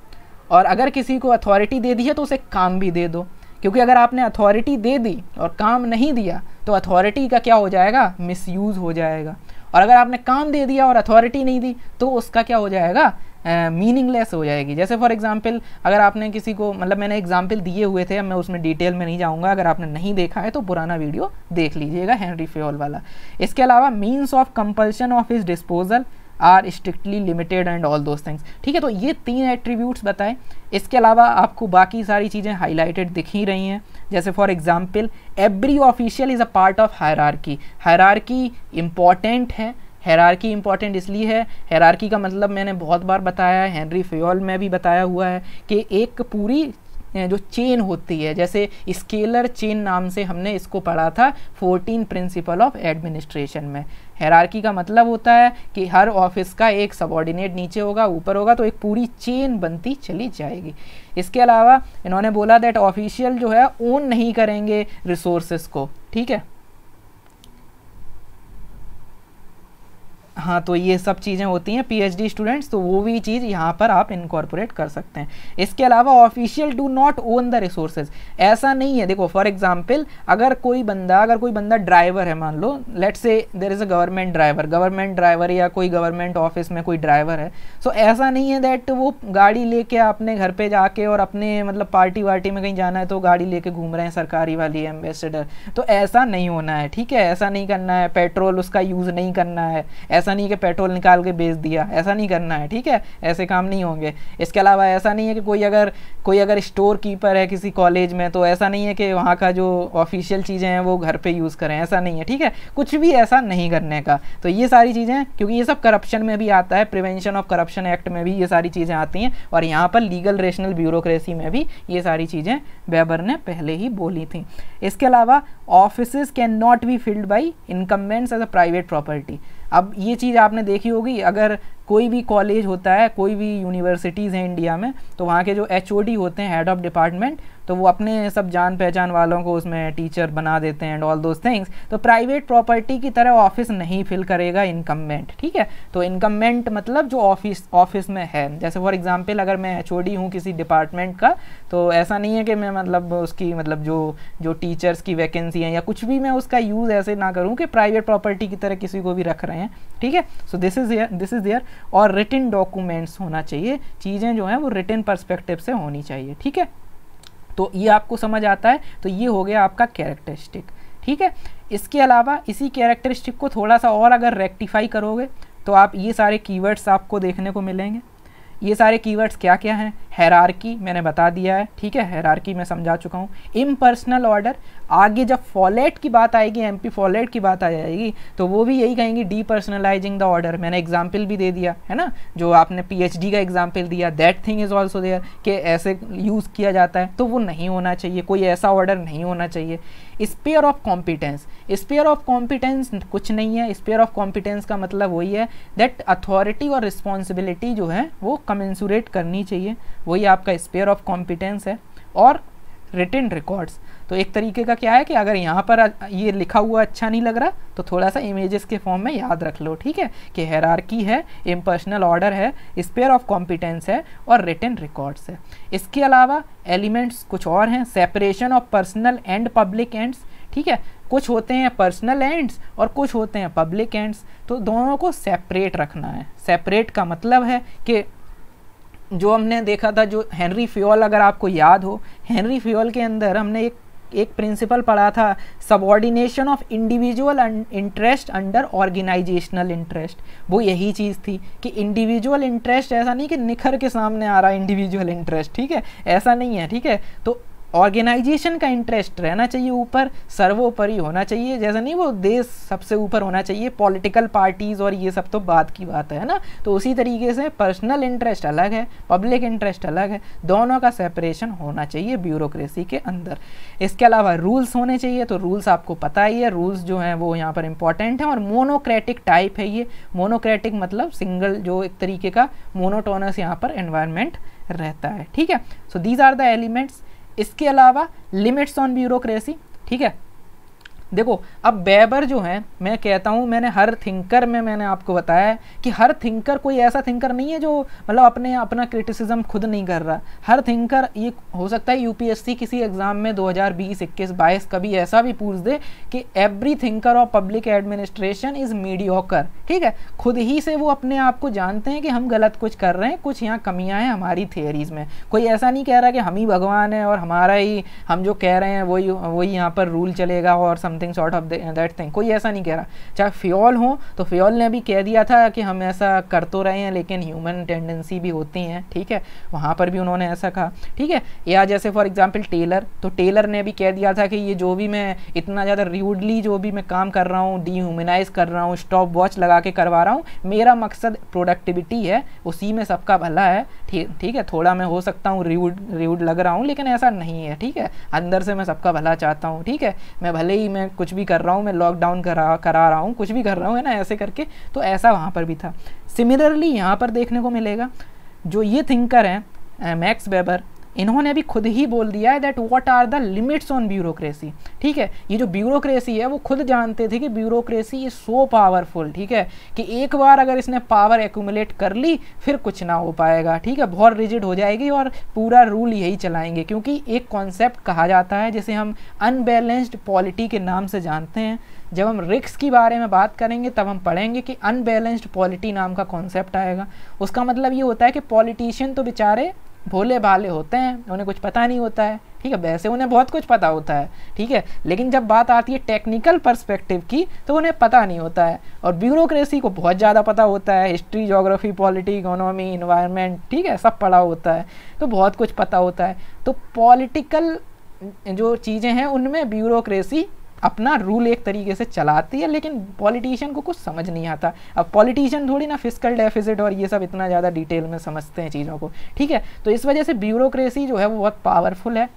और अगर किसी को अथॉरिटी दे दी है तो उसे काम भी दे दो क्योंकि अगर आपने अथॉरिटी दे दी और काम नहीं दिया तो अथॉरिटी का क्या हो जाएगा मिसयूज़ हो जाएगा और अगर आपने काम दे दिया और अथॉरिटी नहीं दी तो उसका क्या हो जाएगा मीनिंगलेस uh, हो जाएगी जैसे फॉर एग्जांपल अगर आपने किसी को मतलब मैंने एग्जांपल दिए हुए थे अब मैं उसमें डिटेल में नहीं जाऊंगा अगर आपने नहीं देखा है तो पुराना वीडियो देख लीजिएगा हेनरी फ्योल वाला इसके अलावा means of compulsion of his disposal are strictly limited and all those things ठीक है तो ये तीन एट्रीब्यूट्स बताएं इसके अलावा आपको बाकी सारी चीज़ें हाईलाइटेड दिख ही रही हैं जैसे for example every official is a part of hierarchy hierarchy important है हैरारकी इम्पॉर्टेंट इसलिए है हैरारकी का मतलब मैंने बहुत बार बताया है हैंनरी फ्योल में भी बताया हुआ है कि एक पूरी जो चेन होती है जैसे स्केलर चेन नाम से हमने इसको पढ़ा था फोर्टीन प्रिंसिपल ऑफ एडमिनिस्ट्रेशन में हैरारकी का मतलब होता है कि हर ऑफिस का एक सबॉर्डिनेट नीचे होगा ऊपर होगा तो एक पूरी चेन बनती चली जाएगी इसके अलावा इन्होंने बोला दैट ऑफिशियल जो है ओन नहीं करेंगे रिसोर्सेस को ठीक है हाँ तो ये सब चीज़ें होती हैं पीएचडी स्टूडेंट्स तो वो भी चीज़ यहाँ पर आप इनकॉर्पोरेट कर सकते हैं इसके अलावा official do not own the resources ऐसा नहीं है देखो फॉर एग्जांपल अगर कोई बंदा अगर कोई बंदा ड्राइवर है मान लो let's say there is a government driver government driver या कोई गवर्नमेंट ऑफिस में कोई ड्राइवर है सो so, ऐसा नहीं है दैट वो गाड़ी लेके अपने घर पर जाके और अपने मतलब पार्टी वार्टी में कहीं जाना है तो गाड़ी लेके घूम रहे हैं सरकारी वाली एम्बेसडर तो ऐसा नहीं होना है ठीक है ऐसा नहीं करना है पेट्रोल उसका यूज़ नहीं करना है ऐसा नहीं कि पेट्रोल निकाल के बेच दिया ऐसा नहीं करना है ठीक है ऐसे काम नहीं होंगे इसके अलावा ऐसा नहीं है कि कोई अगर कोई अगर स्टोर कीपर है किसी कॉलेज में तो ऐसा नहीं है कि वहाँ का जो ऑफिशियल चीज़ें हैं वो घर पर यूज़ करें ऐसा नहीं है ठीक है कुछ भी ऐसा नहीं करने का तो ये सारी चीज़ें क्योंकि ये सब करप्शन में भी आता है प्रिवेंशन ऑफ करप्शन एक्ट में भी ये सारी चीज़ें आती हैं और यहाँ पर लीगल रेशनल ब्यूरोक्रेसी में भी ये सारी चीज़ें वेबर ने पहले ही बोली थी इसके अलावा office can not be filled by incumbents as a private property अब ये चीज़ आपने देखी होगी अगर कोई भी कॉलेज होता है कोई भी यूनिवर्सिटीज़ हैं इंडिया में तो वहाँ के जो एच होते हैं हेड ऑफ डिपार्टमेंट तो वो अपने सब जान पहचान वालों को उसमें टीचर बना देते हैं एंड ऑल दोज थिंग्स तो प्राइवेट प्रॉपर्टी की तरह ऑफिस नहीं फिल करेगा इनकमेंट ठीक है तो इनकमेंट मतलब जो ऑफिस ऑफिस में है जैसे फॉर एग्जांपल अगर मैं एच हूँ किसी डिपार्टमेंट का तो ऐसा नहीं है कि मैं मतलब उसकी मतलब जो जो टीचर्स की वैकेंसी है या कुछ भी मैं उसका यूज़ ऐसे ना करूँ कि प्राइवेट प्रॉपर्टी की तरह किसी को भी रख रहे हैं ठीक है so this is this is there और रिटिन डॉक्यूमेंट्स होना चाहिए चीज़ें जो हैं वो रिटिन परस्पेक्टिव से होनी चाहिए ठीक है तो ये आपको समझ आता है तो ये हो गया आपका कैरेक्टरिस्टिक ठीक है इसके अलावा इसी कैरेक्टरिस्टिक को थोड़ा सा और अगर रेक्टिफाई करोगे तो आप ये सारे कीवर्ड्स आपको देखने को मिलेंगे ये सारे कीवर्ड्स क्या क्या हैं हैरारकी मैंने बता दिया है ठीक है हैरारकी मैं समझा चुका हूँ इम्पर्सनल ऑर्डर आगे जब फॉलेट की बात आएगी एम पी फॉलेट की बात आ जाएगी तो वो भी यही कहेंगी डी पर्सनलाइजिंग द ऑर्डर मैंने एग्जाम्पल भी दे दिया है ना जो आपने डी का एग्जाम्पल दिया that thing is also there कि ऐसे यूज़ किया जाता है तो वो नहीं होना चाहिए कोई ऐसा ऑर्डर नहीं होना चाहिए sphere of competence sphere of competence कुछ नहीं है स्पेयर ऑफ कॉम्पिटेंस का मतलब वही है दैट अथॉरिटी और रिस्पॉन्सिबिलिटी जो है वो कमेंसूरेट करनी चाहिए वही आपका स्पेयर ऑफ कॉम्पिटेंस है और रिटर्न रिकॉर्ड्स तो एक तरीके का क्या है कि अगर यहाँ पर ये लिखा हुआ अच्छा नहीं लग रहा तो थोड़ा सा इमेजेस के फॉर्म में याद रख लो ठीक है कि हेरारकी है इम्पर्सनल ऑर्डर है स्पेयर ऑफ कॉम्पिटेंस है और रिटर्न रिकॉर्ड्स है इसके अलावा एलिमेंट्स कुछ और हैं separation of personal and public ends ठीक है कुछ होते हैं पर्सनल एंड्स और कुछ होते हैं पब्लिक एंड्स तो दोनों को सेपरेट रखना है सेपरेट का मतलब है कि जो हमने देखा था जो हेनरी फ्योल अगर आपको याद हो हेनरी फ्योल के अंदर हमने एक एक प्रिंसिपल पढ़ा था subordination of individual interest under organisational interest वो यही चीज़ थी कि इंडिविजुअल इंटरेस्ट ऐसा नहीं कि निखर के सामने आ रहा है इंडिविजुअल इंटरेस्ट ठीक है ऐसा नहीं है ठीक है तो ऑर्गेनाइजेशन का इंटरेस्ट रहना चाहिए ऊपर सर्वोपरि होना चाहिए जैसा नहीं वो देश सबसे ऊपर होना चाहिए पॉलिटिकल पार्टीज़ और ये सब तो बात की बात है ना तो उसी तरीके से पर्सनल इंटरेस्ट अलग है पब्लिक इंटरेस्ट अलग है दोनों का सेपरेशन होना चाहिए ब्यूरोक्रेसी के अंदर इसके अलावा रूल्स होने चाहिए तो रूल्स आपको पता ही है रूल्स जो हैं वो यहाँ पर इंपॉर्टेंट हैं और मोनोक्रेटिक टाइप है ये मोनोक्रेटिक मतलब सिंगल जो एक तरीके का मोनोटोनस यहाँ पर एन्वायरमेंट रहता है ठीक है so these are the elements इसके अलावा लिमिट्स ऑन ब्यूरोक्रेसी ठीक है देखो अब बेबर जो है मैं कहता हूँ मैंने हर थिंकर में मैंने आपको बताया है कि हर थिंकर कोई ऐसा थिंकर नहीं है जो मतलब अपने अपना क्रिटिसिज्म खुद नहीं कर रहा हर थिंकर ये हो सकता है यूपीएससी किसी एग्ज़ाम में 2020 हज़ार 22 कभी ऐसा भी पूछ दे कि every thinker of public administration is mediocre ठीक है खुद ही से वो अपने आप को जानते हैं कि हम गलत कुछ कर रहे हैं कुछ यहाँ कमियाँ हैं हमारी थियरीज में कोई ऐसा नहीं कह रहा कि हम ही भगवान है और हमारा ही हम जो कह रहे हैं वही वही यहाँ पर रूल चलेगा और something something sort of that thing कोई ऐसा नहीं कह रहा चाहे फ्योल हो तो फ्योल ने भी कह दिया था कि हम ऐसा कर तो रहे हैं लेकिन ह्यूमन टेंडेंसी भी होती हैं ठीक है वहाँ पर भी उन्होंने ऐसा कहा ठीक है या जैसे फॉर एग्जाम्पल टेलर तो टेलर ने भी कह दिया था कि ये जो भी मैं इतना ज़्यादा र्यूडली जो भी मैं काम कर रहा हूँ डीह्यूमनाइज कर रहा हूँ स्टॉप वॉच लगा के करवा रहा हूँ मेरा मकसद प्रोडक्टिविटी है उसी में सबका भला है ठीक है थोड़ा मैं हो सकता हूँ र्यूड र्यूड लग रहा हूँ लेकिन ऐसा नहीं है ठीक है अंदर से मैं सबका भला चाहता हूँ ठीक है मैं भले ही मैं कुछ भी कर रहा हूँ मैं लॉकडाउन करा करा रहा हूँ कुछ भी कर रहा हूँ है ना ऐसे करके तो ऐसा वहाँ पर भी था सिमिलरली यहाँ पर देखने को मिलेगा जो ये थिंकर हैं मैक्स वेबर इन्होंने अभी खुद ही बोल दिया है that what are the limits on bureaucracy ठीक है ये जो ब्यूरोक्रेसी है वो खुद जानते थे कि ब्यूरोक्रेसी इज सो पावरफुल ठीक है कि एक बार अगर इसने पावर एकुमुलेट कर ली फिर कुछ ना हो पाएगा ठीक है बहुत रिजिड हो जाएगी और पूरा रूल यही चलाएंगे क्योंकि एक कॉन्सेप्ट कहा जाता है जिसे हम अनबैलेंस्ड पॉलिटी के नाम से जानते हैं जब हम रिक्स की बारे में बात करेंगे तब हम पढ़ेंगे कि अनबैलेंस्ड पॉलिटी नाम का कॉन्सेप्ट आएगा उसका मतलब ये होता है कि पॉलिटिशियन तो बेचारे भोले भाले होते हैं उन्हें कुछ पता नहीं होता है ठीक है वैसे उन्हें बहुत कुछ पता होता है ठीक है लेकिन जब बात आती है टेक्निकल पर्सपेक्टिव की तो उन्हें पता नहीं होता है और ब्यूरोक्रेसी को बहुत ज़्यादा पता होता है history geography polity economy environment ठीक है सब पढ़ा होता है तो बहुत कुछ पता होता है तो पॉलिटिकल जो चीज़ें हैं उनमें ब्यूरोक्रेसी अपना रूल एक तरीके से चलाती है लेकिन पॉलिटिशियन को कुछ समझ नहीं आता अब पॉलिटिशियन थोड़ी ना फिजिकल डेफिजिट और ये सब इतना ज़्यादा डिटेल में समझते हैं चीज़ों को ठीक है तो इस वजह से ब्यूरोक्रेसी जो है वो बहुत पावरफुल है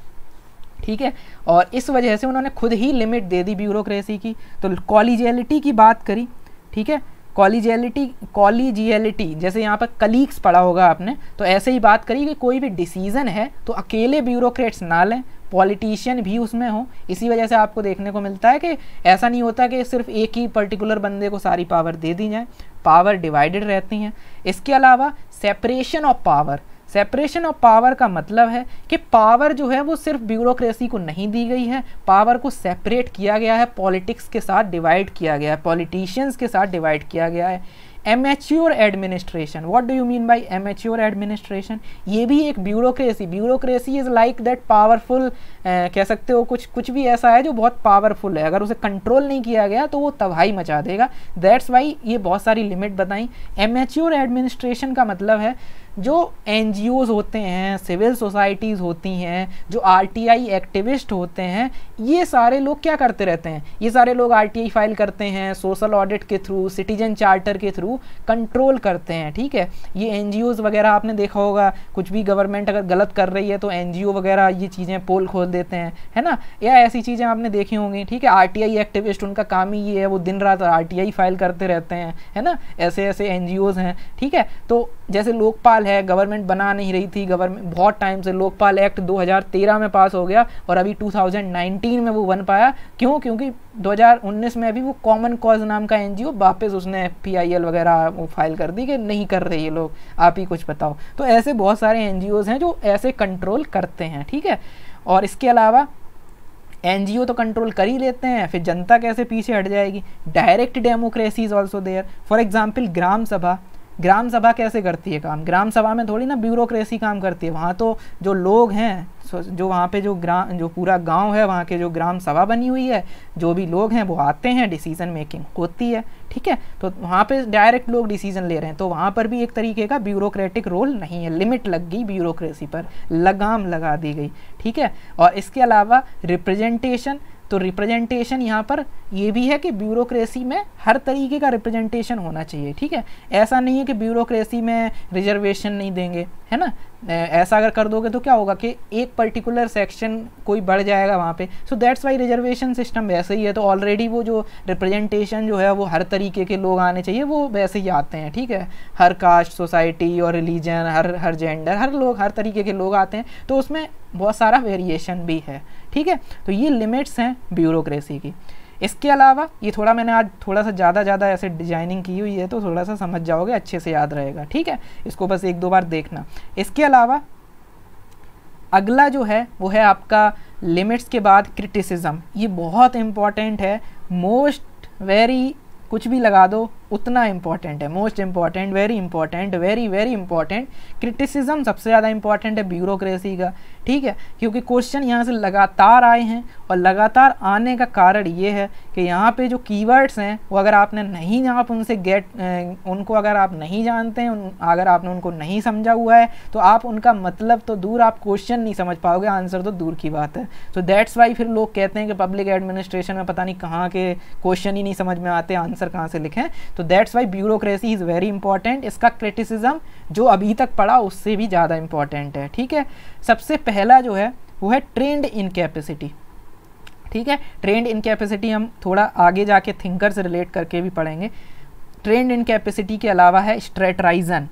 ठीक है और इस वजह से उन्होंने खुद ही लिमिट दे दी ब्यूरोक्रेसी की तो कॉलिजियलिटी की बात करी ठीक है कॉलीजियलिटी कॉलीजियलिटी जैसे यहाँ पर कलीग्स पढ़ा होगा आपने तो ऐसे ही बात करी कि कोई भी डिसीज़न है तो अकेले ब्यूरोक्रेट्स ना लें पॉलिटिशियन भी उसमें हो इसी वजह से आपको देखने को मिलता है कि ऐसा नहीं होता कि सिर्फ एक ही पर्टिकुलर बंदे को सारी पावर दे दी जाए पावर डिवाइडेड रहती हैं इसके अलावा separation of power separation of power का मतलब है कि पावर जो है वो सिर्फ ब्यूरोक्रेसी को नहीं दी गई है पावर को सेपरेट किया गया है पॉलिटिक्स के साथ डिवाइड किया गया है पॉलिटिशियंस के साथ डिवाइड किया गया है amateur administration what do you mean by amateur administration ये भी एक bureaucracy bureaucracy is like that powerful कह सकते हो कुछ कुछ भी ऐसा है जो बहुत पावरफुल है अगर उसे कंट्रोल नहीं किया गया तो वो तबाही मचा देगा दैट्स वाई ये बहुत सारी लिमिट बताई एमेच्योर एडमिनिस्ट्रेशन का मतलब है जो एन होते हैं सिविल सोसाइटीज़ होती हैं जो आर एक्टिविस्ट होते हैं ये सारे लोग क्या करते रहते हैं ये सारे लोग आर फाइल करते हैं सोशल ऑडिट के थ्रू सिटीजन चार्टर के थ्रू कंट्रोल करते हैं ठीक है ये एन वगैरह आपने देखा होगा कुछ भी गवर्नमेंट अगर गलत कर रही है तो एन वगैरह ये चीज़ें पोल खोल देते हैं है ना या ऐसी चीज़ें आपने देखी होंगी ठीक है आर एक्टिविस्ट उनका काम ही ये है वो दिन रात आर फाइल करते रहते हैं है ना ऐसे ऐसे एन हैं ठीक है तो जैसे लोकपाल है गवर्नमेंट बना नहीं रही थी गवर्नमेंट बहुत टाइम से लोकपाल एक्ट 2013 में पास हो गया और अभी 2019 में वो बन पाया क्यों क्योंकि 2019 में अभी वो कॉमन कॉज नाम का एनजीओ वापस उसने एफ वगैरह वो फाइल कर दी कि नहीं कर रही है लोग आप ही कुछ बताओ तो ऐसे बहुत सारे एन हैं जो ऐसे कंट्रोल करते हैं ठीक है और इसके अलावा एन तो कंट्रोल कर ही लेते हैं फिर जनता कैसे पीछे हट जाएगी direct democracy is also there for example Gram Sabha Gram सभा कैसे करती है काम ग्राम सभा में थोड़ी ना ब्यूरोक्रेसी काम करती है वहाँ तो जो लोग हैं जो वहाँ पे जो ग्राम जो पूरा गांव है वहाँ के जो ग्राम सभा बनी हुई है जो भी लोग हैं वो आते हैं डिसीजन मेकिंग होती है ठीक है तो वहाँ पे डायरेक्ट लोग डिसीजन ले रहे हैं तो वहाँ पर भी एक तरीके का ब्यूरोक्रेटिक रोल नहीं है लिमिट लग गई ब्यूरोक्रेसी पर लगाम लगा दी गई ठीक है और इसके अलावा रिप्रेजेंटेशन तो रिप्रेजेंटेशन यहाँ पर ये भी है कि ब्यूरोक्रेसी में हर तरीके का रिप्रेजेंटेशन होना चाहिए ठीक है ऐसा नहीं है कि ब्यूरोक्रेसी में रिजर्वेशन नहीं देंगे है ना ऐसा अगर कर दोगे तो क्या होगा कि एक पर्टिकुलर सेक्शन कोई बढ़ जाएगा वहाँ पे so that's why reservation system वैसे ही है तो ऑलरेडी वो जो रिप्रेजेंटेशन जो है वो हर तरीके के लोग आने चाहिए वो वैसे ही आते हैं ठीक है हर कास्ट सोसाइटी और रिलीजन हर हर जेंडर हर लोग हर तरीके के लोग आते हैं तो उसमें बहुत सारा वेरिएशन भी है ठीक है तो ये लिमिट्स हैं ब्यूरोक्रेसी की इसके अलावा ये थोड़ा मैंने आज थोड़ा सा ज़्यादा ज़्यादा ऐसे डिजाइनिंग की हुई है तो थोड़ा सा समझ जाओगे अच्छे से याद रहेगा ठीक है इसको बस एक दो बार देखना इसके अलावा अगला जो है वो है आपका लिमिट्स के बाद क्रिटिसिज्म ये बहुत इम्पॉर्टेंट है मोस्ट वेरी कुछ भी लगा दो उतना इम्पॉर्टेंट है most important very important very very important criticism सबसे ज़्यादा इंपॉर्टेंट है ब्यूरोक्रेसी का ठीक है क्योंकि क्वेश्चन यहाँ से लगातार आए हैं और लगातार आने का कारण ये है कि यहाँ पे जो कीवर्ड्स हैं वो अगर आपने नहीं आप उनसे गेट उनको अगर आप नहीं जानते हैं अगर आपने उनको नहीं समझा हुआ है तो आप उनका मतलब तो दूर आप क्वेश्चन नहीं समझ पाओगे आंसर तो दूर की बात है सो दैट्स वाई फिर लोग कहते हैं कि पब्लिक एडमिनिस्ट्रेशन में पता नहीं कहाँ के क्वेश्चन ही नहीं समझ में आते आंसर कहाँ से लिखें तो that's why bureaucracy is very important इसका क्रिटिसिज्म जो अभी तक पढ़ा उससे भी ज़्यादा इंपॉर्टेंट है ठीक है सबसे पहला जो है वो है ट्रेंड इन कैपेसिटी ठीक है ट्रेंड इन कैपेसिटी हम थोड़ा आगे जाके थिंकर से रिलेट करके भी पढ़ेंगे ट्रेंड इन कैपेसिटी के अलावा है स्ट्रेटराइजन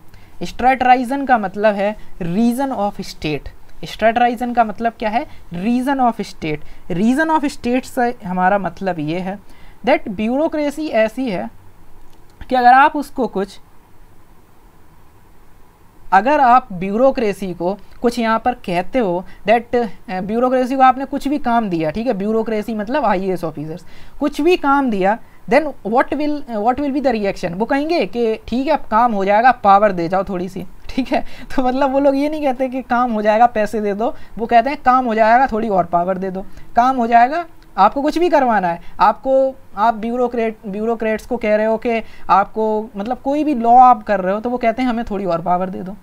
स्ट्रेटराइजन का मतलब है रीज़न ऑफ स्टेट स्ट्रेटराइजन का मतलब क्या है reason of state reason of state से हमारा मतलब ये है दैट ब्यूरोक्रेसी ऐसी है कि अगर आप उसको कुछ अगर आप ब्यूरोक्रेसी को कुछ यहाँ पर कहते हो दैट ब्यूरोक्रेसी uh, को आपने कुछ भी काम दिया ठीक है ब्यूरोक्रेसी मतलब आई ऑफिसर्स कुछ भी काम दिया then what will what will be the reaction वो कहेंगे कि ठीक है अब काम हो जाएगा पावर दे जाओ थोड़ी सी ठीक है तो मतलब वो लोग ये नहीं कहते कि काम हो जाएगा पैसे दे दो वो कहते हैं काम हो जाएगा थोड़ी और पावर दे दो काम हो जाएगा आपको कुछ भी करवाना है आपको आप ब्यूरोक्रेट ब्यूरोक्रेट्स को कह रहे हो कि आपको मतलब कोई भी लॉ आप कर रहे हो तो वो कहते हैं हमें थोड़ी और पावर दे दो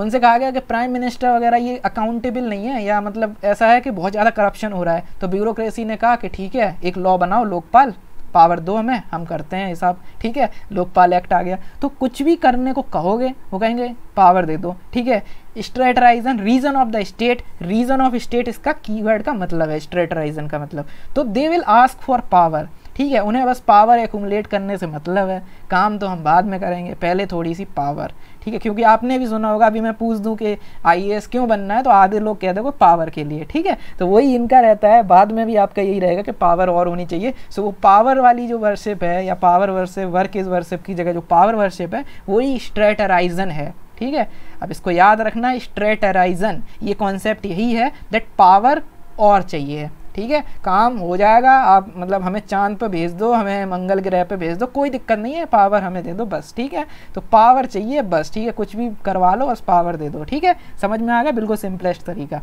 उनसे कहा गया कि प्राइम मिनिस्टर वगैरह ये अकाउंटेबल नहीं है या मतलब ऐसा है कि बहुत ज़्यादा करप्शन हो रहा है तो ब्यूरोक्रेसी ने कहा कि ठीक है एक लॉ बनाओ लोकपाल पावर दो हमें हम करते हैं हिसाब ठीक है लोकपाल एक्ट आ गया तो कुछ भी करने को कहोगे वो कहेंगे पावर दे दो ठीक है स्ट्रेटराइजन reason of the state reason of state इसका कीवर्ड का मतलब है स्ट्रेटराइजन का मतलब तो they will ask for power ठीक है उन्हें बस पावर एकूमलेट करने से मतलब है काम तो हम बाद में करेंगे पहले थोड़ी सी पावर ठीक है क्योंकि आपने भी सुना होगा अभी मैं पूछ दूं कि आई क्यों बनना है तो आधे लोग कह देखो पावर के लिए ठीक है तो वही इनका रहता है बाद में भी आपका यही रहेगा कि पावर और होनी चाहिए सो वो पावर वाली जो वर्शिप है या power worship work is worship की जगह जो पावर वर्शिप है वही स्ट्रेटराइजन है ठीक है अब इसको याद रखना स्ट्रेटराइजन ये कॉन्सेप्ट यही है दैट पावर और चाहिए ठीक है काम हो जाएगा आप मतलब हमें चांद पर भेज दो हमें मंगल ग्रह पर भेज दो कोई दिक्कत नहीं है पावर हमें दे दो बस ठीक है तो पावर चाहिए बस ठीक है कुछ भी करवा लो बस पावर दे दो ठीक है समझ में आ गया बिल्कुल सिंपलेस्ट तरीका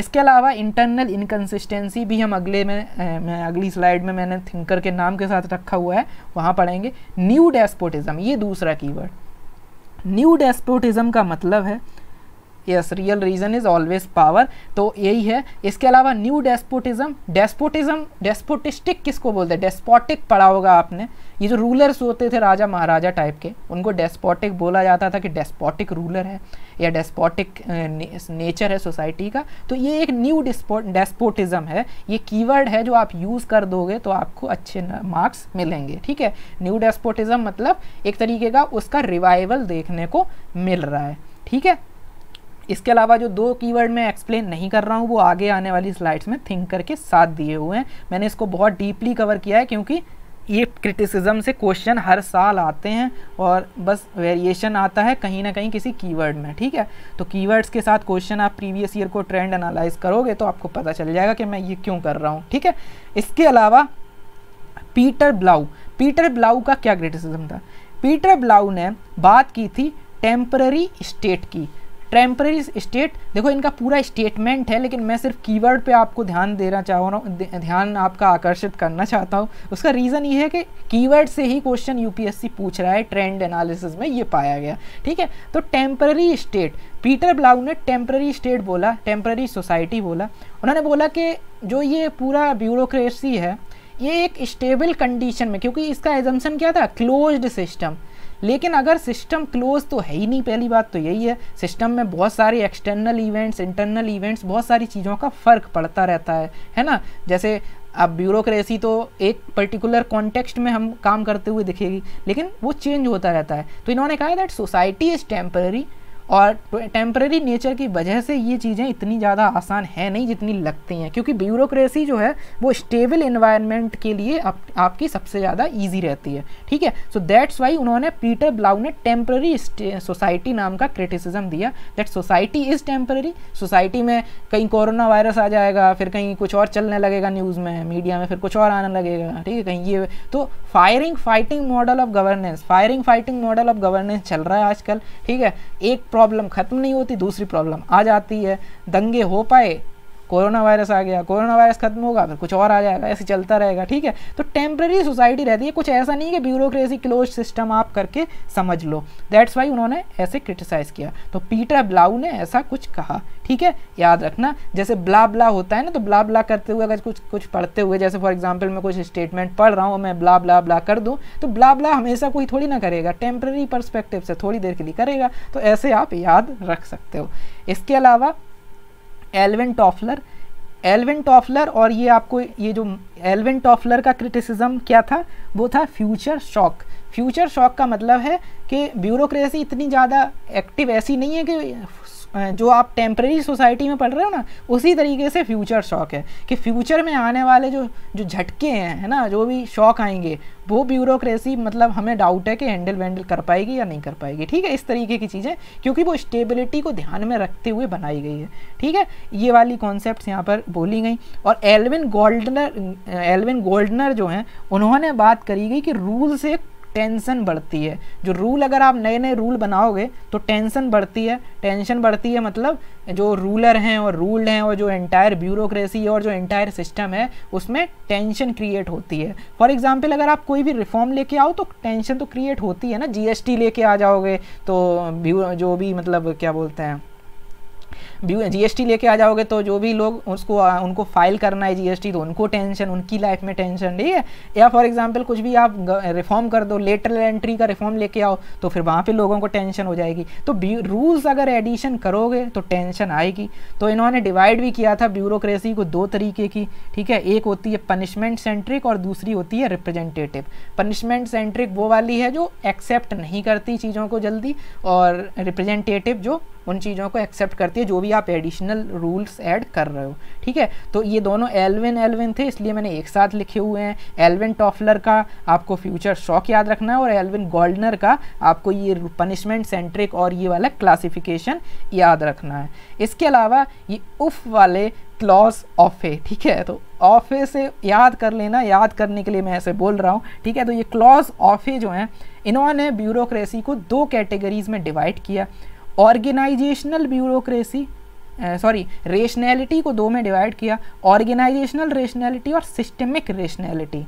इसके अलावा इंटरनल इनकन्सिस्टेंसी भी हम अगले में ए, मैं अगली स्लाइड में मैंने थिंकर के नाम के साथ रखा हुआ है वहाँ पढ़ेंगे न्यू डेस्पोटिज्म ये दूसरा कीवर्ड न्यू डेस्पोटिज्म का मतलब है yes real reason is always power तो यही है इसके अलावा न्यू डेस्पोटिज्म डेस्पोटिज्म डेस्पोटिस्टिक किसको बोलते हैं डेस्पोटिक पढ़ा होगा आपने ये जो रूलर्स होते थे राजा महाराजा टाइप के उनको डेस्पोटिक बोला जाता था कि डेस्पोटिक रूलर है या डेस्पोटिक नेचर है सोसाइटी का तो ये एक न्यू डेस्पोटिज़्म है ये कीवर्ड है जो आप यूज़ कर दोगे तो आपको अच्छे मार्क्स मिलेंगे ठीक है न्यू डेस्पोटिज्म मतलब एक तरीके का उसका रिवाइवल देखने को मिल रहा है ठीक है इसके अलावा जो दो कीवर्ड मैं एक्सप्लेन नहीं कर रहा हूँ वो आगे आने वाली स्लाइड्स में थिंक करके साथ दिए हुए हैं मैंने इसको बहुत डीपली कवर किया है क्योंकि ये क्रिटिसिज्म से क्वेश्चन हर साल आते हैं और बस वेरिएशन आता है कहीं ना कहीं किसी कीवर्ड में ठीक है तो कीवर्ड्स के साथ क्वेश्चन आप प्रीवियस ईयर को ट्रेंड एनालाइज करोगे तो आपको पता चल जाएगा कि मैं ये क्यों कर रहा हूँ ठीक है इसके अलावा पीटर ब्लाउ पीटर ब्लाउ का क्या क्रिटिसिज्म था पीटर ब्लाउ ने बात की थी टेम्पररी स्टेट की टेम्प्रेरी स्टेट देखो इनका पूरा स्टेटमेंट है लेकिन मैं सिर्फ कीवर्ड पे आपको ध्यान देना चाह रहा हूँ ध्यान आपका आकर्षित करना चाहता हूँ उसका रीज़न ये है कि कीवर्ड से ही क्वेश्चन यूपीएससी पूछ रहा है ट्रेंड एनालिसिस में ये पाया गया ठीक है तो टेम्प्रेरी स्टेट पीटर ब्लाउ ने टेम्प्रेरी स्टेट बोला टेम्प्रेरी सोसाइटी बोला उन्होंने बोला कि जो ये पूरा ब्यूरोक्रेसी है ये एक स्टेबल कंडीशन में क्योंकि इसका एजम्सन क्या था क्लोज्ड सिस्टम लेकिन अगर सिस्टम क्लोज तो है ही नहीं पहली बात तो यही है सिस्टम में बहुत सारे एक्सटर्नल इवेंट्स इंटरनल इवेंट्स बहुत सारी चीज़ों का फ़र्क पड़ता रहता है है ना जैसे अब ब्यूरोक्रेसी तो एक पर्टिकुलर कॉन्टेक्स्ट में हम काम करते हुए दिखेगी लेकिन वो चेंज होता रहता है तो इन्होंने कहा दैट सोसाइटी इज़ टेम्पररी और टेम्प्रेरी नेचर की वजह से ये चीज़ें इतनी ज़्यादा आसान है नहीं जितनी लगती हैं क्योंकि ब्यूरोक्रेसी जो है वो स्टेबल इन्वायरमेंट के लिए आप, आपकी सबसे ज़्यादा ईजी रहती है ठीक है सो दैट्स वाई उन्होंने पीटर ब्लाउ ने टेम्प्रेरी सोसाइटी नाम का क्रिटिसिज्म दिया that society is temporary society में कहीं कोरोना वायरस आ जाएगा फिर कहीं कुछ और चलने लगेगा न्यूज़ में मीडिया में फिर कुछ और आने लगेगा ठीक है कहीं ये तो firing fighting model of governance firing fighting model of governance चल रहा है आजकल ठीक है एक प्रॉब्लम ख़त्म नहीं होती दूसरी प्रॉब्लम आ जाती है दंगे हो पाए कोरोना वायरस आ गया कोरोना वायरस खत्म होगा फिर कुछ और आ जाएगा ऐसे चलता रहेगा ठीक है तो टेम्प्रेरी सोसाइटी रहती है कुछ ऐसा नहीं कि ब्यूरोक्रेसी क्लोज सिस्टम आप करके समझ लो दैट्स वाई उन्होंने ऐसे क्रिटिसाइज किया तो पीटर ब्लाउ ने ऐसा कुछ कहा ठीक है याद रखना जैसे ब्ला ब्ला होता है ना तो ब्ला ब्ला करते हुए अगर कुछ कुछ पढ़ते हुए जैसे फॉर एग्जाम्पल मैं कुछ स्टेटमेंट पढ़ रहा हूँ मैं ब्ला ब्ला ब्ला कर दूँ तो ब्ला ब्ला हमेशा कोई थोड़ी ना करेगा टेम्प्रेरी परस्पेक्टिव से थोड़ी देर के लिए करेगा तो ऐसे आप याद रख सकते हो इसके अलावा एलविन टॉफलर एलविन टॉफलर और ये आपको ये जो एलविन टॉफलर का क्रिटिसिज्म क्या था वो था फ्यूचर शॉक फ्यूचर शॉक का मतलब है कि ब्यूरोक्रेसी इतनी ज़्यादा एक्टिव ऐसी नहीं है कि जो आप टेम्प्रेरी सोसाइटी में पढ़ रहे हो ना उसी तरीके से फ्यूचर शॉक है कि फ्यूचर में आने वाले जो जो झटके हैं है ना जो भी शॉक आएंगे वो ब्यूरोक्रेसी मतलब हमें डाउट है कि हैंडल वैंडल कर पाएगी या नहीं कर पाएगी ठीक है इस तरीके की चीज़ें क्योंकि वो स्टेबिलिटी को ध्यान में रखते हुए बनाई गई है ठीक है ये वाली कॉन्सेप्ट यहाँ पर बोली गई और एलविन गोल्डनर एलविन गोल्डनर जो हैं उन्होंने बात करी गई कि रूल से टेंशन बढ़ती है जो रूल अगर आप नए नए रूल बनाओगे तो टेंशन बढ़ती है टेंशन बढ़ती है मतलब जो रूलर हैं और रूल्ड हैं और जो एंटायर ब्यूरोक्रेसी और जो एंटायर सिस्टम है उसमें टेंशन क्रिएट होती है फॉर एग्जाम्पल अगर आप कोई भी रिफॉर्म लेके आओ तो टेंशन तो क्रिएट होती है ना जी लेके आ जाओगे तो जो भी मतलब क्या बोलते हैं जीएसटी लेके आ जाओगे तो जो भी लोग उसको उनको फाइल करना है जीएसटी तो उनको टेंशन उनकी लाइफ में टेंशन ठीक है या फॉर एग्जाम्पल कुछ भी आप रिफॉर्म कर दो लेटर एंट्री का रिफॉर्म लेके आओ तो फिर वहाँ पर लोगों को टेंशन हो जाएगी तो रूल्स अगर एडिशन करोगे तो टेंशन आएगी तो इन्होंने डिवाइड भी किया था ब्यूरोक्रेसी को दो तरीके की ठीक है एक होती है पनिशमेंट सेंट्रिक और दूसरी होती है रिप्रेजेंटेटिव पनिशमेंट सेंट्रिक वो वाली है जो एक्सेप्ट नहीं करती चीज़ों को जल्दी और रिप्रेजेंटेटिव जो उन चीज़ों को एक्सेप्ट करती है जो भी भी आप एडिशनल रूल्स ऐड कर रहे हो ठीक है तो ये दोनों एलविन एलविन थे इसलिए मैंने एक साथ लिखे हुए हैं एलविन टॉफलर का आपको फ्यूचर शॉक याद रखना है और एलविन गोल्डनर का आपको ये पनिशमेंट सेंट्रिक और ये वाला क्लासिफिकेशन याद रखना है इसके अलावा ये उफ वाले क्लॉज ऑफ ए ठीक है तो ऑफ ए से याद कर लेना याद करने के लिए मैं ऐसे बोल रहा हूँ ठीक है तो ये क्लॉज ऑफ ए जो हैं इन्होंने ब्यूरोक्रेसी को दो कैटेगरीज में डिवाइड किया ऑर्गेनाइजेशनल ब्यूरोक्रेसी सॉरी रेशनैलिटी को दो में डिवाइड किया ऑर्गेनाइजेशनल रेशनैलिटी और सिस्टमिक रेशनैलिटी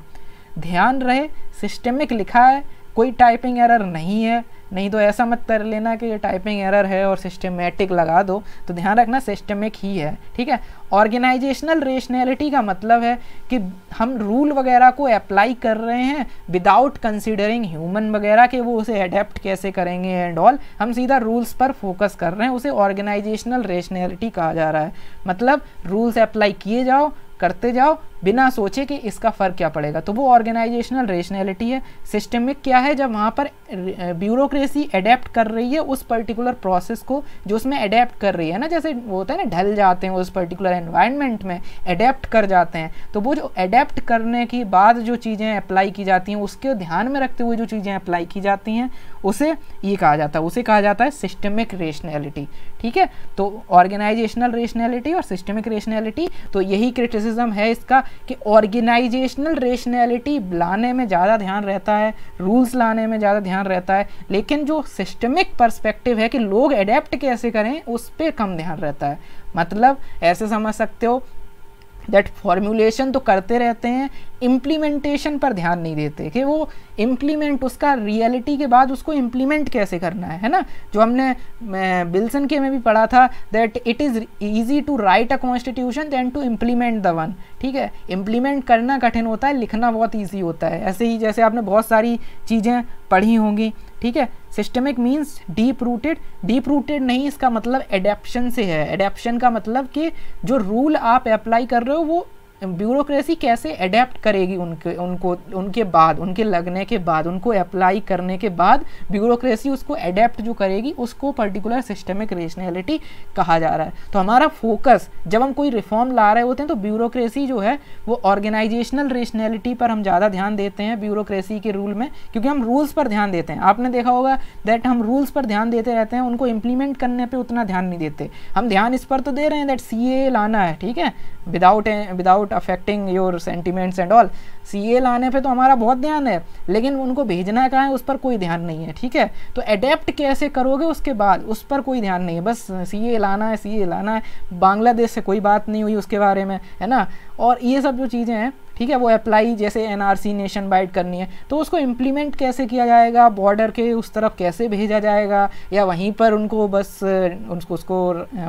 ध्यान रहे सिस्टमिक लिखा है कोई टाइपिंग एरर नहीं है नहीं तो ऐसा मत कर लेना कि ये टाइपिंग एरर है और सिस्टमेटिक लगा दो तो ध्यान रखना सिस्टमिक ही है ठीक है ऑर्गेनाइजेशनल रेशनैलिटी का मतलब है कि हम रूल वगैरह को अप्लाई कर रहे हैं विदाउट कंसिडरिंग ह्यूमन वगैरह के वो उसे अडेप्ट कैसे करेंगे एंड ऑल हम सीधा रूल्स पर फोकस कर रहे हैं उसे ऑर्गेनाइजेशनल रेशनैलिटी कहा जा रहा है मतलब रूल्स अप्लाई किए जाओ करते जाओ बिना सोचे कि इसका फ़र्क क्या पड़ेगा तो वो ऑर्गेनाइजेशनल रेशनैलिटी है सिस्टमिक क्या है जब वहाँ पर ब्यूरोक्रेसी अडेप्ट कर रही है उस पर्टिकुलर प्रोसेस को जो उसमें अडेप्ट कर रही है ना जैसे वो होता है ना ढल जाते हैं उस पर्टिकुलर एनवायरनमेंट में अडेप्ट कर जाते हैं तो वो जो अडेप्ट करने के बाद जो चीज़ें अप्लाई की जाती हैं उसके ध्यान में रखते हुए जो चीज़ें अप्लाई की जाती हैं उसे ये कहा जाता है उसे कहा जाता है सिस्टमिक रेशनैलिटी ठीक है तो ऑर्गेनाइजेशनल रेशनैलिटी और सिस्टमिक रेशनैलिटी तो यही क्रिटिसिज्म है इसका कि ऑर्गेनाइजेशनल रेशनैलिटी लाने में ज़्यादा ध्यान रहता है रूल्स लाने में ज़्यादा ध्यान रहता है लेकिन जो सिस्टमिक पर्सपेक्टिव है कि लोग एडेप्ट कैसे करें उस पर कम ध्यान रहता है मतलब ऐसे समझ सकते हो दैट फॉर्मूलेशन तो करते रहते हैं इम्प्लीमेंटेशन पर ध्यान नहीं देते कि वो इम्प्लीमेंट उसका रियलिटी के बाद उसको इम्प्लीमेंट कैसे करना है है ना जो हमने बिल्सन के में भी पढ़ा था that it is easy to write a constitution than to implement the one ठीक है इम्प्लीमेंट करना कठिन होता है लिखना बहुत ईजी होता है ऐसे ही जैसे आपने बहुत सारी चीज़ें पढ़ी होंगी ठीक है systemic means deep rooted deep rooted नहीं इसका मतलब एडेप्शन से है एडेप्शन का मतलब कि जो रूल आप अप्लाई कर रहे हो वो ब्यूरोक्रेसी कैसे अडेप्ट करेगी उनके उनको उनके बाद उनके लगने के बाद उनको अप्लाई करने के बाद ब्यूरोक्रेसी उसको अडेप्ट जो करेगी उसको पर्टिकुलर सिस्टमिक रेशनैलिटी कहा जा रहा है तो हमारा फोकस जब हम कोई रिफॉर्म ला रहे होते हैं तो ब्यूरोक्रेसी जो है वो ऑर्गेनाइजेशनल रेशनैलिटी पर हम ज़्यादा ध्यान देते हैं ब्यूरोक्रेसी के रूल में क्योंकि हम रूल्स पर ध्यान देते हैं आपने देखा होगा दैट हम रूल्स पर ध्यान देते रहते हैं उनको इम्प्लीमेंट करने पर उतना ध्यान नहीं देते हम ध्यान इस पर तो दे रहे हैं दैट सी लाना है ठीक है without without affecting your sentiments and all C A लाने पर तो हमारा बहुत ध्यान है लेकिन उनको भेजना कहाँ है उस पर कोई ध्यान नहीं है ठीक है तो अडेप्ट कैसे करोगे उसके बाद उस पर कोई ध्यान नहीं है बस सी ए लाना है सी ए लाना है बांग्लादेश से कोई बात नहीं हुई उसके बारे में है ना और ये सब जो चीज़ें हैं ठीक है वो अप्लाई जैसे एनआरसी नेशन वाइड करनी है तो उसको इम्प्लीमेंट कैसे किया जाएगा बॉर्डर के उस तरफ कैसे भेजा जाएगा या वहीं पर उनको बस उनको उसको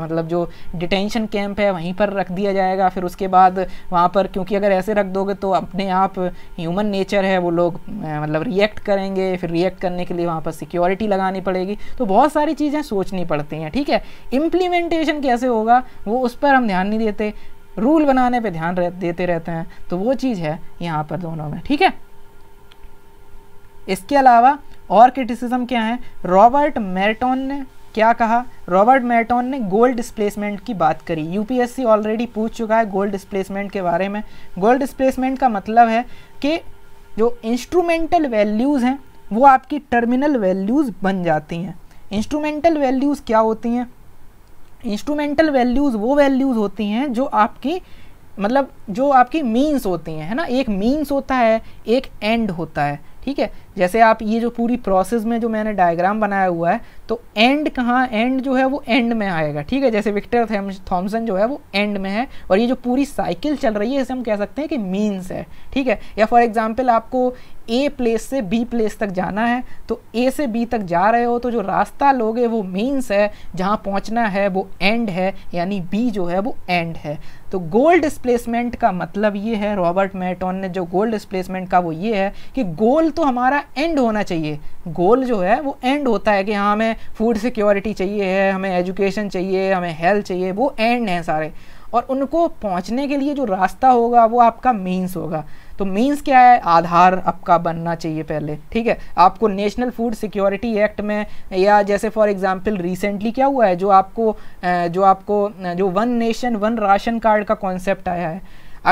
मतलब जो डिटेंशन कैंप है वहीं पर रख दिया जाएगा फिर उसके बाद वहाँ पर क्योंकि अगर ऐसे रख दोगे तो अपने आप ह्यूमन नेचर है वो लोग मतलब रिएक्ट करेंगे फिर रिएक्ट करने के लिए वहाँ पर सिक्योरिटी लगानी पड़ेगी तो बहुत सारी चीज़ें सोचनी पड़ती हैं ठीक है इम्प्लीमेंटेशन कैसे होगा वो उस पर हम ध्यान नहीं देते रूल बनाने पे ध्यान रह, देते रहते हैं तो वो चीज़ है यहाँ पर दोनों में ठीक है इसके अलावा और क्रिटिसिज्म क्या है रॉबर्ट मेरटोन ने क्या कहा रॉबर्ट मेरटोन ने गोल्ड डिस्प्लेसमेंट की बात करी यूपीएससी ऑलरेडी पूछ चुका है गोल्ड डिस्प्लेसमेंट के बारे में गोल्ड डिस्प्लेसमेंट का मतलब है कि जो इंस्ट्रूमेंटल वैल्यूज़ हैं वो आपकी टर्मिनल वैल्यूज़ बन जाती हैं इंस्ट्रूमेंटल वैल्यूज़ क्या होती हैं इंस्ट्रूमेंटल वैल्यूज़ वो वैल्यूज़ होती हैं जो आपकी मतलब जो आपकी मीन्स होती हैं है ना एक मीन्स होता है एक एंड होता है ठीक है जैसे आप ये जो पूरी प्रोसेस में जो मैंने डायग्राम बनाया हुआ है तो एंड कहाँ एंड जो है वो एंड में आएगा ठीक है जैसे विक्टर थॉमसन जो है वो एंड में है और ये जो पूरी साइकिल चल रही है इसे हम कह सकते हैं कि मीन्स है ठीक है या फॉर एग्जाम्पल आपको ए प्लेस से बी प्लेस तक जाना है तो ए से बी तक जा रहे हो तो जो रास्ता लोगे वो मीन्स है जहाँ पहुँचना है वो एंड है यानी बी जो है वो एंड है तो गोल डिस्प्लेसमेंट का मतलब ये है रॉबर्ट मैटॉन ने जो गोल डिस्प्लेसमेंट का वो ये है कि गोल तो हमारा एंड होना चाहिए गोल जो है वो एंड होता है कि हाँ हमें फूड सिक्योरिटी चाहिए है हमें एजुकेशन चाहिए हमें हेल्थ चाहिए वो एंड हैं सारे और उनको पहुँचने के लिए जो रास्ता होगा वो आपका मीन्स होगा तो मीन्स क्या है आधार आपका बनना चाहिए पहले ठीक है आपको नेशनल फूड सिक्योरिटी एक्ट में या जैसे फॉर एग्जांपल रिसेंटली क्या हुआ है जो आपको जो आपको जो one nation one ration card का कॉन्सेप्ट आया है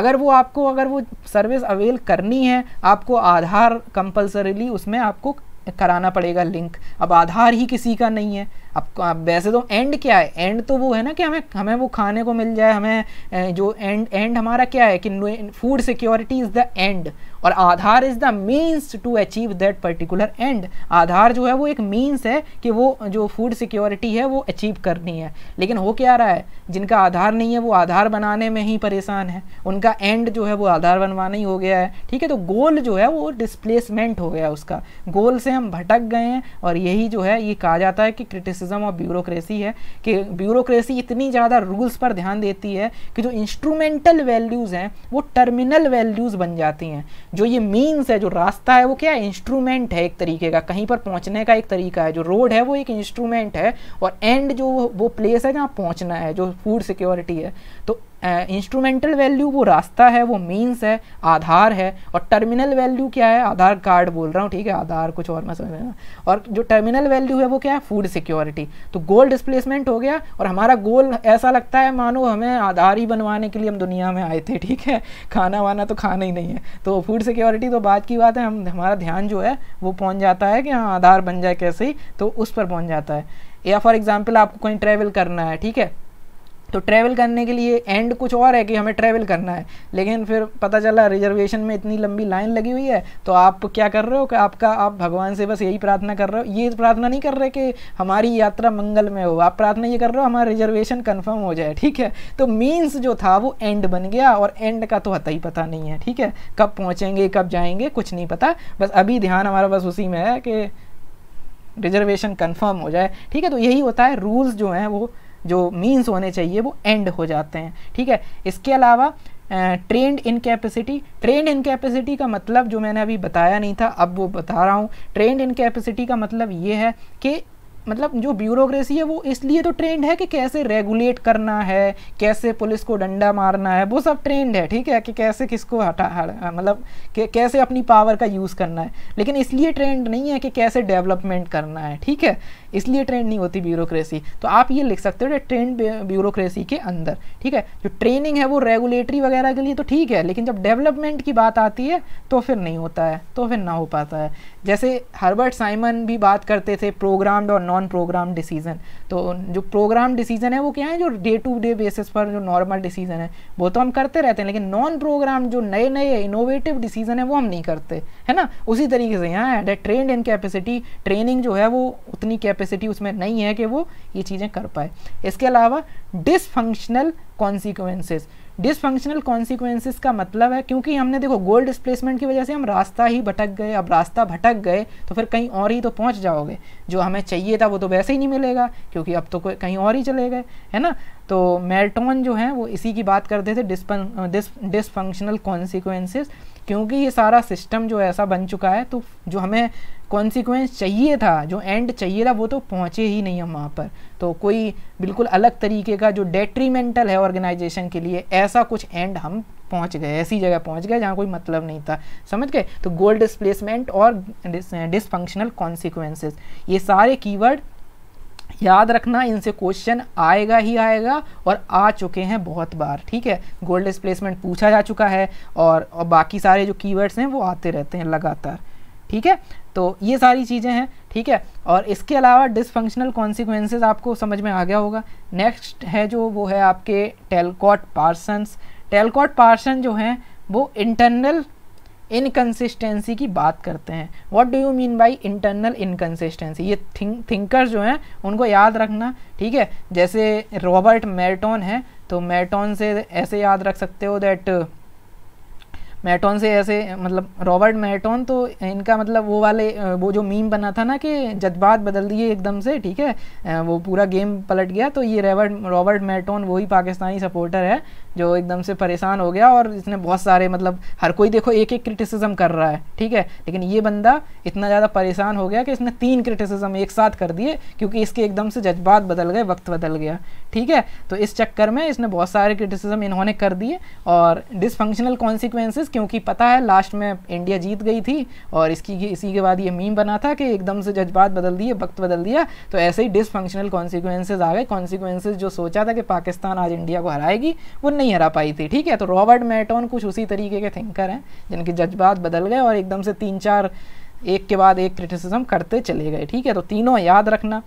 अगर वो आपको अगर वो सर्विस अवेल करनी है आपको आधार कंपलसरीली उसमें आपको कराना पड़ेगा लिंक अब आधार ही किसी का नहीं है अब वैसे तो एंड क्या है एंड तो वो है ना कि हमें हमें वो खाने को मिल जाए हमें जो एंड एंड हमारा क्या है कि food security is the end और Aadhaar is the means to achieve that particular end Aadhaar जो है वो एक मीन्स है कि वो जो फूड सिक्योरिटी है वो अचीव करनी है लेकिन हो क्या रहा है जिनका आधार नहीं है वो आधार बनाने में ही परेशान है उनका एंड जो है वो आधार बनवाना ही हो गया है ठीक है तो गोल जो है वो डिस्प्लेसमेंट हो गया उसका गोल से हम भटक गए हैं और यही जो है ये कहा जाता है कि क्रिटिस क्लासिज्म और ब्यूरोक्रेसी है कि ब्यूरोक्रेसी इतनी ज़्यादा रूल्स पर ध्यान देती है कि जो इंस्ट्रूमेंटल वैल्यूज़ हैं वो टर्मिनल वैल्यूज़ बन जाती हैं जो ये मीन्स है जो रास्ता है वो क्या इंस्ट्रूमेंट है एक तरीके का कहीं पर पहुँचने का एक तरीका है जो रोड है वो एक इंस्ट्रूमेंट है और एंड जो वो प्लेस है जहाँ पहुँचना है जो फूड सिक्योरिटी है तो इंस्ट्रूमेंटल वैल्यू वो रास्ता है वो मीन्स है आधार है और टर्मिनल वैल्यू क्या है आधार कार्ड बोल रहा हूँ ठीक है आधार कुछ और मैं समझ रहा और जो टर्मिनल वैल्यू है वो क्या है फूड सिक्योरिटी तो गोल डिस्प्लेसमेंट हो गया और हमारा गोल ऐसा लगता है मानो हमें आधार ही बनवाने के लिए हम दुनिया में आए थे ठीक है खाना वाना तो खाना ही नहीं है तो फूड सिक्योरिटी तो बात की बात है हम हमारा ध्यान जो है वो पहुँच जाता है कि हाँ आधार बन जाए कैसे ही तो उस पर पहुँच जाता है या फॉर एग्ज़ाम्पल आपको कहीं ट्रैवल करना है ठीक है तो ट्रैवल करने के लिए एंड कुछ और है कि हमें ट्रैवल करना है लेकिन फिर पता चला रिजर्वेशन में इतनी लंबी लाइन लगी हुई है तो आप क्या कर रहे हो कि आपका आप भगवान से बस यही प्रार्थना कर रहे हो ये प्रार्थना नहीं कर रहे कि हमारी यात्रा मंगल में हो आप प्रार्थना ये कर रहे हो हमारा रिजर्वेशन कन्फर्म हो जाए ठीक है तो मीन्स जो था वो एंड बन गया और एंड का तो हता ही पता नहीं है ठीक है कब पहुँचेंगे कब जाएंगे कुछ नहीं पता बस अभी ध्यान हमारा बस उसी में है कि रिजर्वेशन कन्फर्म हो जाए ठीक है तो यही होता है रूल्स जो हैं वो जो मीन्स होने चाहिए वो एंड हो जाते हैं ठीक है इसके अलावा trained incapacity trained incapacity का मतलब जो मैंने अभी बताया नहीं था अब वो बता रहा हूँ ट्रेंड इन कैपेसिटी का मतलब ये है कि मतलब जो ब्यूरोक्रेसी है वो इसलिए तो ट्रेंड है कि कैसे रेगुलेट करना है कैसे पुलिस को डंडा मारना है वो सब ट्रेंड है ठीक है कि कैसे किसको हटा मतलब कैसे अपनी पावर का यूज़ करना है लेकिन इसलिए ट्रेंड नहीं है कि कैसे डेवलपमेंट करना है ठीक है इसलिए ट्रेंड नहीं होती ब्यूरोक्रेसी तो आप ये लिख सकते हो ट्रेंड ब्यूरोक्रेसी के अंदर ठीक है जो ट्रेनिंग है वो रेगुलेटरी वगैरह के लिए तो ठीक है लेकिन जब डेवलपमेंट की बात आती है तो फिर नहीं होता है तो फिर ना हो पाता है जैसे हर्बर्ट साइमन भी बात करते थे प्रोग्राम्ड और नॉन प्रोग्राम डिसीजन तो जो प्रोग्राम डिसीजन है वो क्या है जो डे टू डे बेसिस पर जो नॉर्मल डिसीजन है वो तो हम करते रहते हैं लेकिन नॉन प्रोग्राम जो नए नए इनोवेटिव डिसीजन है वो हम नहीं करते है ना उसी तरीके से यहाँ ट्रेंड इन कैपेसिटी ट्रेनिंग जो है वो उतनी कैपेसिटी कैपेसिटी उसमें नहीं है कि वो ये चीज़ें कर पाए इसके अलावा डिसफंक्शनल कॉन्सिक्वेंसेज डिसफंक्शनल कॉन्सिक्वेंसेज का मतलब है क्योंकि हमने देखो गोल डिस्प्लेसमेंट की वजह से हम रास्ता ही भटक गए अब रास्ता भटक गए तो फिर कहीं और ही तो पहुंच जाओगे जो हमें चाहिए था वो तो वैसे ही नहीं मिलेगा क्योंकि अब तो कहीं और ही चले गए है ना तो मेल्टोन जो है वो इसी की बात करते थे डिसफंक्शनल कॉन्सिक्वेंसेज क्योंकि ये सारा सिस्टम जो ऐसा बन चुका है तो जो हमें कॉन्सिक्वेंस चाहिए था जो एंड चाहिए था वो तो पहुँचे ही नहीं हम वहाँ पर तो कोई बिल्कुल अलग तरीके का जो डेट्रीमेंटल है ऑर्गेनाइजेशन के लिए ऐसा कुछ एंड हम पहुंच गए ऐसी जगह पहुंच गए जहाँ कोई मतलब नहीं था समझ गए तो गोल डिस्प्लेसमेंट और डिसफंक्शनल कॉन्सिक्वेंसेस ये सारे कीवर्ड याद रखना इनसे क्वेश्चन आएगा ही आएगा और आ चुके हैं बहुत बार ठीक है गोल्ड डिस्प्लेसमेंट पूछा जा चुका है और, और बाकी सारे जो कीवर्ड्स हैं वो आते रहते हैं लगातार ठीक है तो ये सारी चीज़ें हैं ठीक है और इसके अलावा डिसफंक्शनल कॉन्सिक्वेंसेज आपको समझ में आ गया होगा नेक्स्ट है जो वो है आपके टेलकॉट पार्सन्स टेलकॉट पार्सन जो हैं वो इंटरनल इनकन्सिस्टेंसी की बात करते हैं what do you mean by internal inconsistency ये थिंक थिंकर जो हैं उनको याद रखना ठीक है जैसे रॉबर्ट मेरटोन है तो मेरटोन से ऐसे याद रख सकते हो दैट मैटोन से ऐसे मतलब रॉबर्ट मैटोन तो इनका मतलब वो वाले वो जो मीम बना था ना कि जज्बात बदल दिए एकदम से ठीक है वो पूरा गेम पलट गया तो ये रॉबर्ट रॉबर्ट मैटोन वही पाकिस्तानी सपोर्टर है जो एकदम से परेशान हो गया और इसने बहुत सारे मतलब हर कोई देखो एक एक क्रिटिसिज्म कर रहा है ठीक है लेकिन ये बंदा इतना ज़्यादा परेशान हो गया कि इसने तीन क्रिटिसिज्म एक साथ कर दिए क्योंकि इसके एकदम से जज्बात बदल गए वक्त बदल गया ठीक है तो इस चक्कर में इसने बहुत सारे क्रिटिसिज्म इन्होंने कर दिए और डिसफंक्शनल कॉन्सिक्वेंसेज क्योंकि पता है लास्ट में इंडिया जीत गई थी और इसकी इसी के बाद ये मीम बना था कि एकदम से जज्बात बदल दिए वक्त बदल दिया तो ऐसे ही डिसफंक्शनल कॉन्सिक्वेंसेज आ गए कॉन्सिक्वेंसेज जो सोचा था कि पाकिस्तान आज इंडिया को हराएगी वो नहीं हरा पाई थी ठीक है तो रॉबर्ट मैटोन कुछ उसी तरीके के थिंकर हैं जिनके जज्बात बदल गए और एकदम से तीन चार एक के बाद एक क्रिटिसिज्म करते चले गए ठीक है तो तीनों याद रखना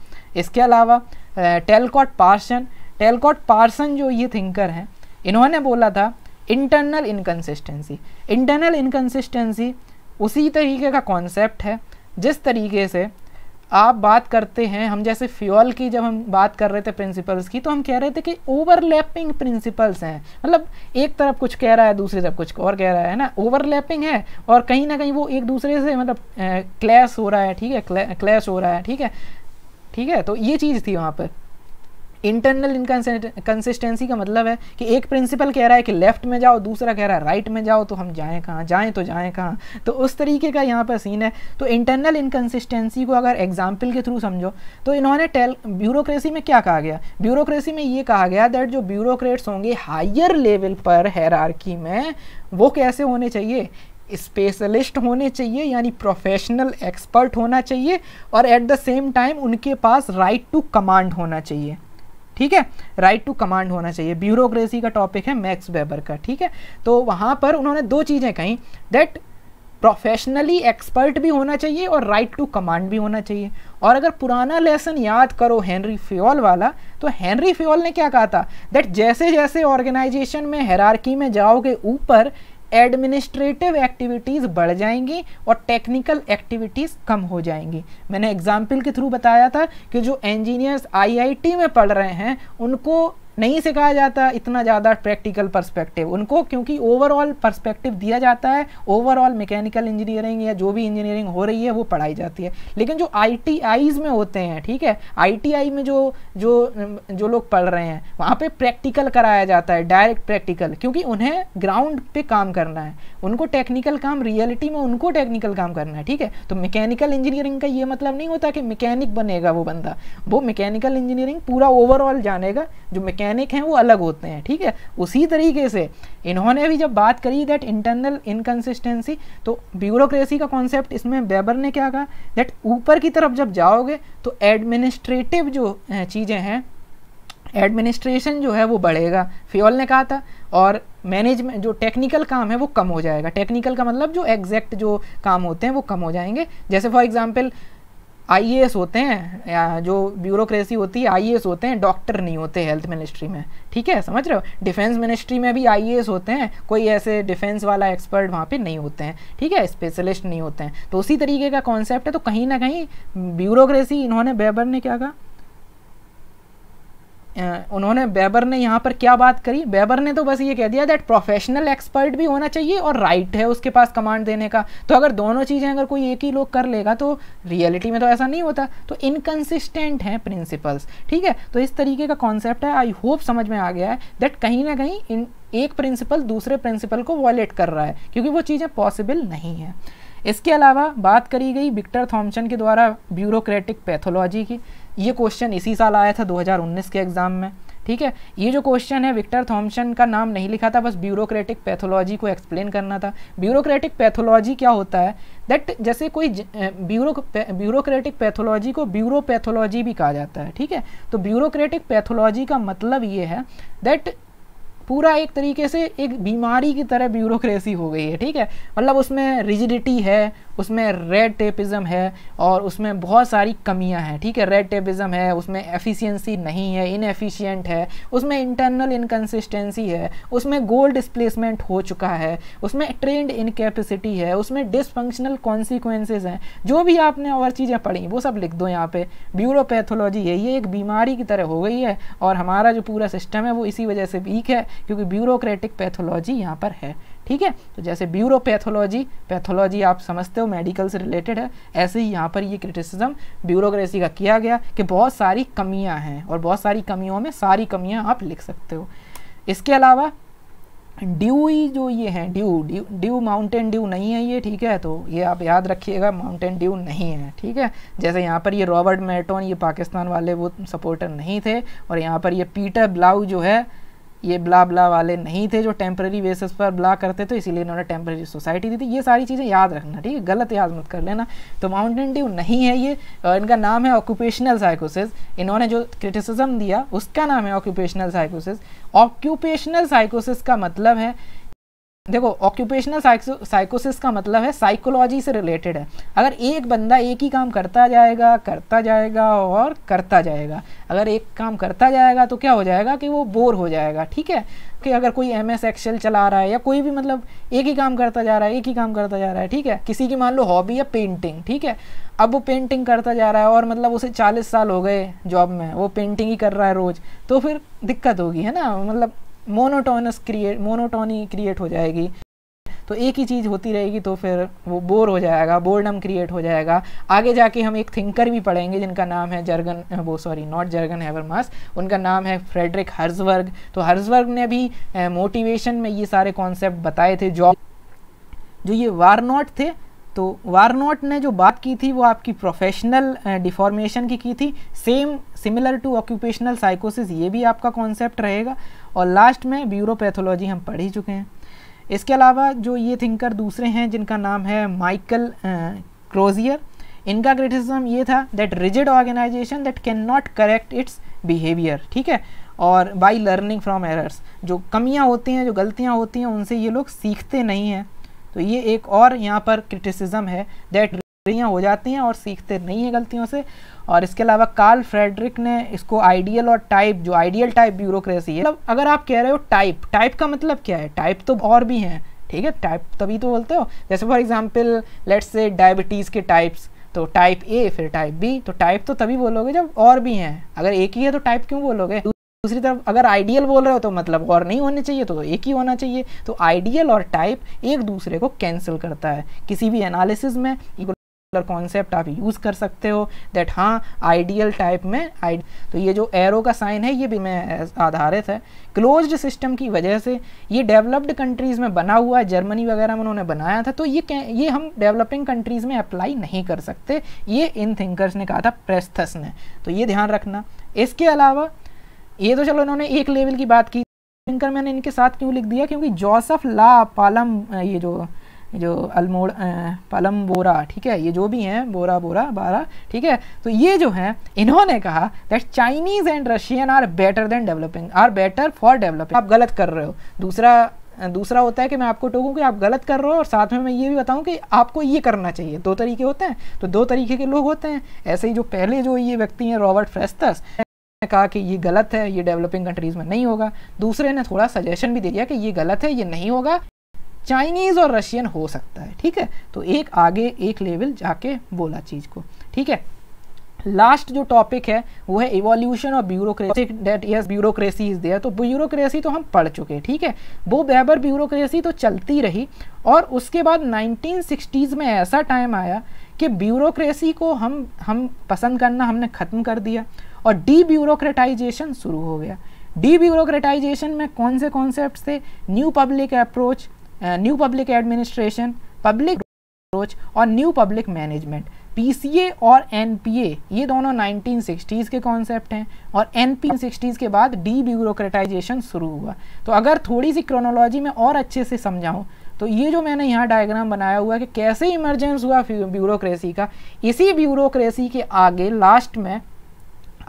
इसके अलावा टेलकॉट पार्सन टेलकॉट पार्सन जो ये थिंकर हैं इन्होंने बोला था इंटरनल इनकन्सिस्टेंसी इंटरनल इनकन्सिस्टेंसी उसी तरीके का कॉन्सेप्ट है जिस तरीके से आप बात करते हैं हम जैसे फ्यूल की जब हम बात कर रहे थे प्रिंसिपल्स की तो हम कह रहे थे कि ओवरलैपिंग प्रिंसिपल्स हैं मतलब एक तरफ कुछ कह रहा है दूसरी तरफ कुछ और कह रहा है ना ओवरलैपिंग है और कहीं ना कहीं वो एक दूसरे से मतलब क्लैश हो रहा है ठीक है क्लैश हो रहा है ठीक है ठीक है तो ये चीज़ थी वहाँ पर इंटरनल इनकन्सिस्टेंसी का मतलब है कि एक प्रिंसिपल कह रहा है कि लेफ्ट में जाओ दूसरा कह रहा है राइट में जाओ तो हम जाएँ कहाँ जाएँ तो जाएँ कहाँ तो उस तरीके का यहाँ पर सीन है तो इंटरनल इनकन्सिस्टेंसी को अगर एग्जाम्पल के थ्रू समझो तो इन्होंने टेल ब्यूरोक्रेसी में क्या कहा गया ब्यूरोक्रेसी में ये कहा गया दैट जो ब्यूरोक्रेट्स होंगे हायर लेवल पर हैरारकी में वो कैसे होने चाहिए स्पेशलिस्ट होने चाहिए यानी प्रोफेशनल एक्सपर्ट होना चाहिए और एट द सेम टाइम उनके पास राइट टू कमांड होना चाहिए ठीक है राइट टू कमांड होना चाहिए ब्यूरोक्रेसी का टॉपिक है मैक्स वेबर का ठीक है तो वहाँ पर उन्होंने दो चीज़ें कहीं दैट प्रोफेशनली एक्सपर्ट भी होना चाहिए और राइट टू कमांड भी होना चाहिए और अगर पुराना लेसन याद करो हेनरी फ्योल वाला तो हेनरी फ्योल ने क्या कहा था दैट जैसे जैसे ऑर्गेनाइजेशन में हैरारकी में जाओगे ऊपर एडमिनिस्ट्रेटिव एक्टिविटीज़ बढ़ जाएंगी और टेक्निकल एक्टिविटीज़ कम हो जाएंगी मैंने एग्जाम्पल के थ्रू बताया था कि जो इंजीनियर्स आईआईटी में पढ़ रहे हैं उनको नहीं सिखाया जाता इतना ज़्यादा प्रैक्टिकल पर्सपेक्टिव उनको क्योंकि ओवरऑल पर्सपेक्टिव दिया जाता है ओवरऑल मैकेनिकल इंजीनियरिंग या जो भी इंजीनियरिंग हो रही है वो पढ़ाई जाती है लेकिन जो आई में होते हैं ठीक है आई में जो जो जो लोग पढ़ रहे हैं वहाँ पर प्रैक्टिकल कराया जाता है डायरेक्ट प्रैक्टिकल क्योंकि उन्हें ग्राउंड पे काम करना है उनको टेक्निकल काम रियलिटी में उनको टेक्निकल काम करना है ठीक है तो मैकेनिकल इंजीनियरिंग का ये मतलब नहीं होता कि मैकेनिक बनेगा वो बंदा वो मैकेनिकल इंजीनियरिंग पूरा ओवरऑल जानेगा जो मैके मैकेनिक हैं वो अलग होते हैं ठीक है उसी तरीके से इन्होंने भी जब बात करी दैट इंटरनल इनकन्सिस्टेंसी तो ब्यूरोक्रेसी का कॉन्सेप्ट इसमें बेबर ने क्या कहा दैट ऊपर की तरफ जब जाओगे तो एडमिनिस्ट्रेटिव जो चीज़ें हैं एडमिनिस्ट्रेशन जो है वो बढ़ेगा फ्योल ने कहा था और मैनेजमेंट जो टेक्निकल काम है वो कम हो जाएगा टेक्निकल का मतलब जो एग्जैक्ट जो काम होते हैं वो कम हो जाएंगे जैसे फॉर एग्जांपल आई होते हैं या जो ब्यूरोक्रेसी होती है आई होते हैं डॉक्टर नहीं होते हेल्थ मिनिस्ट्री में ठीक है समझ रहे हो डिफेंस मिनिस्ट्री में भी आई होते हैं कोई ऐसे डिफेंस वाला एक्सपर्ट वहाँ पे नहीं होते हैं ठीक है स्पेशलिस्ट नहीं होते हैं तो उसी तरीके का कॉन्सेप्ट है तो कहीं ना कहीं ब्यूरोक्रेसी इन्होंने बेबर ने क्या कहा उन्होंने बेबर ने यहाँ पर क्या बात करी बेबर ने तो बस ये कह दिया दैट प्रोफेशनल एक्सपर्ट भी होना चाहिए और राइट है उसके पास कमांड देने का तो अगर दोनों चीज़ें अगर कोई एक ही लोग कर लेगा तो रियलिटी में तो ऐसा नहीं होता तो इनकन्सिस्टेंट हैं प्रिंसिपल्स ठीक है तो इस तरीके का कॉन्सेप्ट है आई होप समझ में आ गया है दैट कहीं ना कहीं इन एक प्रिंसिपल दूसरे प्रिंसिपल को वॉलेट कर रहा है क्योंकि वो चीज़ें पॉसिबल नहीं हैं इसके अलावा बात करी गई विक्टर थॉम्सन के द्वारा ब्यूरोक्रेटिक पैथोलॉजी की ये क्वेश्चन इसी साल आया था 2019 के एग्ज़ाम में ठीक है ये जो क्वेश्चन है विक्टर थॉम्सन का नाम नहीं लिखा था बस ब्यूरोक्रेटिक पैथोलॉजी को एक्सप्लेन करना था ब्यूरोक्रेटिक पैथोलॉजी क्या होता है दैट जैसे कोई ब्यूरो ब्यूरोक्रेटिक पैथोलॉजी को ब्यूरो पैथोलॉजी भी कहा जाता है ठीक है तो ब्यूरोक्रेटिक पैथोलॉजी का मतलब ये है दैट पूरा एक तरीके से एक बीमारी की तरह ब्यूरोक्रेसी हो गई है ठीक है मतलब उसमें रिजिडिटी है उसमें रेड टेपिज़म है और उसमें बहुत सारी कमियां हैं ठीक है रेड टेपिज़म है उसमें एफिशिएंसी नहीं है इनएफिशिएंट है उसमें इंटरनल इनकन्सिस्टेंसी है उसमें गोल डिस्प्लेसमेंट हो चुका है उसमें ट्रेंड इनकेपेसिटी है उसमें डिसफंक्शनल कॉन्सिक्वेंसेज हैं जो भी आपने और चीज़ें पढ़ी वो सब लिख दो यहाँ पर ब्यूरोपैथोलॉजी है ये एक बीमारी की तरह हो गई है और हमारा जो पूरा सिस्टम है वो इसी वजह से वीक है क्योंकि ब्यूरोक्रेटिक पैथोलॉजी यहाँ पर है ठीक है तो जैसे ब्यूरो पैथोलॉजी पैथोलॉजी आप समझते हो मेडिकल से रिलेटेड है ऐसे ही यहाँ पर ये क्रिटिसिज्म ब्यूरोक्रेसी का किया गया कि बहुत सारी कमियाँ हैं और बहुत सारी कमियों में सारी कमियाँ आप लिख सकते हो इसके अलावा ड्यू ही जो ये हैं due due due Mountain Dew नहीं है ये ठीक है तो ये आप याद रखिएगा माउंटेन ड्यू नहीं है ठीक है जैसे यहाँ पर ये रॉबर्ट मेटोन ये पाकिस्तान वाले वो सपोर्टर नहीं थे और यहाँ पर ये पीटर ब्लाउ जो है ये ब्ला ब्ला वाले नहीं थे जो टेम्प्रेरी बेसिस पर ब्ला करते थे इसीलिए इन्होंने टेम्प्रेरी सोसाइटी दी थी ये सारी चीज़ें याद रखना ठीक है गलत याद मत कर लेना तो माउंटेन ड्यू नहीं है ये इनका नाम है ऑक्यूपेशनल साइकोसिस इन्होंने जो क्रिटिसिज्म दिया उसका नाम है ऑक्यूपेशनल साइकोसिस ऑक्यूपेशनल साइकोसिस का मतलब है देखो ऑक्यूपेशनल साइकोसिस का मतलब है साइकोलॉजी से रिलेटेड है अगर एक बंदा एक ही काम करता जाएगा करता जाएगा और करता जाएगा अगर एक काम करता जाएगा तो क्या हो जाएगा कि वो बोर हो जाएगा ठीक है कि अगर कोई एम एस एक्सेल चला रहा है या कोई भी मतलब एक ही काम करता जा रहा है एक ही काम करता जा रहा है ठीक है किसी की मान लो हॉबी या पेंटिंग ठीक है अब वो पेंटिंग करता जा रहा है और मतलब उसे चालीस साल हो गए जॉब में वो पेंटिंग ही कर रहा है रोज़ तो फिर दिक्कत होगी है ना मतलब मोनोटोनस क्रिएट मोनोटोनी क्रिएट हो जाएगी तो एक ही चीज़ होती रहेगी तो फिर वो बोर हो जाएगा बोर्डम क्रिएट हो जाएगा आगे जाके हम एक थिंकर भी पढ़ेंगे जिनका नाम है जर्गन वो सॉरी नॉट जर्गन हैवरमास उनका नाम है फ्रेडरिक हर्जवर्ग तो हर्जवर्ग ने भी मोटिवेशन में ये सारे कॉन्सेप्ट बताए थे जॉब जो ये वारनॉट थे तो वारनॉट ने जो बात की थी वो आपकी प्रोफेशनल डिफॉर्मेशन की की थी सेम सिमिलर टू ऑक्यूपेशनल साइकोसिस ये भी आपका कॉन्सेप्ट रहेगा और लास्ट में ब्यूरोपैथोलॉजी हम पढ़ ही चुके हैं इसके अलावा जो ये थिंकर दूसरे हैं जिनका नाम है माइकल क्रोजियर इनका क्रिटिसिज्म ये था that rigid organisation that can not correct its behaviour ठीक है और बाई लर्निंग फ्रॉम एरर्स जो कमियाँ होती हैं जो गलतियाँ होती हैं उनसे ये लोग सीखते नहीं हैं तो ये एक और यहाँ पर क्रिटिसिज्म है दैट हो जाती हैं और सीखते नहीं हैं गलतियों से और इसके अलावा कार्ल फ्रेडरिक ने इसको आइडियल और टाइप जो आइडियल टाइप ब्यूरोक्रेसी है मतलब अगर आप कह रहे हो टाइप टाइप का मतलब क्या है टाइप तो और भी हैं ठीक है टाइप तभी तो बोलते हो जैसे for example let's say diabetes के टाइप्स तो टाइप ए फिर टाइप बी तो टाइप तो तभी बोलोगे जब और भी हैं अगर एक ही है तो टाइप क्यों बोलोगे दूसरी तरफ अगर आइडियल बोल रहे हो तो मतलब और नहीं होने चाहिए तो एक ही होना चाहिए तो आइडियल और टाइप एक दूसरे को कैंसिल करता है किसी भी एनालिसिस में पर्टिकुलर कॉन्सेप्ट आप यूज़ कर सकते हो दैट हाँ आइडियल टाइप में आई तो ये जो एरो का साइन है ये भी मैं आधारित है क्लोज सिस्टम की वजह से ये डेवलप्ड कंट्रीज़ में बना हुआ है जर्मनी वगैरह में उन्होंने बनाया था तो ये ये हम डेवलपिंग कंट्रीज़ में अप्लाई नहीं कर सकते ये इन थिंकर्स ने कहा था प्रेस्थस ने तो ये ध्यान रखना इसके अलावा ये तो चलो इन्होंने एक लेवल की बात की थिंकर मैंने इनके साथ क्यों लिख दिया क्योंकि जोसफ ला पालम ये जो जो अलमोड़ पलम बोरा ठीक है ये जो भी हैं बोरा बोरा बारा ठीक है तो ये जो हैं इन्होंने कहा that Chinese and Russian are better than developing are better for developing आप गलत कर रहे हो दूसरा दूसरा होता है कि मैं आपको टोकूं कि आप गलत कर रहे हो और साथ में मैं ये भी बताऊँ कि आपको ये करना चाहिए दो तरीके होते हैं तो दो तरीके के लोग होते हैं ऐसे ही जो पहले जो ये व्यक्ति हैं रॉबर्ट फ्रेस्तस ने कहा कि ये गलत है ये डेवलपिंग कंट्रीज़ में नहीं होगा दूसरे ने थोड़ा सजेशन भी दे दिया कि ये गलत है ये नहीं होगा चाइनीज़ और रशियन हो सकता है ठीक है तो एक आगे एक लेवल जाके बोला चीज़ को ठीक है लास्ट जो टॉपिक है वो है इवोल्यूशन और bureaucracy that yes bureaucracy is there तो ब्यूरोक्रेसी तो हम पढ़ चुके हैं ठीक है वो बेबर ब्यूरोक्रेसी तो चलती रही और उसके बाद 1960s में ऐसा टाइम आया कि ब्यूरोक्रेसी को हम हम पसंद करना हमने ख़त्म कर दिया और डी ब्यूरोक्रेटाइजेशन शुरू हो गया डी ब्यूरोक्रेटाइजेशन में कौन से कॉन्सेप्ट थे new public approach new public administration public approach और न्यू पब्लिक मैनेजमेंट पीसीए और एनपीए ये दोनों 1960s के कॉन्सेप्ट हैं और एन पी सिक्सटीज़ के बाद डी ब्यूरोक्रेटाइजेशन शुरू हुआ तो अगर थोड़ी सी क्रोनोलॉजी में और अच्छे से समझाऊँ तो ये जो मैंने यहाँ डायग्राम बनाया हुआ है कि कैसे इमरजेंस हुआ ब्यूरोक्रेसी का इसी ब्यूरोक्रेसी के आगे लास्ट में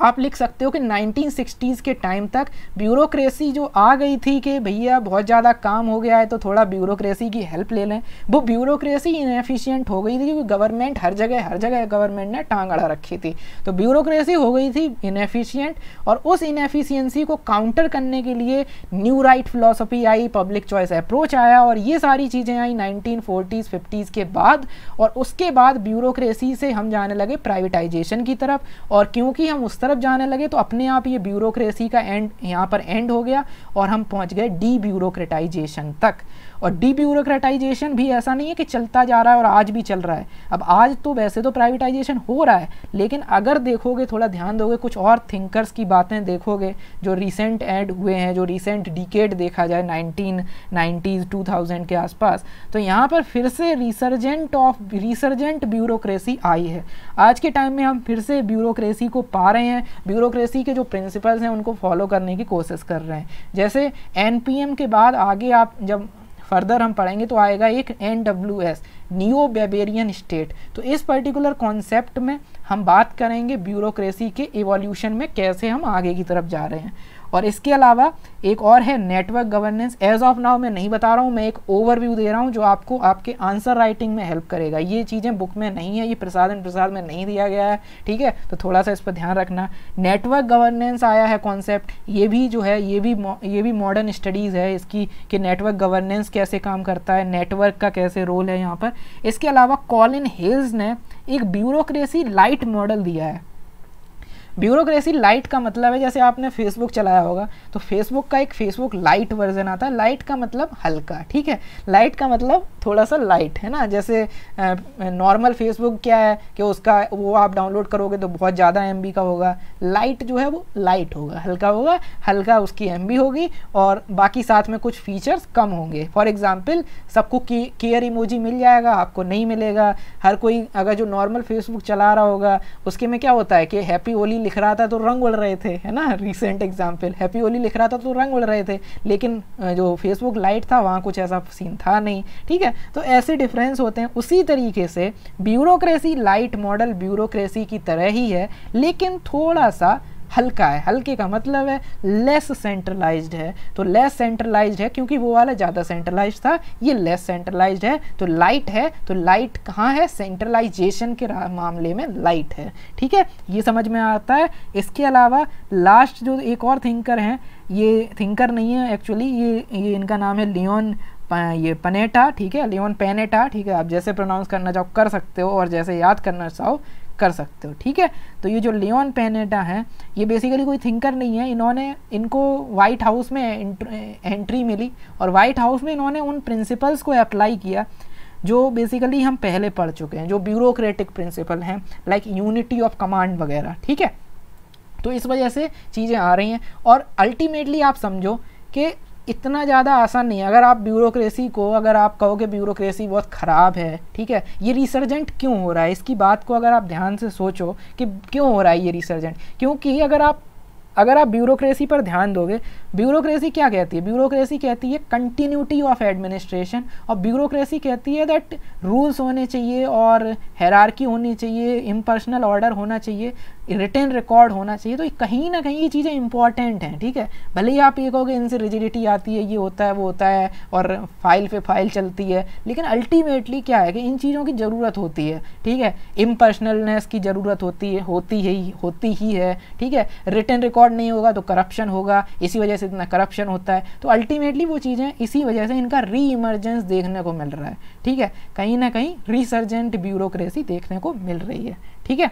आप लिख सकते हो कि 1960s के टाइम तक ब्यूरोक्रेसी जो आ गई थी कि भैया बहुत ज़्यादा काम हो गया है तो थोड़ा ब्यूरोक्रेसी की हेल्प ले लें वो ब्यूरोक्रेसी इनफिशियंट हो गई थी क्योंकि गवर्नमेंट हर जगह हर जगह गवर्नमेंट ने टांग अड़ा रखी थी तो ब्यूरोक्रेसी हो गई थी इनफिशियंट और उस इनएफिशिएंसी को काउंटर करने के लिए न्यू राइट फिलोसफी आई पब्लिक चॉइस अप्रोच आया और ये सारी चीज़ें आई नाइनटीन फोर्टीज़ फिफ्टीज़ के बाद और उसके बाद ब्यूरोक्रेसी से हम जाने लगे प्राइवेटाइजेशन की तरफ और क्योंकि हम उस तरफ जाने लगे तो अपने आप ये ब्यूरोक्रेसी का एंड यहाँ पर एंड हो गया और हम पहुँच गए डी ब्यूरोक्रेटाइजेशन तक और डीब्यूरोक्रेटाइजेशन भी ऐसा नहीं है कि चलता जा रहा है और आज भी चल रहा है अब आज तो वैसे तो प्राइवेटाइजेशन हो रहा है लेकिन अगर देखोगे थोड़ा ध्यान दोगे कुछ और थिंकर्स की बातें देखोगे जो रिसेंट ऐड हुए हैं जो रिसेंट डिकेड देखा जाए नाइनटीन नाइन्टीज़ टू के आसपास तो यहाँ पर फिर से रिसर्जेंट ऑफ रिसर्जेंट ब्यूरोक्रेसी आई है आज के टाइम में हम फिर से ब्यूरोक्रेसी को पा रहे हैं ब्यूरोक्रेसी के जो प्रिंसिपल्स हैं उनको फॉलो करने की कोशिश कर रहे हैं जैसे एन के बाद आगे आप जब फर्दर हम पढ़ेंगे तो आएगा एक N W S new Weberian state तो इस पर्टिकुलर कॉन्सेप्ट में हम बात करेंगे ब्यूरोक्रेसी के एवोल्यूशन में कैसे हम आगे की तरफ जा रहे हैं और इसके अलावा एक और है network governance age of now मैं नहीं बता रहा हूँ मैं एक ओवरव्यू दे रहा हूँ जो आपको आपके आंसर राइटिंग में हेल्प करेगा ये चीज़ें बुक में नहीं है ये प्रसाद एंड प्रसाद में नहीं दिया गया है ठीक है तो थोड़ा सा इस पर ध्यान रखना नेटवर्क गवर्नेंस आया है कॉन्सेप्ट ये भी जो है ये भी ये भी मॉडर्न स्टडीज़ है इसकी कि नेटवर्क गवर्नेंस कैसे काम करता है नेटवर्क का कैसे रोल है यहाँ पर इसके अलावा कॉलिन हिल्स ने एक ब्यूरोक्रेसी लाइट मॉडल दिया है ब्यूरोक्रेसी लाइट का मतलब है जैसे आपने फेसबुक चलाया होगा तो फेसबुक का एक फेसबुक लाइट वर्जन आता है लाइट का मतलब हल्का ठीक है लाइट का मतलब थोड़ा सा लाइट है ना जैसे नॉर्मल फेसबुक क्या है कि उसका वो आप डाउनलोड करोगे तो बहुत ज़्यादा एम का होगा लाइट जो है वो लाइट होगा हल्का होगा हल्का उसकी एम होगी और बाकी साथ में कुछ फीचर्स कम होंगे फॉर एग्ज़ाम्पल सबको केयर इमोजी मिल जाएगा आपको नहीं मिलेगा हर कोई अगर जो नॉर्मल फेसबुक चला रहा होगा उसके में क्या होता है कि हैप्पी होली लिख रहा था तो रंग उड़ रहे थे है ना रिसेंट एग्जाम्पल हैप्पी होली लिख रहा था तो रंग उड़ रहे थे लेकिन जो फेसबुक लाइट था वहाँ कुछ ऐसा सीन था नहीं ठीक है तो ऐसे डिफरेंस होते हैं उसी तरीके से ब्यूरोक्रेसी लाइट मॉडल ब्यूरोक्रेसी की तरह ही है लेकिन थोड़ा सा हल्का है हल्के का मतलब है लेस सेंट्रलाइज्ड है तो लेस सेंट्रलाइज्ड है क्योंकि वो वाला ज़्यादा सेंट्रलाइज था ये लेस सेंट्रलाइज्ड है तो लाइट है तो लाइट कहाँ है सेंट्रलाइजेशन के मामले में लाइट है ठीक है ये समझ में आता है इसके अलावा लास्ट जो एक और थिंकर हैं ये थिंकर नहीं है एक्चुअली ये ये इनका नाम है लियोन ये पनेटा ठीक है लियोन पेनेटा ठीक है आप जैसे प्रोनाउंस करना चाहो कर सकते हो और जैसे याद करना चाहो कर सकते हो ठीक है तो ये जो लियोन पेनेटा है ये बेसिकली कोई थिंकर नहीं है इन्होंने इनको वाइट हाउस में एंट्री मिली और वाइट हाउस में इन्होंने उन प्रिंसिपल्स को अप्लाई किया जो बेसिकली हम पहले पढ़ चुके हैं जो ब्यूरोक्रेटिक प्रिंसिपल हैं लाइक यूनिटी ऑफ कमांड वगैरह ठीक है तो इस वजह से चीज़ें आ रही हैं और अल्टीमेटली आप समझो कि इतना ज़्यादा आसान नहीं है अगर आप ब्यूरोक्रेसी को अगर आप कहो कि ब्यूरोक्रेसी बहुत ख़राब है ठीक है ये रिसर्जेंट क्यों हो रहा है इसकी बात को अगर आप ध्यान से सोचो कि क्यों हो रहा है ये रिसर्जेंट क्योंकि अगर आप अगर आप ब्यूरोक्रेसी पर ध्यान दोगे ब्यूरोक्रेसी क्या कहती है ब्यूरोक्रेसी कहती है कंटिन्यूटी ऑफ एडमिनिस्ट्रेशन और ब्यूरोक्रेसी कहती है दैट रूल्स होने चाहिए और हैरारकी होनी चाहिए इम्पर्सनल ऑर्डर होना चाहिए रिटर्न रिकॉर्ड होना चाहिए तो कहीं ना कहीं ये चीज़ें इंपॉर्टेंट हैं ठीक है भले ही आप ये कहोगे इनसे रिजिडिटी आती है ये होता है वो होता है और फाइल पे फाइल चलती है लेकिन अल्टीमेटली क्या है कि इन चीज़ों की ज़रूरत होती है ठीक है इम्पर्सनलनेस की ज़रूरत होती है होती ही होती ही है ठीक है रिटर्न रिकॉर्ड फ्रॉड नहीं होगा तो करप्शन होगा इसी वजह से इतना करप्शन होता है तो अल्टीमेटली वो चीज़ें इसी वजह से इनका री इमरजेंस देखने को मिल रहा है ठीक है कहीं ना कहीं रिसर्जेंट ब्यूरोक्रेसी देखने को मिल रही है ठीक है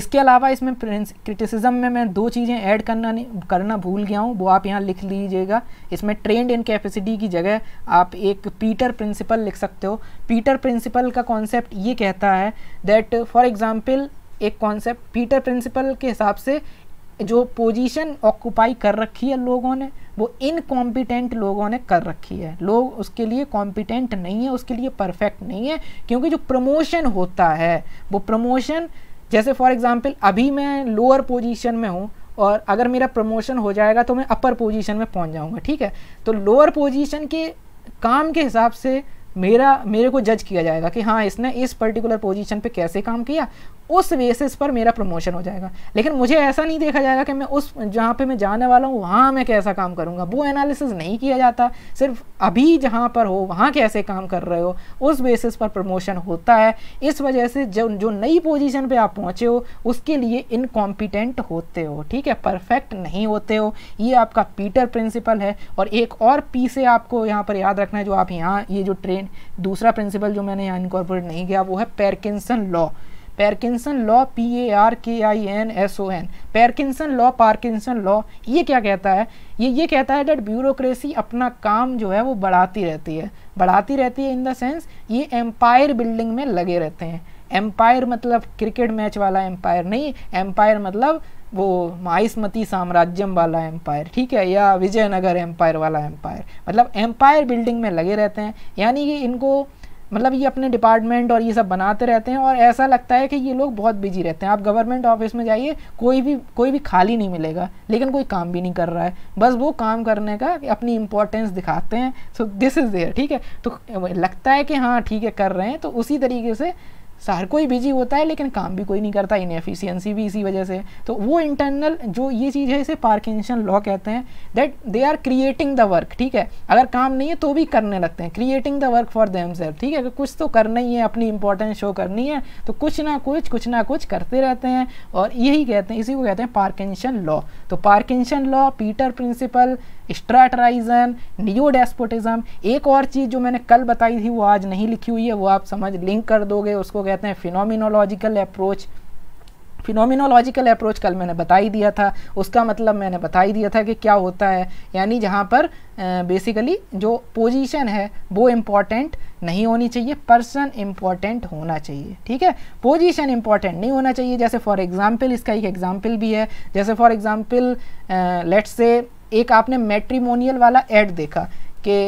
इसके अलावा इसमें प्रिंस क्रिटिसिज्म में मैं दो चीज़ें ऐड करना नहीं करना भूल गया हूँ वो आप यहाँ लिख लीजिएगा इसमें ट्रेंड इन कैपेसिटी की जगह आप एक पीटर प्रिंसिपल लिख सकते हो पीटर प्रिंसिपल का कॉन्सेप्ट ये कहता है दैट फॉर एग्जांपल एक कॉन्सेप्ट पीटर प्रिंसिपल के हिसाब से जो पोजीशन ऑक्यूपाई कर रखी है लोगों ने वो इनकॉम्पिटेंट लोगों ने कर रखी है लोग उसके लिए कॉम्पिटेंट नहीं है उसके लिए परफेक्ट नहीं है क्योंकि जो प्रमोशन होता है वो प्रमोशन जैसे फॉर एग्ज़ाम्पल अभी मैं लोअर पोजीशन में हूँ और अगर मेरा प्रमोशन हो जाएगा तो मैं अपर पोजीशन में पहुँच जाऊँगा ठीक है तो लोअर पोजीशन के काम के हिसाब से मेरा मेरे को जज किया जाएगा कि हाँ इसने इस पर्टिकुलर पोजीशन पे कैसे काम किया उस बेसिस पर मेरा प्रमोशन हो जाएगा लेकिन मुझे ऐसा नहीं देखा जाएगा कि मैं उस जहाँ पे मैं जाने वाला हूँ वहाँ मैं कैसा काम करूँगा वो एनालिसिस नहीं किया जाता सिर्फ अभी जहाँ पर हो वहाँ कैसे काम कर रहे हो उस बेसिस पर प्रमोशन होता है इस वजह से जो जो नई पोजिशन पर आप पहुँचे हो उसके लिए इनकॉम्पिटेंट होते हो ठीक है परफेक्ट नहीं होते हो ये आपका पीटर प्रिंसिपल है और एक और पी से आपको यहाँ पर याद रखना है जो आप यहाँ ये जो ट्रेन दूसरा प्रिंसिपल जो मैंने यहाँ इनकॉर्पोरेट नहीं किया वो है Parkinson law Parkinson law P A R K I N S O N Parkinson law Parkinson law ये क्या कहता है ये ये कहता है डेट ब्यूरोक्रेसी अपना काम जो है वो बढ़ाती रहती है बढ़ाती रहती है इन द सेंस ये एम्पायर बिल्डिंग में लगे रहते हैं एम्पायर मतलब क्रिकेट मैच वाला एम्पायर नहीं एम्पायर मतलब वो माइसमती साम्राज्यम वाला एम्पायर ठीक है या विजयनगर एम्पायर वाला एम्पायर मतलब एम्पायर बिल्डिंग में लगे रहते हैं यानी कि इनको मतलब ये अपने डिपार्टमेंट और ये सब बनाते रहते हैं और ऐसा लगता है कि ये लोग बहुत बिजी रहते हैं आप गवर्नमेंट ऑफिस में जाइए कोई भी कोई भी खाली नहीं मिलेगा लेकिन कोई काम भी नहीं कर रहा है बस वो काम करने का अपनी इंपॉर्टेंस दिखाते हैं सो दिस इज़ देयर ठीक है तो लगता है कि हाँ ठीक है कर रहे हैं तो उसी तरीके से शहर कोई बिजी होता है लेकिन काम भी कोई नहीं करता इनएफिशियंसी भी इसी वजह से तो वो इंटरनल जो ये चीज़ है इसे पार्किंसन लॉ कहते हैं that they are creating the work ठीक है अगर काम नहीं है तो भी करने लगते हैं creating the work for them self ठीक है अगर कुछ तो करना ही है अपनी इंपॉर्टेंस शो करनी है तो कुछ ना कुछ कुछ ना कुछ करते रहते हैं और यही कहते हैं इसी को कहते हैं पार्किंसन लॉ तो पार्किंसन लॉ पीटर प्रिंसिपल स्ट्रैटराइजन नियो एक और चीज़ जो मैंने कल बताई थी वो आज नहीं लिखी हुई है वो आप समझ लिंक कर दोगे उसको कहते हैं फिनोमिनोलॉजिकल अप्रोच फिनोमिनोलॉजिकल अप्रोच कल मैंने बता ही दिया था उसका मतलब मैंने बता ही दिया था कि क्या होता है यानी जहाँ पर बेसिकली जो पोजीशन है वो इम्पॉर्टेंट नहीं होनी चाहिए पर्सन इम्पॉर्टेंट होना चाहिए ठीक है पोजीशन इम्पॉर्टेंट नहीं होना चाहिए जैसे फॉर एग्जांपल इसका एक एग्जांपल भी है जैसे फॉर एग्जांपल लेट्स से एक आपने मैट्रीमोनियल वाला एड देखा कि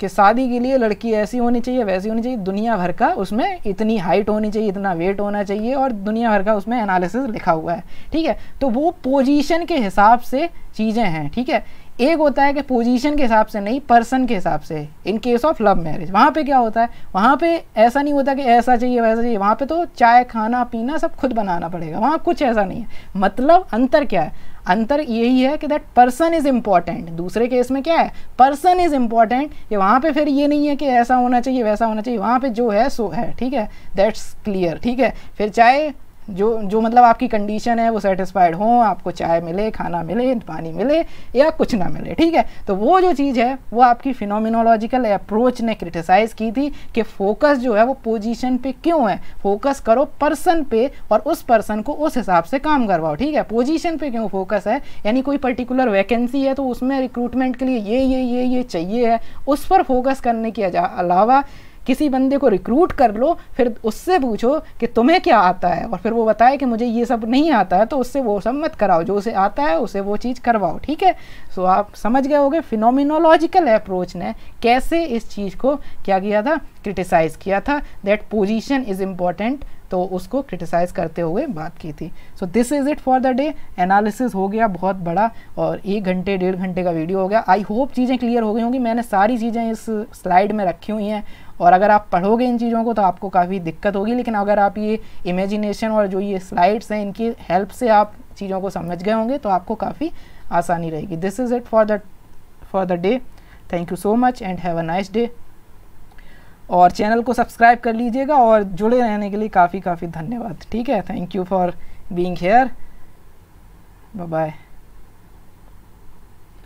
कि शादी के लिए लड़की ऐसी होनी चाहिए वैसी होनी चाहिए दुनिया भर का उसमें इतनी हाइट होनी चाहिए इतना वेट होना चाहिए और दुनिया भर का उसमें एनालिसिस लिखा हुआ है ठीक है तो वो पोजीशन के हिसाब से चीज़ें हैं ठीक है एक होता है कि पोजीशन के हिसाब से नहीं पर्सन के हिसाब से in case of love marriage वहाँ पे क्या होता है वहाँ पे ऐसा नहीं होता कि ऐसा चाहिए वैसा चाहिए वहाँ पे तो चाय खाना पीना सब खुद बनाना पड़ेगा वहाँ कुछ ऐसा नहीं है मतलब अंतर क्या है अंतर यही है कि दैट पर्सन इज़ इम्पॉर्टेंट दूसरे केस में क्या है पर्सन इज़ इम्पॉर्टेंट कि वहाँ पे फिर ये नहीं है कि ऐसा होना चाहिए वैसा होना चाहिए वहाँ पे जो है सो है ठीक है दैट्स क्लियर ठीक है फिर चाहे जो जो मतलब आपकी कंडीशन है वो सेटिस्फाइड हो आपको चाय मिले खाना मिले पानी मिले या कुछ ना मिले ठीक है तो वो जो चीज़ है वो आपकी फिनोमिनोलॉजिकल अप्रोच ने क्रिटिसाइज़ की थी कि फोकस जो है वो पोजीशन पे क्यों है फोकस करो पर्सन पे और उस पर्सन को उस हिसाब से काम करवाओ ठीक है पोजिशन पर क्यों फोकस है यानी कोई पर्टिकुलर वैकेंसी है तो उसमें रिक्रूटमेंट के लिए ये ये ये ये चाहिए है उस पर फोकस करने के अलावा किसी बंदे को रिक्रूट कर लो फिर उससे पूछो कि तुम्हें क्या आता है और फिर वो बताए कि मुझे ये सब नहीं आता है तो उससे वो सब मत कराओ जो उसे आता है उसे वो चीज़ करवाओ ठीक है सो आप समझ गए होगे फिनोमिनोलॉजिकल अप्रोच ने कैसे इस चीज़ को क्या किया था क्रिटिसाइज़ किया था दैट पोजिशन इज़ इम्पॉर्टेंट तो उसको क्रिटिसाइज़ करते हुए बात की थी so this is it for the day analysis हो गया बहुत बड़ा और एक घंटे डेढ़ घंटे का वीडियो हो गया आई होप चीज़ें क्लियर हो गई होंगी मैंने सारी चीज़ें इस स्लाइड में रखी हुई हैं और अगर आप पढ़ोगे इन चीज़ों को तो आपको काफ़ी दिक्कत होगी लेकिन अगर आप ये इमेजिनेशन और जो ये स्लाइड्स हैं इनकी हेल्प से आप चीज़ों को समझ गए होंगे तो आपको काफ़ी आसानी रहेगी this is it for the for the day thank you so much and have a nice day और चैनल को सब्सक्राइब कर लीजिएगा और जुड़े रहने के लिए काफ़ी काफ़ी धन्यवाद ठीक है thank you for being here bye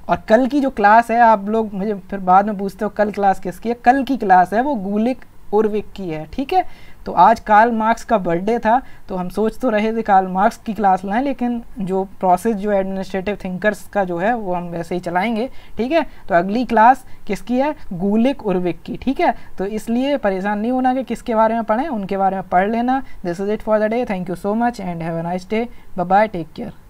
और कल की जो क्लास है आप लोग मुझे फिर बाद में पूछते हो कल क्लास किसकी है कल की क्लास है वो गुलिक उर्विक की है ठीक है तो आज कार्ल मार्क्स का बर्थडे था तो हम सोच तो रहे थे कार्ल मार्क्स की क्लास लाएं लेकिन जो प्रोसेस जो एडमिनिस्ट्रेटिव थिंकर्स का जो है वो हम वैसे ही चलाएंगे ठीक है तो अगली क्लास किसकी है गूलिक उर्विक की ठीक है तो इसलिए परेशान नहीं होना कि किसके बारे में पढ़ें उनके बारे में पढ़ लेना this is it for the day thank you so much and have a nice day bye take care